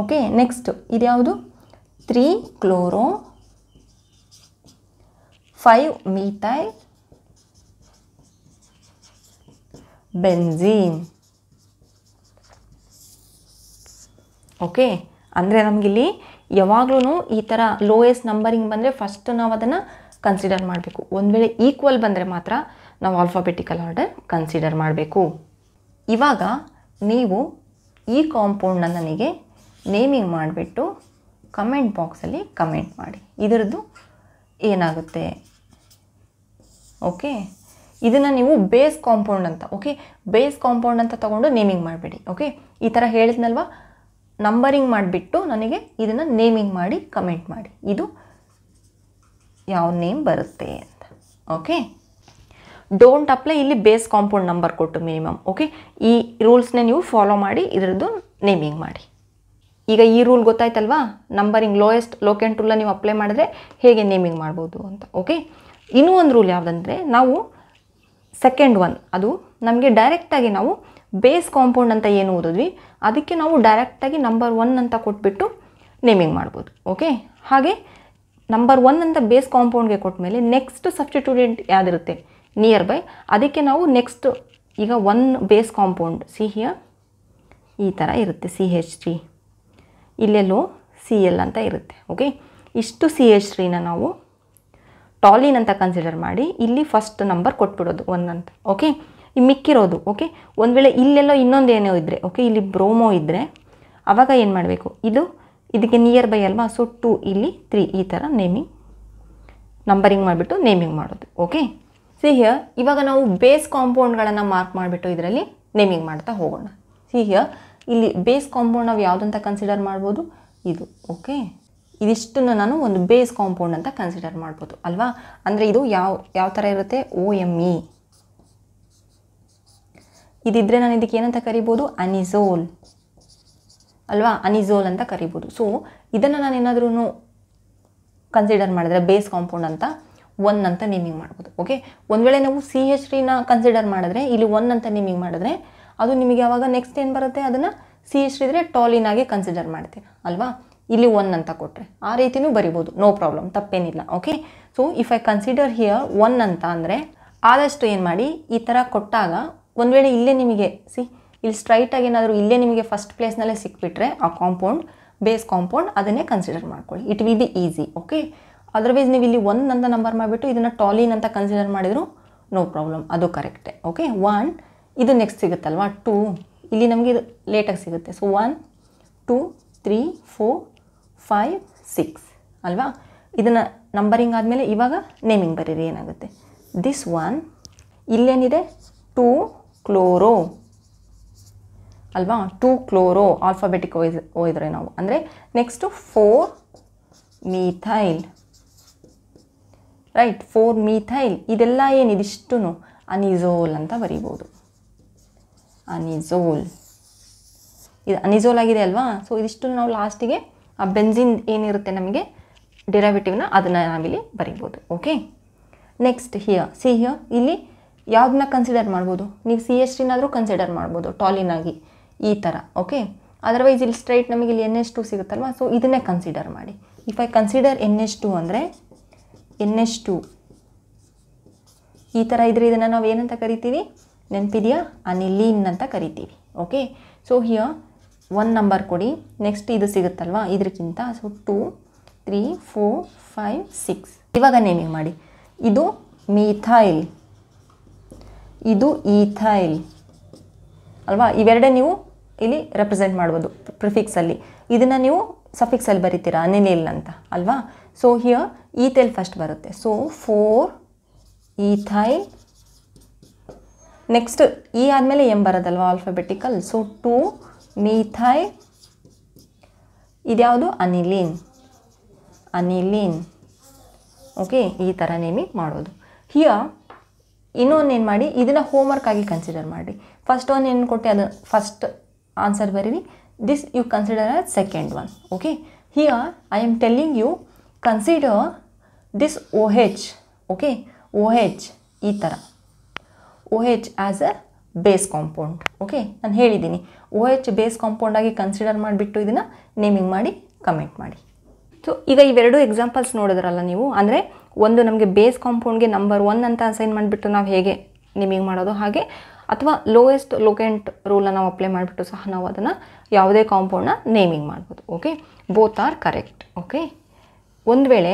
ಓಕೆ ನೆಕ್ಸ್ಟ್ ಇದ್ಯಾವುದು three chloro five methyl benzene okay ಅಂದರೆ ನಮಗಿಲ್ಲಿ ಯಾವಾಗ್ಲೂ ಈ ಥರ ಲೋಯೆಸ್ಟ್ ನಂಬರಿಂಗ್ ಬಂದರೆ ಫಸ್ಟ್ ನಾವು ಅದನ್ನು ಕನ್ಸಿಡರ್ ಮಾಡಬೇಕು ಒಂದು ವೇಳೆ ಈಕ್ವಲ್ ಬಂದರೆ ಮಾತ್ರ ನಾವು ಆಲ್ಫಾಬೆಟಿಕಲ್ ಆರ್ಡರ್ ಕನ್ಸಿಡರ್ ಮಾಡಬೇಕು ಇವಾಗ ನೀವು ಈ ಕಾಂಪೌಂಡನ್ನ ನನಗೆ ನೇಮಿಂಗ್ ಮಾಡಿಬಿಟ್ಟು ಕಮೆಂಟ್ ಬಾಕ್ಸಲ್ಲಿ ಕಮೆಂಟ್ ಮಾಡಿ ಇದರದ್ದು ಏನಾಗುತ್ತೆ ಓಕೆ ಇದನ್ನು ನೀವು ಬೇಸ್ ಕಾಂಪೌಂಡ್ ಅಂತ ಓಕೆ ಬೇಸ್ ಕಾಂಪೌಂಡ್ ಅಂತ ತೊಗೊಂಡು ನೇಮಿಂಗ್ ಮಾಡಬೇಡಿ ಓಕೆ ಈ ಥರ ಹೇಳಿದ್ನಲ್ವ ನಂಬರಿಂಗ್ ಮಾಡಿಬಿಟ್ಟು ನನಗೆ ಇದನ್ನು ನೇಮಿಂಗ್ ಮಾಡಿ ಕಮೆಂಟ್ ಮಾಡಿ ಇದು ಯಾವ ನೇಮ್ ಬರುತ್ತೆ ಅಂತ ಓಕೆ ಡೋಂಟ್ ಅಪ್ಲೈ ಇಲ್ಲಿ ಬೇಸ್ ಕಾಂಪೌಂಡ್ ನಂಬರ್ ಕೊಟ್ಟು ಮಿನಿಮಮ್ ಓಕೆ ಈ ರೂಲ್ಸ್ನೇ ನೀವು ಫಾಲೋ ಮಾಡಿ ಇದರದ್ದು ನೇಮಿಂಗ್ ಮಾಡಿ ಈಗ ಈ ರೂಲ್ ಗೊತ್ತಾಯ್ತಲ್ವಾ ನಂಬರಿಂಗ್ ಲೋಯೆಸ್ಟ್ ಲೋಕೆಂಟ್ ರೂಲ್ನ ನೀವು ಅಪ್ಲೈ ಮಾಡಿದ್ರೆ ಹೇಗೆ ನೇಮಿಂಗ್ ಮಾಡ್ಬೋದು ಅಂತ ಓಕೆ ಇನ್ನೂ ಒಂದು ರೂಲ್ ಯಾವುದಂದ್ರೆ ನಾವು ಸೆಕೆಂಡ್ ಒನ್ ಅದು ನಮಗೆ ಡೈರೆಕ್ಟಾಗಿ ನಾವು ಬೇಸ್ ಕಾಂಪೌಂಡ್ ಅಂತ ಏನು ಓದಿದ್ವಿ ಅದಕ್ಕೆ ನಾವು ಡೈರೆಕ್ಟಾಗಿ ನಂಬರ್ ಒನ್ ಅಂತ ಕೊಟ್ಬಿಟ್ಟು ನೇಮಿಂಗ್ ಮಾಡ್ಬೋದು ಓಕೆ ಹಾಗೆ ನಂಬರ್ ಒನ್ ಅಂತ ಬೇಸ್ ಕಾಂಪೌಂಡ್ಗೆ ಕೊಟ್ಟ ಮೇಲೆ ನೆಕ್ಸ್ಟ್ ಸಬ್ಸ್ಟಿಟ್ಯೂಡೆಂಟ್ ಯಾವುದಿರುತ್ತೆ ನಿಯರ್ ಬೈ ಅದಕ್ಕೆ ನಾವು ನೆಕ್ಸ್ಟ್ ಈಗ one base compound see here ಈ ಥರ ಇರುತ್ತೆ ಸಿ ಹೆಚ್ ತ್ರೀ ಇಲ್ಲೆಲ್ಲೋ ಸಿ ಎಲ್ ಅಂತ ಇರುತ್ತೆ ಓಕೆ ಇಷ್ಟು ಸಿ ಎಚ್ ಟ್ರೀನ ನಾವು ಟಾಲಿನ್ ಅಂತ ಕನ್ಸಿಡರ್ ಮಾಡಿ ಇಲ್ಲಿ ಫಸ್ಟ್ ನಂಬರ್ ಕೊಟ್ಬಿಡೋದು ಒನ್ ಅಂತ ಓಕೆ ಈ ಮಿಕ್ಕಿರೋದು ಓಕೆ ಒಂದು ವೇಳೆ ಇಲ್ಲೆಲ್ಲೋ ಇನ್ನೊಂದು ಏನೋ ಇದ್ದರೆ ಓಕೆ ಇಲ್ಲಿ ಬ್ರೋಮೋ ಇದ್ದರೆ ಆವಾಗ ಏನು ಮಾಡಬೇಕು ಇದು ಇದಕ್ಕೆ ನಿಯರ್ ಬೈ ಅಲ್ವಾ ಸೊ ಟು ಇಲ್ಲಿ ತ್ರೀ ಈ ಥರ ನೇಮಿಂಗ್ ನಂಬರಿಂಗ್ ಮಾಡಿಬಿಟ್ಟು ನೇಮಿಂಗ್ ಮಾಡೋದು ಓಕೆ ಸಿ ಹಿಯರ್ ಇವಾಗ ನಾವು ಬೇಸ್ ಕಾಂಪೌಂಡ್ಗಳನ್ನು ಮಾರ್ಕ್ ಮಾಡಿಬಿಟ್ಟು ಇದರಲ್ಲಿ ನೇಮಿಂಗ್ ಮಾಡ್ತಾ ಹೋಗೋಣ ಸಿ ಹಿಯರ್ ಇಲ್ಲಿ ಬೇಸ್ ಕಾಂಪೌಂಡ್ ನಾವು ಯಾವುದಂತ ಕನ್ಸಿಡರ್ ಮಾಡ್ಬೋದು ಇದು ಓಕೆ ಇದಿಷ್ಟನ್ನು ನಾನು ಒಂದು ಬೇಸ್ ಕಾಂಪೌಂಡ್ ಅಂತ ಕನ್ಸಿಡರ್ ಮಾಡ್ಬೋದು ಅಲ್ವಾ ಅಂದರೆ ಇದು ಯಾವ ಯಾವ ಥರ ಇರುತ್ತೆ ಓ ಎಮ್ ಇ ಇದಿದ್ರೆ ನಾನು ಇದಕ್ಕೆ ಏನಂತ ಕರಿಬೋದು ಅನಿಸೋಲ್ ಅಲ್ವಾ ಅನಿಸೋಲ್ ಅಂತ ಕರಿಬೋದು ಸೊ ಇದನ್ನು ನಾನು ಏನಾದ್ರೂ ಕನ್ಸಿಡರ್ ಮಾಡಿದ್ರೆ ಬೇಸ್ ಕಾಂಪೌಂಡ್ ಅಂತ ಒನ್ ಅಂತ ನೇಮಿಂಗ್ ಮಾಡ್ಬೋದು ಓಕೆ ಒಂದು ವೇಳೆ ನಾವು ಸಿ ಎಚ್ ಡಿನ ಕನ್ಸಿಡರ್ ಮಾಡಿದ್ರೆ ಇಲ್ಲಿ ಒನ್ ಅಂತ ನೇಮಿಂಗ್ ಮಾಡಿದ್ರೆ ಅದು ನಿಮಗೆ ಯಾವಾಗ ನೆಕ್ಸ್ಟ್ ಏನು ಬರುತ್ತೆ ಅದನ್ನು ಸಿ ಎಚ್ ಟಿ ಇದ್ದರೆ ಟಾಲಿನಾಗೆ ಕನ್ಸಿಡರ್ ಮಾಡ್ತೀನಿ ಅಲ್ವಾ ಇಲ್ಲಿ ಒನ್ ಅಂತ ಕೊಟ್ಟರೆ ಆ ರೀತಿಯೂ ಬರಿಬೋದು ನೋ ಪ್ರಾಬ್ಲಮ್ ತಪ್ಪೇನಿಲ್ಲ okay so if I consider here one ಅಂತ ಅಂದರೆ ಆದಷ್ಟು ಏನು ಮಾಡಿ ಈ ಥರ ಕೊಟ್ಟಾಗ ಒಂದು ವೇಳೆ ಇಲ್ಲೇ ನಿಮಗೆ ಸಿ ಇಲ್ಲಿ ಸ್ಟ್ರೈಟಾಗಿ ಏನಾದರೂ ಇಲ್ಲೇ ನಿಮಗೆ ಫಸ್ಟ್ ಪ್ಲೇಸ್ನಲ್ಲೇ ಸಿಕ್ಬಿಟ್ರೆ ಆ ಕಾಂಪೌಂಡ್ ಬೇಸ್ ಕಾಂಪೌಂಡ್ ಅದನ್ನೇ ಕನ್ಸಿಡರ್ ಮಾಡ್ಕೊಳ್ಳಿ it will be easy okay otherwise ನೀವು ಇಲ್ಲಿ ಒನ್ ಅಂತ ನಂಬರ್ ಮಾಡಿಬಿಟ್ಟು ಇದನ್ನು ಟಾಲಿನ್ ಅಂತ ಕನ್ಸಿಡರ್ ಮಾಡಿದ್ರು ನೋ ಪ್ರಾಬ್ಲಮ್ ಅದು ಕರೆಕ್ಟೇ ಓಕೆ ಒನ್ ಇದು ನೆಕ್ಸ್ಟ್ ಸಿಗುತ್ತಲ್ವಾ ಟೂ ಇಲ್ಲಿ ನಮಗೆ ಇದು ಲೇಟಾಗಿ ಸಿಗುತ್ತೆ so one two three four five six ಅಲ್ವಾ ಇದನ್ನು ನಂಬರಿಂಗ್ ಆದಮೇಲೆ ಇವಾಗ ನೇಮಿಂಗ್ ಬರೀರಿ ಏನಾಗುತ್ತೆ ದಿಸ್ ಒನ್ ಇಲ್ಲೇನಿದೆ ಟೂ ಕ್ಲೋರೋ ಅಲ್ವಾ ಟೂ ಕ್ಲೋರೋ ಆಲ್ಫಾಬೆಟಿಕ್ ಓಯ್ದು ನಾವು ಅಂದರೆ next four methyl right four methyl ಇದೆಲ್ಲ ಏನಿದಿಷ್ಟು ಅನಿಸೋಲ್ ಅಂತ ಬರಿಬೋದು ಅನಿಸೋಲ್ ಇದು ಅನಿಸೋಲ್ ಆಗಿದೆ ಅಲ್ವಾ ಸೊ ಇದಿಷ್ಟು ನಾವು ಲಾಸ್ಟಿಗೆ ಆ ಬೆನ್ಸಿನ್ ಏನಿರುತ್ತೆ ನಮಗೆ ಡಿರೈವೇಟಿವ್ನ ಅದನ್ನು ನಾವಿಲ್ಲಿ ಬರಿಬೋದು okay next here see here ಇಲ್ಲಿ ಯಾವ್ದನ್ನ ಕನ್ಸಿಡರ್ ಮಾಡ್ಬೋದು ನೀವು ಸಿ ಎಸ್ ಟಿನಾದರೂ ಕನ್ಸಿಡರ್ ಮಾಡ್ಬೋದು ಟಾಲಿನಾಗಿ ಈ ಥರ ಓಕೆ ಅದರ್ವೈಸ್ ಇಲ್ಲಿ ಸ್ಟ್ರೈಟ್ ನಮಗೆ ಇಲ್ಲಿ ಎನ್ ಎಸ್ ಟು ಸಿಗುತ್ತಲ್ವ ಸೊ ಇದನ್ನೇ ಕನ್ಸಿಡರ್ ಮಾಡಿ if I consider N S two ಅಂದರೆ ಎನ್ ಎಸ್ ಟು ಈ ಥರ ಇದ್ರೆ ಇದನ್ನು ನಾವು ಏನಂತ ಕರಿತೀವಿ ನೆನಪಿದೆಯಾ ಅನಿಲೀನ್ ಅಂತ ಕರಿತೀವಿ okay so here one number ಕೊಡಿ ನೆಕ್ಸ್ಟ್ ಇದು ಸಿಗುತ್ತಲ್ವಾ ಇದಕ್ಕಿಂತ so two three four five six ಇವಾಗ ನೇಮಿಂಗ್ ಮಾಡಿ ಇದು ಮೀಥೈಲ್ ಇದು ಈಥೈಲ್ ಅಲ್ವಾ ಇವೆರಡೇ ನೀವು ಇಲ್ಲಿ ರೆಪ್ರೆಸೆಂಟ್ ಮಾಡ್ಬೋದು ಪ್ರಿಫಿಕ್ಸಲ್ಲಿ ಇದನ್ನು ನೀವು ಸಫಿಕ್ಸಲ್ಲಿ ಬರಿತೀರಾ ಅನಿಲೀಲ್ ಅಂತ ಅಲ್ವಾ ಸೊ ಹಿಯರ್ ಈಥೈಲ್ ಫಸ್ಟ್ ಬರುತ್ತೆ ಸೊ ಫೋರ್ ಈಥೈಲ್ ನೆಕ್ಸ್ಟ್ ಈ ಆದಮೇಲೆ ಎಂ ಬರೋದಲ್ವ ಆಲ್ಫಾಬೆಟಿಕಲ್ ಸೊ ಟು ಮೀಥೈ ಇದ್ಯಾವುದು ಅನಿಲೀನ್ ಅನಿಲೀನ್ ಓಕೆ ಈ ಥರ ನೇಮಿಂಗ್ ಮಾಡೋದು ಹಿಯ ಇನ್ನೊಂದೇನು ಮಾಡಿ ಇದನ್ನು ಆಗಿ ಕನ್ಸಿಡರ್ ಮಾಡಿ ಫಸ್ಟ್ ಒನ್ ಏನು ಕೊಟ್ಟೆ ಅದು ಫಸ್ಟ್ ಆನ್ಸರ್ ಬರೀರಿ this you consider a second one okay here I am telling you consider this O H okay O H ಈ ಥರ O H as a base compound okay ನಾನು ಹೇಳಿದ್ದೀನಿ O H base ಕಾಂಪೌಂಡಾಗಿ consider ಮಾಡಿಬಿಟ್ಟು ಇದನ್ನು naming ಮಾಡಿ comment ಮಾಡಿ so ಈಗ ಇವೆರಡು ಎಕ್ಸಾಂಪಲ್ಸ್ ನೋಡಿದ್ರಲ್ಲ ನೀವು ಅಂದರೆ ಒಂದು ನಮಗೆ ಬೇಸ್ ಕಾಂಪೌಂಡ್ಗೆ ನಂಬರ್ ಒನ್ ಅಂತ ಅಸೈನ್ ಮಾಡಿಬಿಟ್ಟು ನಾವು ಹೇಗೆ ನೇಮಿಂಗ್ ಮಾಡೋದು ಹಾಗೆ ಅಥವಾ ಲೋಯೆಸ್ಟ್ ಲೋಕೆಂಟ್ ರೂಲನ್ನು ನಾವು ಅಪ್ಲೈ ಮಾಡಿಬಿಟ್ಟು ಸಹ ನಾವು ಅದನ್ನು ಯಾವುದೇ ಕಾಂಪೌಂಡನ್ನ ನೇಮಿಂಗ್ ಮಾಡ್ಬೋದು okay both are correct okay ಒಂದು ವೇಳೆ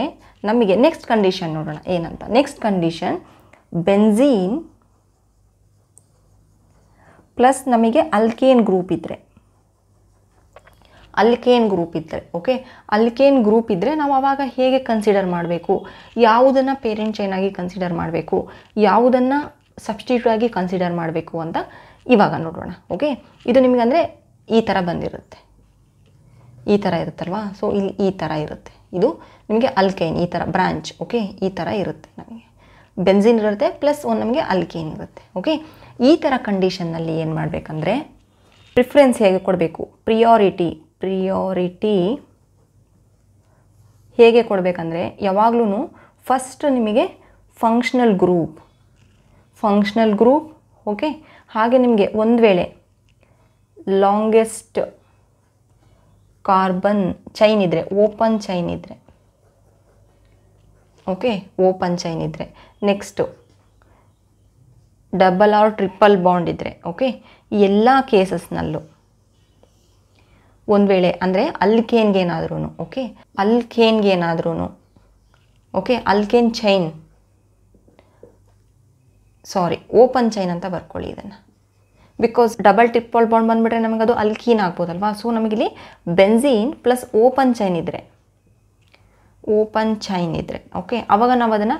ನಮಗೆ ನೆಕ್ಸ್ಟ್ ಕಂಡೀಷನ್ ನೋಡೋಣ ಏನಂತ ನೆಕ್ಸ್ಟ್ ಕಂಡೀಷನ್ ಬೆನ್ಝೀನ್ ಪ್ಲಸ್ ನಮಗೆ ಅಲ್ಕೇನ್ ಗ್ರೂಪ್ ಇದ್ದರೆ ಅಲ್ಕೇನ್ ಗ್ರೂಪ್ ಇದ್ದರೆ ಓಕೆ ಅಲ್ಕೇನ್ ಗ್ರೂಪ್ ಇದ್ದರೆ ನಾವು ಆವಾಗ ಹೇಗೆ ಕನ್ಸಿಡರ್ ಮಾಡಬೇಕು ಯಾವುದನ್ನು ಪೇರೆಂಟ್ ಚೈನಾಗಿ ಕನ್ಸಿಡರ್ ಮಾಡಬೇಕು ಯಾವುದನ್ನು ಸಬ್ಸ್ಟಿಟ್ಯೂಟ್ ಆಗಿ ಕನ್ಸಿಡರ್ ಮಾಡಬೇಕು ಅಂತ ಇವಾಗ ನೋಡೋಣ ಓಕೆ ಇದು ನಿಮಗೆ ಅಂದರೆ ಈ ಥರ ಬಂದಿರುತ್ತೆ ಈ ಥರ ಇರುತ್ತಲ್ವಾ ಸೊ ಇಲ್ಲಿ ಈ ಥರ ಇರುತ್ತೆ ಇದು ನಿಮಗೆ ಅಲ್ಕೈನ್ ಈ ಥರ ಬ್ರಾಂಚ್ ಓಕೆ ಈ ಥರ ಇರುತ್ತೆ ನಮಗೆ ಬೆನ್ಸಿನ್ ಇರುತ್ತೆ ಪ್ಲಸ್ ಒಂದು ನಮಗೆ ಅಲ್ಕೈನ್ ಇರುತ್ತೆ ಓಕೆ ಈ ಥರ ಕಂಡೀಷನ್ನಲ್ಲಿ ಏನು ಮಾಡಬೇಕಂದ್ರೆ ಪ್ರಿಫರೆನ್ಸ್ ಹೇಗೆ ಕೊಡಬೇಕು ಪ್ರಿಯಾರಿಟಿ ಪ್ರಿಯಾರಿಟಿ ಹೇಗೆ ಕೊಡಬೇಕಂದ್ರೆ ಯಾವಾಗಲೂ ಫಸ್ಟ್ ನಿಮಗೆ functional group functional group okay ಹಾಗೆ ನಿಮಗೆ ಒಂದು ವೇಳೆ ಲಾಂಗೆಸ್ಟ್ ಕಾರ್ಬನ್ ಚೈನ್ ಇದ್ದರೆ ಓಪನ್ ಚೈನ್ ಇದ್ದರೆ ಓಕೆ ಓಪನ್ ಚೈನ್ ಇದ್ದರೆ next double or triple bond ಇದ್ದರೆ ಓಕೆ ಎಲ್ಲ ಕೇಸಸ್ನಲ್ಲೂ ಒಂದು ವೇಳೆ ಅಂದರೆ ಅಲ್ಕೇನ್ಗೇನಾದ್ರೂ ಓಕೆ ಅಲ್ಕೇನ್ಗೇನಾದ್ರೂ okay alkane chain sorry open chain ಅಂತ ಬರ್ಕೊಳ್ಳಿ ಇದನ್ನು ಬಿಕಾಸ್ ಡಬಲ್ ಟ್ರಿಪಲ್ ಬಾಂಡ್ ಬಂದುಬಿಟ್ರೆ ನಮಗದು ಅಲ್ಕೀನ್ ಆಗ್ಬೋದಲ್ವಾ ಸೊ ನಮಗಿಲ್ಲಿ ಬೆನ್ಝೀನ್ ಪ್ಲಸ್ ಓಪನ್ ಚೈನ್ ಇದ್ದರೆ ಓಪನ್ ಚೈನ್ ಇದ್ದರೆ ಓಕೆ ಅವಾಗ ನಾವು ಅದನ್ನು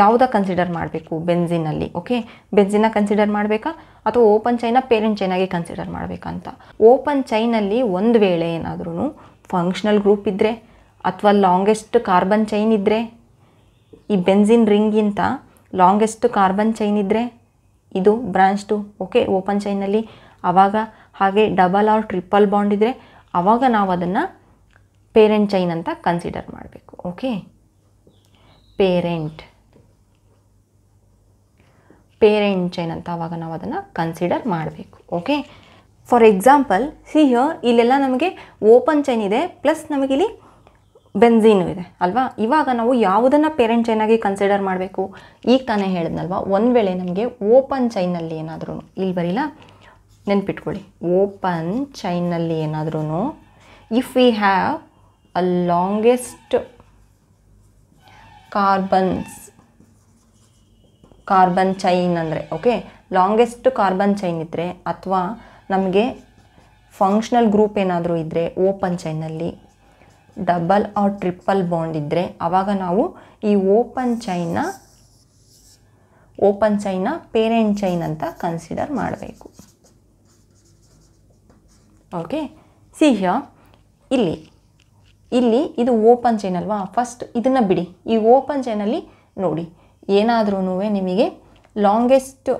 ಯಾವುದೇ ಕನ್ಸಿಡರ್ ಮಾಡಬೇಕು ಬೆನ್ಸಿನಲ್ಲಿ ಓಕೆ ಬೆನ್ಸಿನ ಕನ್ಸಿಡರ್ ಮಾಡಬೇಕಾ ಅಥವಾ ಓಪನ್ ಚೈನ ಪೇರೆಂಟ್ ಚೈನಾಗಿ ಕನ್ಸಿಡರ್ ಮಾಡಬೇಕಂತ ಓಪನ್ ಚೈನಲ್ಲಿ ಒಂದು ವೇಳೆ ಏನಾದ್ರೂ ಫಂಕ್ಷನಲ್ ಗ್ರೂಪ್ ಇದ್ದರೆ ಅಥವಾ ಲಾಂಗೆಸ್ಟ್ ಕಾರ್ಬನ್ ಚೈನ್ ಇದ್ದರೆ ಈ ರಿಂಗ್ ರಿಂಗಿಂತ ಲಾಂಗೆಸ್ಟ್ ಕಾರ್ಬನ್ ಚೈನ್ ಇದ್ದರೆ ಇದು ಬ್ರಾಂಚ್ ಟು ಓಕೆ ಓಪನ್ ಚೈನಲ್ಲಿ ಅವಾಗ ಹಾಗೆ ಡಬಲ್ ಆರ್ ಟ್ರಿಪಲ್ ಬಾಂಡ್ ಇದ್ದರೆ ಆವಾಗ ನಾವು ಅದನ್ನು ಪೇರೆಂಟ್ ಚೈನ್ ಅಂತ ಕನ್ಸಿಡರ್ ಮಾಡಬೇಕು ಓಕೆ ಪೇರೆಂಟ್ ಪೇರೆಂಟ್ ಚೈನ್ ಅಂತ ಆವಾಗ ನಾವು ಅದನ್ನು ಕನ್ಸಿಡರ್ ಮಾಡಬೇಕು okay for example see here ಇಲ್ಲೆಲ್ಲ ನಮಗೆ ಓಪನ್ ಚೈನ್ ಇದೆ ಪ್ಲಸ್ ನಮಗಿಲ್ಲಿ ಬೆನ್ಝೀನು ಇದೆ ಅಲ್ವಾ ಇವಾಗ ನಾವು ಯಾವುದನ್ನು ಪೇರೆಂಟ್ ಚೈನಾಗಿ ಕನ್ಸಿಡರ್ ಮಾಡಬೇಕು ಈಗ ತಾನೇ ಹೇಳಿದ್ನಲ್ವ ಒಂದು ವೇಳೆ ನಮಗೆ ಓಪನ್ ಚೈನಲ್ಲಿ ಏನಾದರೂ ಇಲ್ಲಿ ಬರೀಲ್ಲ ನೆನ್ಪಿಟ್ಕೊಳ್ಳಿ ಓಪನ್ ಚೈನಲ್ಲಿ ಏನಾದ್ರೂ if we have a longest carbons carbon chain ಅಂದರೆ ಓಕೆ ಲಾಂಗೆಸ್ಟ್ ಕಾರ್ಬನ್ ಚೈನ್ ಇದ್ದರೆ ಅಥವಾ ನಮಗೆ ಫಂಕ್ಷನಲ್ ಗ್ರೂಪ್ ಏನಾದರೂ ಇದ್ದರೆ ಓಪನ್ ಚೈನಲ್ಲಿ ಡಬಲ್ ಆರ್ ಟ್ರಿಪ್ಪಲ್ ಬಾಂಡ್ ಇದ್ದರೆ ಆವಾಗ ನಾವು ಈ ಓಪನ್ ಚೈನ ಓಪನ್ ಚೈನ ಪೇರೆಂಟ್ ಚೈನ್ ಅಂತ ಕನ್ಸಿಡರ್ ಮಾಡಬೇಕು ಓಕೆ ಸಿಹ್ಯ ಇಲ್ಲಿ ಇಲ್ಲಿ ಇದು ಓಪನ್ ಚೈನ್ ಅಲ್ವಾ ಫಸ್ಟ್ ಇದನ್ನು ಬಿಡಿ ಈ ಓಪನ್ ಚೈನಲ್ಲಿ ನೋಡಿ ಏನಾದ್ರೂ ನಿಮಗೆ ಲಾಂಗೆಸ್ಟ್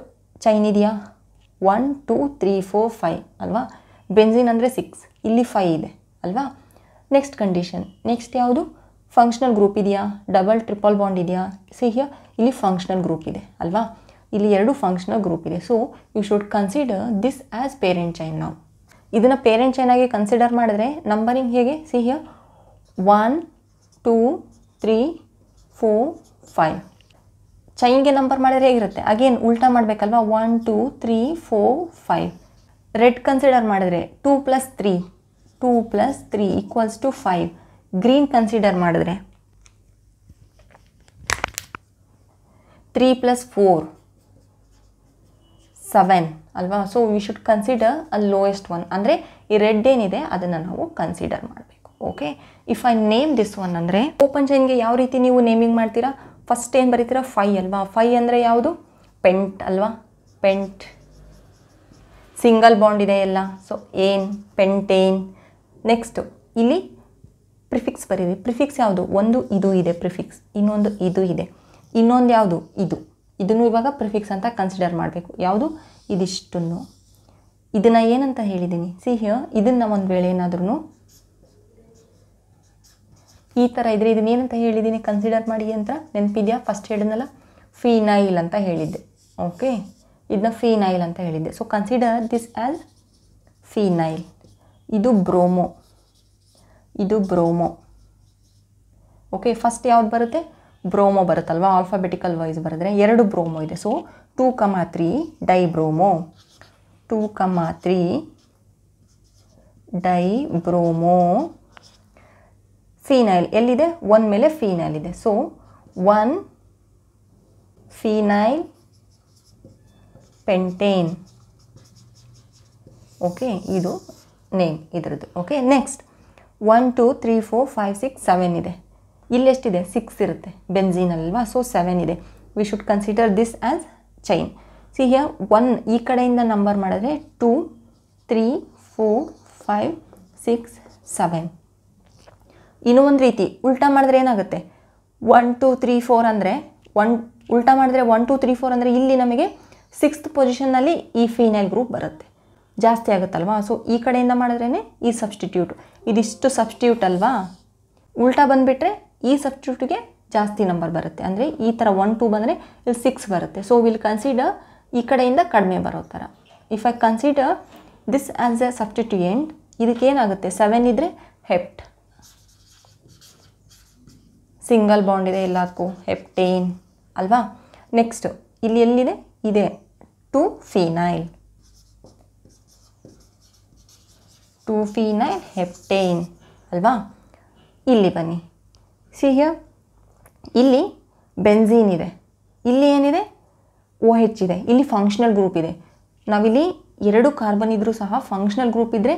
ಚೈನ್ ಇದೆಯಾ one two three four five ಅಲ್ವಾ ಬೆನ್ಝಿನ್ ಅಂದರೆ ಸಿಕ್ಸ್ ಇಲ್ಲಿ ಫೈ ಇದೆ ಅಲ್ವಾ ನೆಕ್ಸ್ಟ್ ಕಂಡೀಷನ್ ನೆಕ್ಸ್ಟ್ ಯಾವುದು ಫಂಕ್ಷನಲ್ ಗ್ರೂಪ್ ಇದೆಯಾ ಡಬಲ್ ಟ್ರಿಪಲ್ ಬಾಂಡ್ ಇದೆಯಾ ಸಿಹಿಯ ಇಲ್ಲಿ ಫಂಕ್ಷನಲ್ ಗ್ರೂಪ್ ಇದೆ ಅಲ್ವಾ ಇಲ್ಲಿ ಎರಡು ಫಂಕ್ಷನಲ್ ಗ್ರೂಪ್ ಇದೆ so you should consider this as parent chain ನಾವು ಇದನ್ನು ಪೇರೆಂಟ್ ಚೈನಾಗಿ ಕನ್ಸಿಡರ್ ಮಾಡಿದ್ರೆ ನಂಬರಿಂಗ್ ಹೇಗೆ see here one two three four five ಚೈನ್ಗೆ ನಂಬರ್ ಮಾಡಿದರೆ ಹೇಗಿರುತ್ತೆ ಅಗೇನ್ ಉಲ್ಟಾ ಮಾಡಬೇಕಲ್ವಾ one two three four five red consider ಮಾಡಿದ್ರೆ two plus three two plus three equals to five green consider ಮಾಡಿದ್ರೆ ತ್ರೀ ಪ್ಲಸ್ ಫೋರ್ ಸೆವೆನ್ ಅಲ್ವಾ so we should consider a lowest one ಅಂದರೆ ಈ red ಏನಿದೆ ಅದನ್ನು ನಾವು consider ಮಾಡಬೇಕು okay if I name this one ಅಂದರೆ ಓಪನ್ ಚೈನ್ಗೆ ಯಾವ ರೀತಿ ನೀವು ನೇಮಿಂಗ್ ಮಾಡ್ತೀರಾ ಫಸ್ಟ್ ಏನು ಬರೀತೀರಾ ಫೈ ಅಲ್ವಾ ಫೈ ಅಂದರೆ ಯಾವುದು ಪೆಂಟ್ ಅಲ್ವಾ ಪೆಂಟ್ ಸಿಂಗಲ್ ಬಾಂಡ್ ಇದೆ ಎಲ್ಲ ಸೊ ಏನ್ ಪೆಂಟೇನ್ ನೆಕ್ಸ್ಟು ಇಲ್ಲಿ ಪ್ರಿಫಿಕ್ಸ್ ಬರೀರಿ ಪ್ರಿಫಿಕ್ಸ್ ಯಾವುದು ಒಂದು ಇದು ಇದೆ ಪ್ರಿಫಿಕ್ಸ್ ಇನ್ನೊಂದು ಇದು ಇದೆ ಇನ್ನೊಂದು ಯಾವುದು ಇದು ಇದನ್ನು ಇವಾಗ ಪ್ರಿಫಿಕ್ಸ್ ಅಂತ ಕನ್ಸಿಡರ್ ಮಾಡಬೇಕು ಯಾವುದು ಇದಿಷ್ಟನ್ನು ಇದನ್ನು ಏನಂತ ಹೇಳಿದ್ದೀನಿ ಸಿ ಇದನ್ನು ಒಂದು ವೇಳೆ ಏನಾದ್ರೂ ಈ ಥರ ಇದ್ದರೆ ಇದನ್ನೇನಂತ ಹೇಳಿದ್ದೀನಿ ಕನ್ಸಿಡರ್ ಮಾಡಿ ಅಂತ ನೆನಪಿದೆಯಾ ಫಸ್ಟ್ ಹೇಳಿದ್ನಲ್ಲ ಫೀನೈಲ್ ಅಂತ ಹೇಳಿದ್ದೆ ಓಕೆ ಇದನ್ನ ಫೀನೈಲ್ ಅಂತ ಹೇಳಿದ್ದೆ so consider this as phenyl ಇದು ಬ್ರೋಮೋ ಇದು ಬ್ರೋಮೋ ಓಕೆ ಫಸ್ಟ್ ಯಾವ್ದು ಬರುತ್ತೆ ಬ್ರೋಮೋ ಬರುತ್ತಲ್ವಾ ಆಲ್ಫಾಬೆಟಿಕಲ್ ವೈಸ್ ಬರೆದ್ರೆ ಎರಡು ಬ್ರೋಮೋ ಇದೆ so two comma three di bromo two comma three di bromo phenyl ಎಲ್ಲಿದೆ ಒನ್ ಮೇಲೆ ಫಿನೈಲ್ ಇದೆ so one phenyl pentane okay ಇದು ನೇಮ್ ಇದರದ್ದು okay next one two three four five six seven ಇದೆ ಇಲ್ಲೆಷ್ಟಿದೆ ಸಿಕ್ಸ್ ಇರುತ್ತೆ benzene ಅಲ್ವಾ so seven ಇದೆ we should consider this as chain see here one ಈ ಕಡೆಯಿಂದ ನಂಬರ್ ಮಾಡಿದ್ರೆ two three four five six seven ಇನ್ನೂ ಒಂದು ರೀತಿ ಉಲ್ಟಾ ಮಾಡಿದ್ರೆ ಏನಾಗುತ್ತೆ ಒನ್ ಟು ತ್ರೀ ಫೋರ್ ಅಂದರೆ ಒನ್ ಉಲ್ಟಾ ಮಾಡಿದ್ರೆ ಒನ್ ಟು ತ್ರೀ ಫೋರ್ ಅಂದರೆ ಇಲ್ಲಿ ನಮಗೆ ಸಿಕ್ಸ್ತ್ ಪೊಸಿಷನ್ನಲ್ಲಿ ಈ ಫೀನೈಲ್ ಗ್ರೂಪ್ ಬರುತ್ತೆ ಜಾಸ್ತಿ ಆಗುತ್ತಲ್ವಾ ಸೊ ಈ ಕಡೆಯಿಂದ ಮಾಡಿದ್ರೇ ಈ ಸಬ್ಸ್ಟಿಟ್ಯೂಟ್ ಇದಿಷ್ಟು ಸಬ್ಸ್ಟಿಟ್ಯೂಟ್ ಅಲ್ವಾ ಉಲ್ಟಾ ಬಂದುಬಿಟ್ರೆ ಈ ಸಬ್ಸ್ಟಿಟ್ಯೂಟ್ಗೆ ಜಾಸ್ತಿ ನಂಬರ್ ಬರುತ್ತೆ ಅಂದರೆ ಈ ಥರ ಒನ್ ಟು ಬಂದರೆ ಇಲ್ಲಿ ಸಿಕ್ಸ್ ಬರುತ್ತೆ ಸೊ ವಿಲ್ ಕನ್ಸಿಡರ್ ಈ ಕಡೆಯಿಂದ ಕಡಿಮೆ ಬರೋ ಥರ if I consider this as a substituent ಇದಕ್ಕೇನಾಗುತ್ತೆ ಸೆವೆನ್ ಇದ್ದರೆ ಹೆಪ್ಟ್ ಸಿಂಗಲ್ ಬಾಂಡ್ ಇದೆ ಎಲ್ಲದಕ್ಕೂ ಹೆಪ್ಟೇನ್ ಅಲ್ವಾ ನೆಕ್ಸ್ಟು ಇಲ್ಲಿ ಎಲ್ಲಿದೆ ಇದೆ two phenyl two phenyl heptane ಅಲ್ವಾ ಇಲ್ಲಿ ಬನ್ನಿ ಸಿಹಿಯ ಇಲ್ಲಿ ಬೆನ್ಝೀನ್ ಇದೆ ಇಲ್ಲಿ ಏನಿದೆ ಓ ಹೆಚ್ ಇದೆ ಇಲ್ಲಿ ಫಂಕ್ಷನಲ್ ಗ್ರೂಪ್ ಇದೆ ನಾವಿಲ್ಲಿ ಎರಡು ಕಾರ್ಬನ್ ಇದ್ದರೂ ಸಹ ಫಂಕ್ಷನಲ್ ಗ್ರೂಪ್ ಇದ್ದರೆ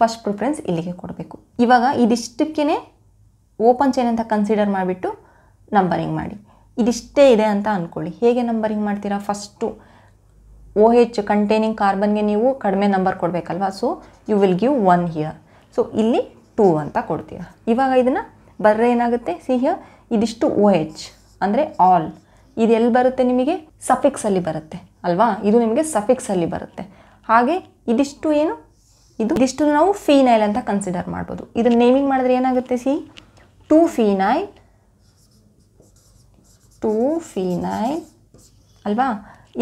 ಫಸ್ಟ್ ಪ್ರಿಫರೆನ್ಸ್ ಇಲ್ಲಿಗೆ ಕೊಡಬೇಕು ಇವಾಗ ಇದಿಷ್ಟಕ್ಕೇ ಓಪನ್ ಚೈನ್ ಅಂತ ಕನ್ಸಿಡರ್ ಮಾಡಿಬಿಟ್ಟು ನಂಬರಿಂಗ್ ಮಾಡಿ ಇದಿಷ್ಟೇ ಇದೆ ಅಂತ ಅಂದ್ಕೊಳ್ಳಿ ಹೇಗೆ ನಂಬರಿಂಗ್ ಮಾಡ್ತೀರಾ ಫಸ್ಟು ಓ ಹೆಚ್ ಕಂಟೈನಿಂಗ್ ಕಾರ್ಬನ್ಗೆ ನೀವು ಕಡಿಮೆ ನಂಬರ್ ಕೊಡಬೇಕಲ್ವಾ so you will give one here so ಇಲ್ಲಿ ಟೂ ಅಂತ ಕೊಡ್ತೀರಾ ಇವಾಗ ಇದನ್ನು ಬರ್ರೆ ಏನಾಗುತ್ತೆ ಸಿ ಹಿಯರ್ ಇದಿಷ್ಟು ಓ ಹೆಚ್ ಅಂದರೆ ಆಲ್ ಇದು ಎಲ್ಲಿ ಬರುತ್ತೆ ನಿಮಗೆ ಸಫಿಕ್ಸಲ್ಲಿ ಬರುತ್ತೆ ಅಲ್ವಾ ಇದು ನಿಮಗೆ ಸಫಿಕ್ಸಲ್ಲಿ ಬರುತ್ತೆ ಹಾಗೆ ಇದಿಷ್ಟು ಏನು ಇದು ಇದಿಷ್ಟು ನಾವು ಫೀನೈಲ್ ಅಂತ ಕನ್ಸಿಡರ್ ಮಾಡ್ಬೋದು ಇದನ್ನು ನೇಮಿಂಗ್ ಮಾಡಿದ್ರೆ ಏನಾಗುತ್ತೆ ಸಿ 2 ಫಿನೈಲ್ 2 ಫಿನೈಲ್ ಅಲ್ವಾ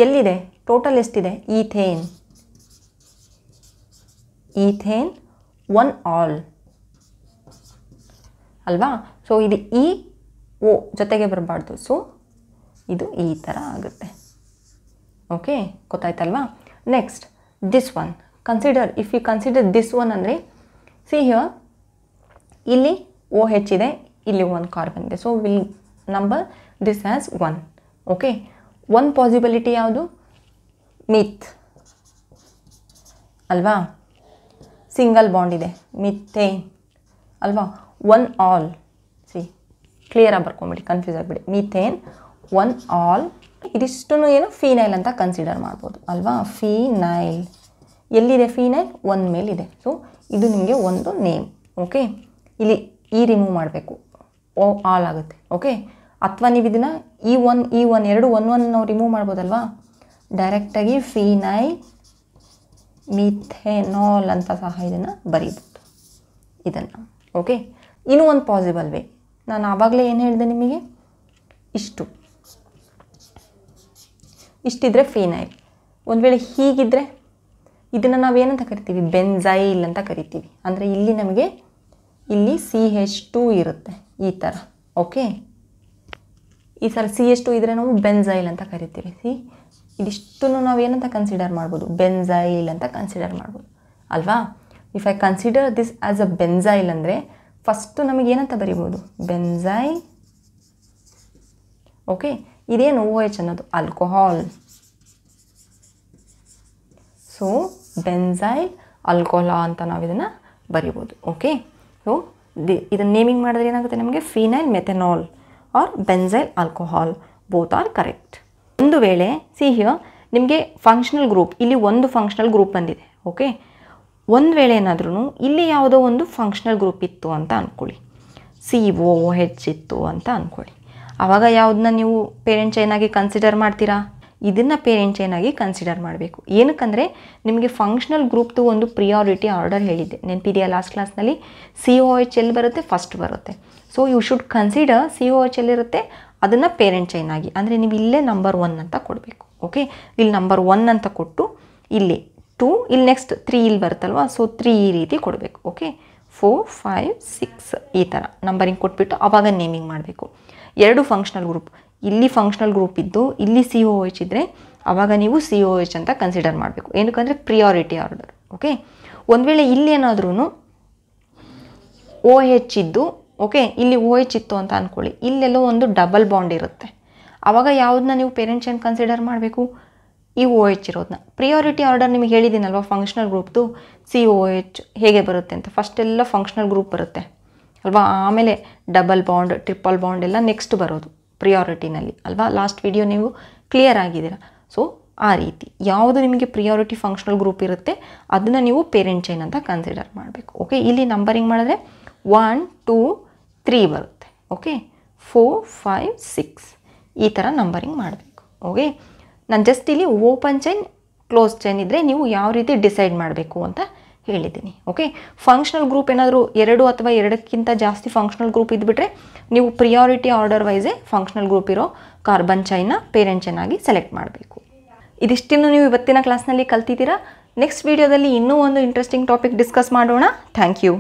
ಎಲ್ಲಿದೆ ಟೋಟಲ್ ಎಷ್ಟಿದೆ ಈಥೇನ್ ಈಥೇನ್ ಒನ್ ಆಲ್ ಅಲ್ವಾ ಸೊ ಇದು ಇ e, ಓ ಜೊತೆಗೆ ಬರಬಾರ್ದು ಸೊ ಇದು ಈ ಥರ ಆಗುತ್ತೆ ಓಕೆ ಗೊತ್ತಾಯ್ತಲ್ವಾ next this one consider if you consider this one ಅಂದರೆ ಸಿ ಹಿಯರ್ ಇಲ್ಲಿ ಓ ಇದೆ ಇಲ್ಲಿ ಒಂದು ಕಾರ್ ಬಂದಿದೆ so will number this as one okay one possibility ಯಾವುದು ಮಿತ್ ಅಲ್ವಾ ಸಿಂಗಲ್ ಬಾಂಡ್ ಇದೆ ಮಿಥೇನ್ ಅಲ್ವಾ ಒನ್ ಆಲ್ ಸಿ ಕ್ಲಿಯರಾಗಿ ಬರ್ಕೊಂಬಿಡಿ ಕನ್ಫ್ಯೂಸ್ ಆಗಿಬಿಡಿ ಮಿಥೇನ್ ಒನ್ ಆಲ್ ಇದಿಷ್ಟು ಏನು ಫೀನೈಲ್ ಅಂತ ಕನ್ಸಿಡರ್ ಮಾಡ್ಬೋದು ಅಲ್ವಾ ಫೀನೈಲ್ ಎಲ್ಲಿದೆ ಫೀನೈಲ್ ಒನ್ ಮೇಲಿದೆ ಸೊ ಇದು ನಿಮಗೆ ಒಂದು ನೇಮ್ ಓಕೆ ಇಲ್ಲಿ ಈ ರಿಮೂವ್ ಮಾಡಬೇಕು ಓ ಆಲ್ ಆಗುತ್ತೆ ಓಕೆ ಅಥವಾ ನೀವು ಇದನ್ನು ಈ ಒನ್ ಈ ಒನ್ ಎರಡು ಒನ್ ಒನ್ ನಾವು ರಿಮೂವ್ ಮಾಡ್ಬೋದಲ್ವಾ ಡೈರೆಕ್ಟಾಗಿ ಫಿನೈಲ್ ಮಿಥೆನಾಲ್ ಅಂತ ಸಹ ಇದನ್ನು ಬರೀಬೋದು ಇದನ್ನು ಓಕೆ ಇನ್ನೂ ಒಂದು ಪಾಸಿಬಲ್ ವೇ ನಾನು ಆವಾಗಲೇ ಏನು ಹೇಳಿದೆ ನಿಮಗೆ ಇಷ್ಟು ಇಷ್ಟಿದ್ರೆ ಫಿನೈಲ್ ಒಂದು ವೇಳೆ ಹೀಗಿದ್ದರೆ ಇದನ್ನು ನಾವೇನಂತ ಕರಿತೀವಿ ಬೆನ್ಝೈಲ್ ಅಂತ ಕರಿತೀವಿ ಅಂದರೆ ಇಲ್ಲಿ ನಮಗೆ ಇಲ್ಲಿ ಸಿ ಹೆಚ್ ಟು ಇರುತ್ತೆ ಈ ಥರ ಓಕೆ ಈ ಸಲ ಸಿ ಎಚ್ ಟು ಇದ್ದರೆ ನಾವು ಬೆನ್ಸೈಲ್ ಅಂತ ಕರಿತೀವಿ ಸಿ ಇದಿಷ್ಟು ನಾವು ಏನಂತ ಕನ್ಸಿಡರ್ ಮಾಡ್ಬೋದು ಬೆನ್ಸೈಲ್ ಅಂತ ಕನ್ಸಿಡರ್ ಮಾಡ್ಬೋದು ಅಲ್ವಾ if I consider this as a benzyl ಅಂದರೆ ಫಸ್ಟು ನಮಗೆ ಏನಂತ ಬರಿಬೋದು ಬೆನ್ಸೈ ಓಕೆ ಇದೇನು ಓ ಎಚ್ ಅನ್ನೋದು ಆಲ್ಕೋಹಾಲ್ ಸೊ ಬೆನ್ಝೈಲ್ ಆಲ್ಕೋಹಾಲ್ ಅಂತ ನಾವು ಇದನ್ನು ಬರಿಬೋದು ಓಕೆ ಸೊ ದಿ ಇದನ್ನು ನೇಮಿಂಗ್ ಮಾಡಿದ್ರೆ ಏನಾಗುತ್ತೆ ನಮಗೆ phenyl methanol or benzyl alcohol both are correct ಒಂದು ವೇಳೆ ಸಿಹಿಯ ನಿಮಗೆ ಫಂಕ್ಷನಲ್ ಗ್ರೂಪ್ ಇಲ್ಲಿ ಒಂದು ಫಂಕ್ಷನಲ್ ಗ್ರೂಪ್ ಬಂದಿದೆ ಓಕೆ ಒಂದು ವೇಳೆ ಏನಾದ್ರೂ ಇಲ್ಲಿ ಯಾವುದೋ ಒಂದು ಫಂಕ್ಷನಲ್ ಗ್ರೂಪ್ ಇತ್ತು ಅಂತ ಅಂದ್ಕೊಳ್ಳಿ ಸಿ ಓ ಹೆಚ್ ಇತ್ತು ಅಂತ ಅಂದ್ಕೊಳ್ಳಿ ಆವಾಗ ಯಾವುದನ್ನ ನೀವು ಪೇರೆಂಟ್ಸ್ ಏನಾಗಿ ಕನ್ಸಿಡರ್ ಮಾಡ್ತೀರಾ ಇದನ್ನು ಪೇರೆಂಟ್ಸ್ ಏನಾಗಿ ಕನ್ಸಿಡರ್ ಮಾಡಬೇಕು ಏನಕ್ಕಂದರೆ ನಿಮಗೆ ಫಂಕ್ಷನಲ್ ಗ್ರೂಪ್ದು ಒಂದು ಪ್ರಿಯಾರಿಟಿ ಆರ್ಡರ್ ಹೇಳಿದ್ದೆ ನೆನಪಿದೆಯಾ ಲಾಸ್ಟ್ ಕ್ಲಾಸ್ನಲ್ಲಿ ಸಿ ಓ ಎಚ್ ಎಲ್ ಬರುತ್ತೆ ಫಸ್ಟ್ ಬರುತ್ತೆ so you should consider C O H L ಇರುತ್ತೆ ಅದನ್ನು ಪೇರೆಂಟ್ ಚೈನ್ ಆಗಿ ಅಂದರೆ ನೀವು ಇಲ್ಲೇ ನಂಬರ್ ಒನ್ ಅಂತ ಕೊಡಬೇಕು ಓಕೆ ಇಲ್ಲಿ ನಂಬರ್ ಒನ್ ಅಂತ ಕೊಟ್ಟು ಇಲ್ಲಿ ಟೂ ಇಲ್ಲಿ ನೆಕ್ಸ್ಟ್ ತ್ರೀ ಇಲ್ಲಿ ಬರುತ್ತಲ್ವ ಸೊ ತ್ರೀ ಈ ರೀತಿ ಕೊಡಬೇಕು ಓಕೆ ಫೋರ್ ಫೈವ್ ಸಿಕ್ಸ್ ಈ ಥರ ನಂಬರಿಂಗ್ ಕೊಟ್ಬಿಟ್ಟು ಆವಾಗ ನೇಮಿಂಗ್ ಮಾಡಬೇಕು ಎರಡು ಫಂಕ್ಷನಲ್ ಗ್ರೂಪ್ ಇಲ್ಲಿ ಫಂಕ್ಷನಲ್ ಗ್ರೂಪ್ ಇದ್ದು ಇಲ್ಲಿ ಸಿ ಓ ಎಚ್ ಇದ್ದರೆ ಆವಾಗ ನೀವು ಸಿ ಒ ಎಚ್ ಅಂತ ಕನ್ಸಿಡರ್ ಮಾಡಬೇಕು ಏನಕ್ಕಂದರೆ ಪ್ರಿಯಾರಿಟಿ ಆರ್ಡರ್ ಓಕೆ ಒಂದು ವೇಳೆ ಇಲ್ಲಿ ಏನಾದ್ರೂ ಓ ಎಚ್ ಇದ್ದು ಓಕೆ ಇಲ್ಲಿ ಓ ಎಚ್ ಇತ್ತು ಅಂತ ಅಂದ್ಕೊಳ್ಳಿ ಇಲ್ಲೆಲ್ಲೋ ಒಂದು ಡಬಲ್ ಬಾಂಡ್ ಇರುತ್ತೆ ಆವಾಗ ಯಾವುದನ್ನ ನೀವು ಪೇರೆಂಟ್ಸ್ ಏನು ಕನ್ಸಿಡರ್ ಮಾಡಬೇಕು ಈ ಓ ಎಚ್ ಇರೋದನ್ನ ಪ್ರಿಯಾರಿಟಿ ಆರ್ಡರ್ ನಿಮಗೆ ಹೇಳಿದ್ದೀನಲ್ವ ಫಂಕ್ಷನಲ್ ಗ್ರೂಪ್ದು ಸಿ ಓ ಎಚ್ ಹೇಗೆ ಬರುತ್ತೆ ಅಂತ ಫಸ್ಟ್ ಎಲ್ಲ ಫಂಕ್ಷನಲ್ ಗ್ರೂಪ್ ಬರುತ್ತೆ ಅಲ್ವಾ ಆಮೇಲೆ ಡಬಲ್ ಬಾಂಡ್ ಟ್ರಿಪಲ್ ಬಾಂಡ್ ಎಲ್ಲ ನೆಕ್ಸ್ಟ್ ಬರೋದು ಪ್ರಿಯಾರಿಟಿನಲ್ಲಿ ಅಲ್ವಾ ಲಾಸ್ಟ್ ವಿಡಿಯೋ ನೀವು ಕ್ಲಿಯರ್ ಆಗಿದ್ದೀರ ಸೊ ಆ ರೀತಿ ಯಾವುದು ನಿಮಗೆ ಪ್ರಿಯಾರಿಟಿ ಫಂಕ್ಷನಲ್ ಗ್ರೂಪ್ ಇರುತ್ತೆ ಅದನ್ನು ನೀವು ಪೇರೆಂಟ್ ಚೈನ್ ಅಂತ ಕನ್ಸಿಡರ್ ಮಾಡಬೇಕು ಓಕೆ ಇಲ್ಲಿ ನಂಬರಿಂಗ್ ಮಾಡಿದ್ರೆ ಒನ್ ಟೂ ತ್ರೀ ಬರುತ್ತೆ ಓಕೆ ಫೋರ್ ಫೈವ್ ಸಿಕ್ಸ್ ಈ ಥರ ನಂಬರಿಂಗ್ ಮಾಡಬೇಕು ಓಕೆ ನಾನು ಜಸ್ಟ್ ಇಲ್ಲಿ ಓಪನ್ ಚೈನ್ ಕ್ಲೋಸ್ ಚೈನ್ ಇದ್ದರೆ ನೀವು ಯಾವ ರೀತಿ ಡಿಸೈಡ್ ಮಾಡಬೇಕು ಅಂತ ಹೇಳಿದ್ದೀನಿ ಓಕೆ ಫಂಕ್ಷನಲ್ ಗ್ರೂಪ್ ಏನಾದರೂ ಎರಡು ಅಥವಾ ಎರಡಕ್ಕಿಂತ ಜಾಸ್ತಿ ಫಂಕ್ಷನಲ್ ಗ್ರೂಪ್ ಇದ್ಬಿಟ್ರೆ ನೀವು ಪ್ರಿಯಾರಿಟಿ ಆರ್ಡರ್ ವೈಸೇ ಫಂಕ್ಷನಲ್ ಗ್ರೂಪ್ ಇರೋ ಕಾರ್ಬನ್ ಚೈನ ಪೇರೆಂಟ್ ಆಗಿ ಸೆಲೆಕ್ಟ್ ಮಾಡಬೇಕು ಇದಿಷ್ಟನ್ನು ನೀವು ಇವತ್ತಿನ ಕ್ಲಾಸ್ನಲ್ಲಿ ಕಲ್ತಿದ್ದೀರಾ ನೆಕ್ಸ್ಟ್ ವೀಡಿಯೋದಲ್ಲಿ ಇನ್ನೂ ಒಂದು ಇಂಟ್ರೆಸ್ಟಿಂಗ್ ಟಾಪಿಕ್ ಡಿಸ್ಕಸ್ ಮಾಡೋಣ ಥ್ಯಾಂಕ್ ಯು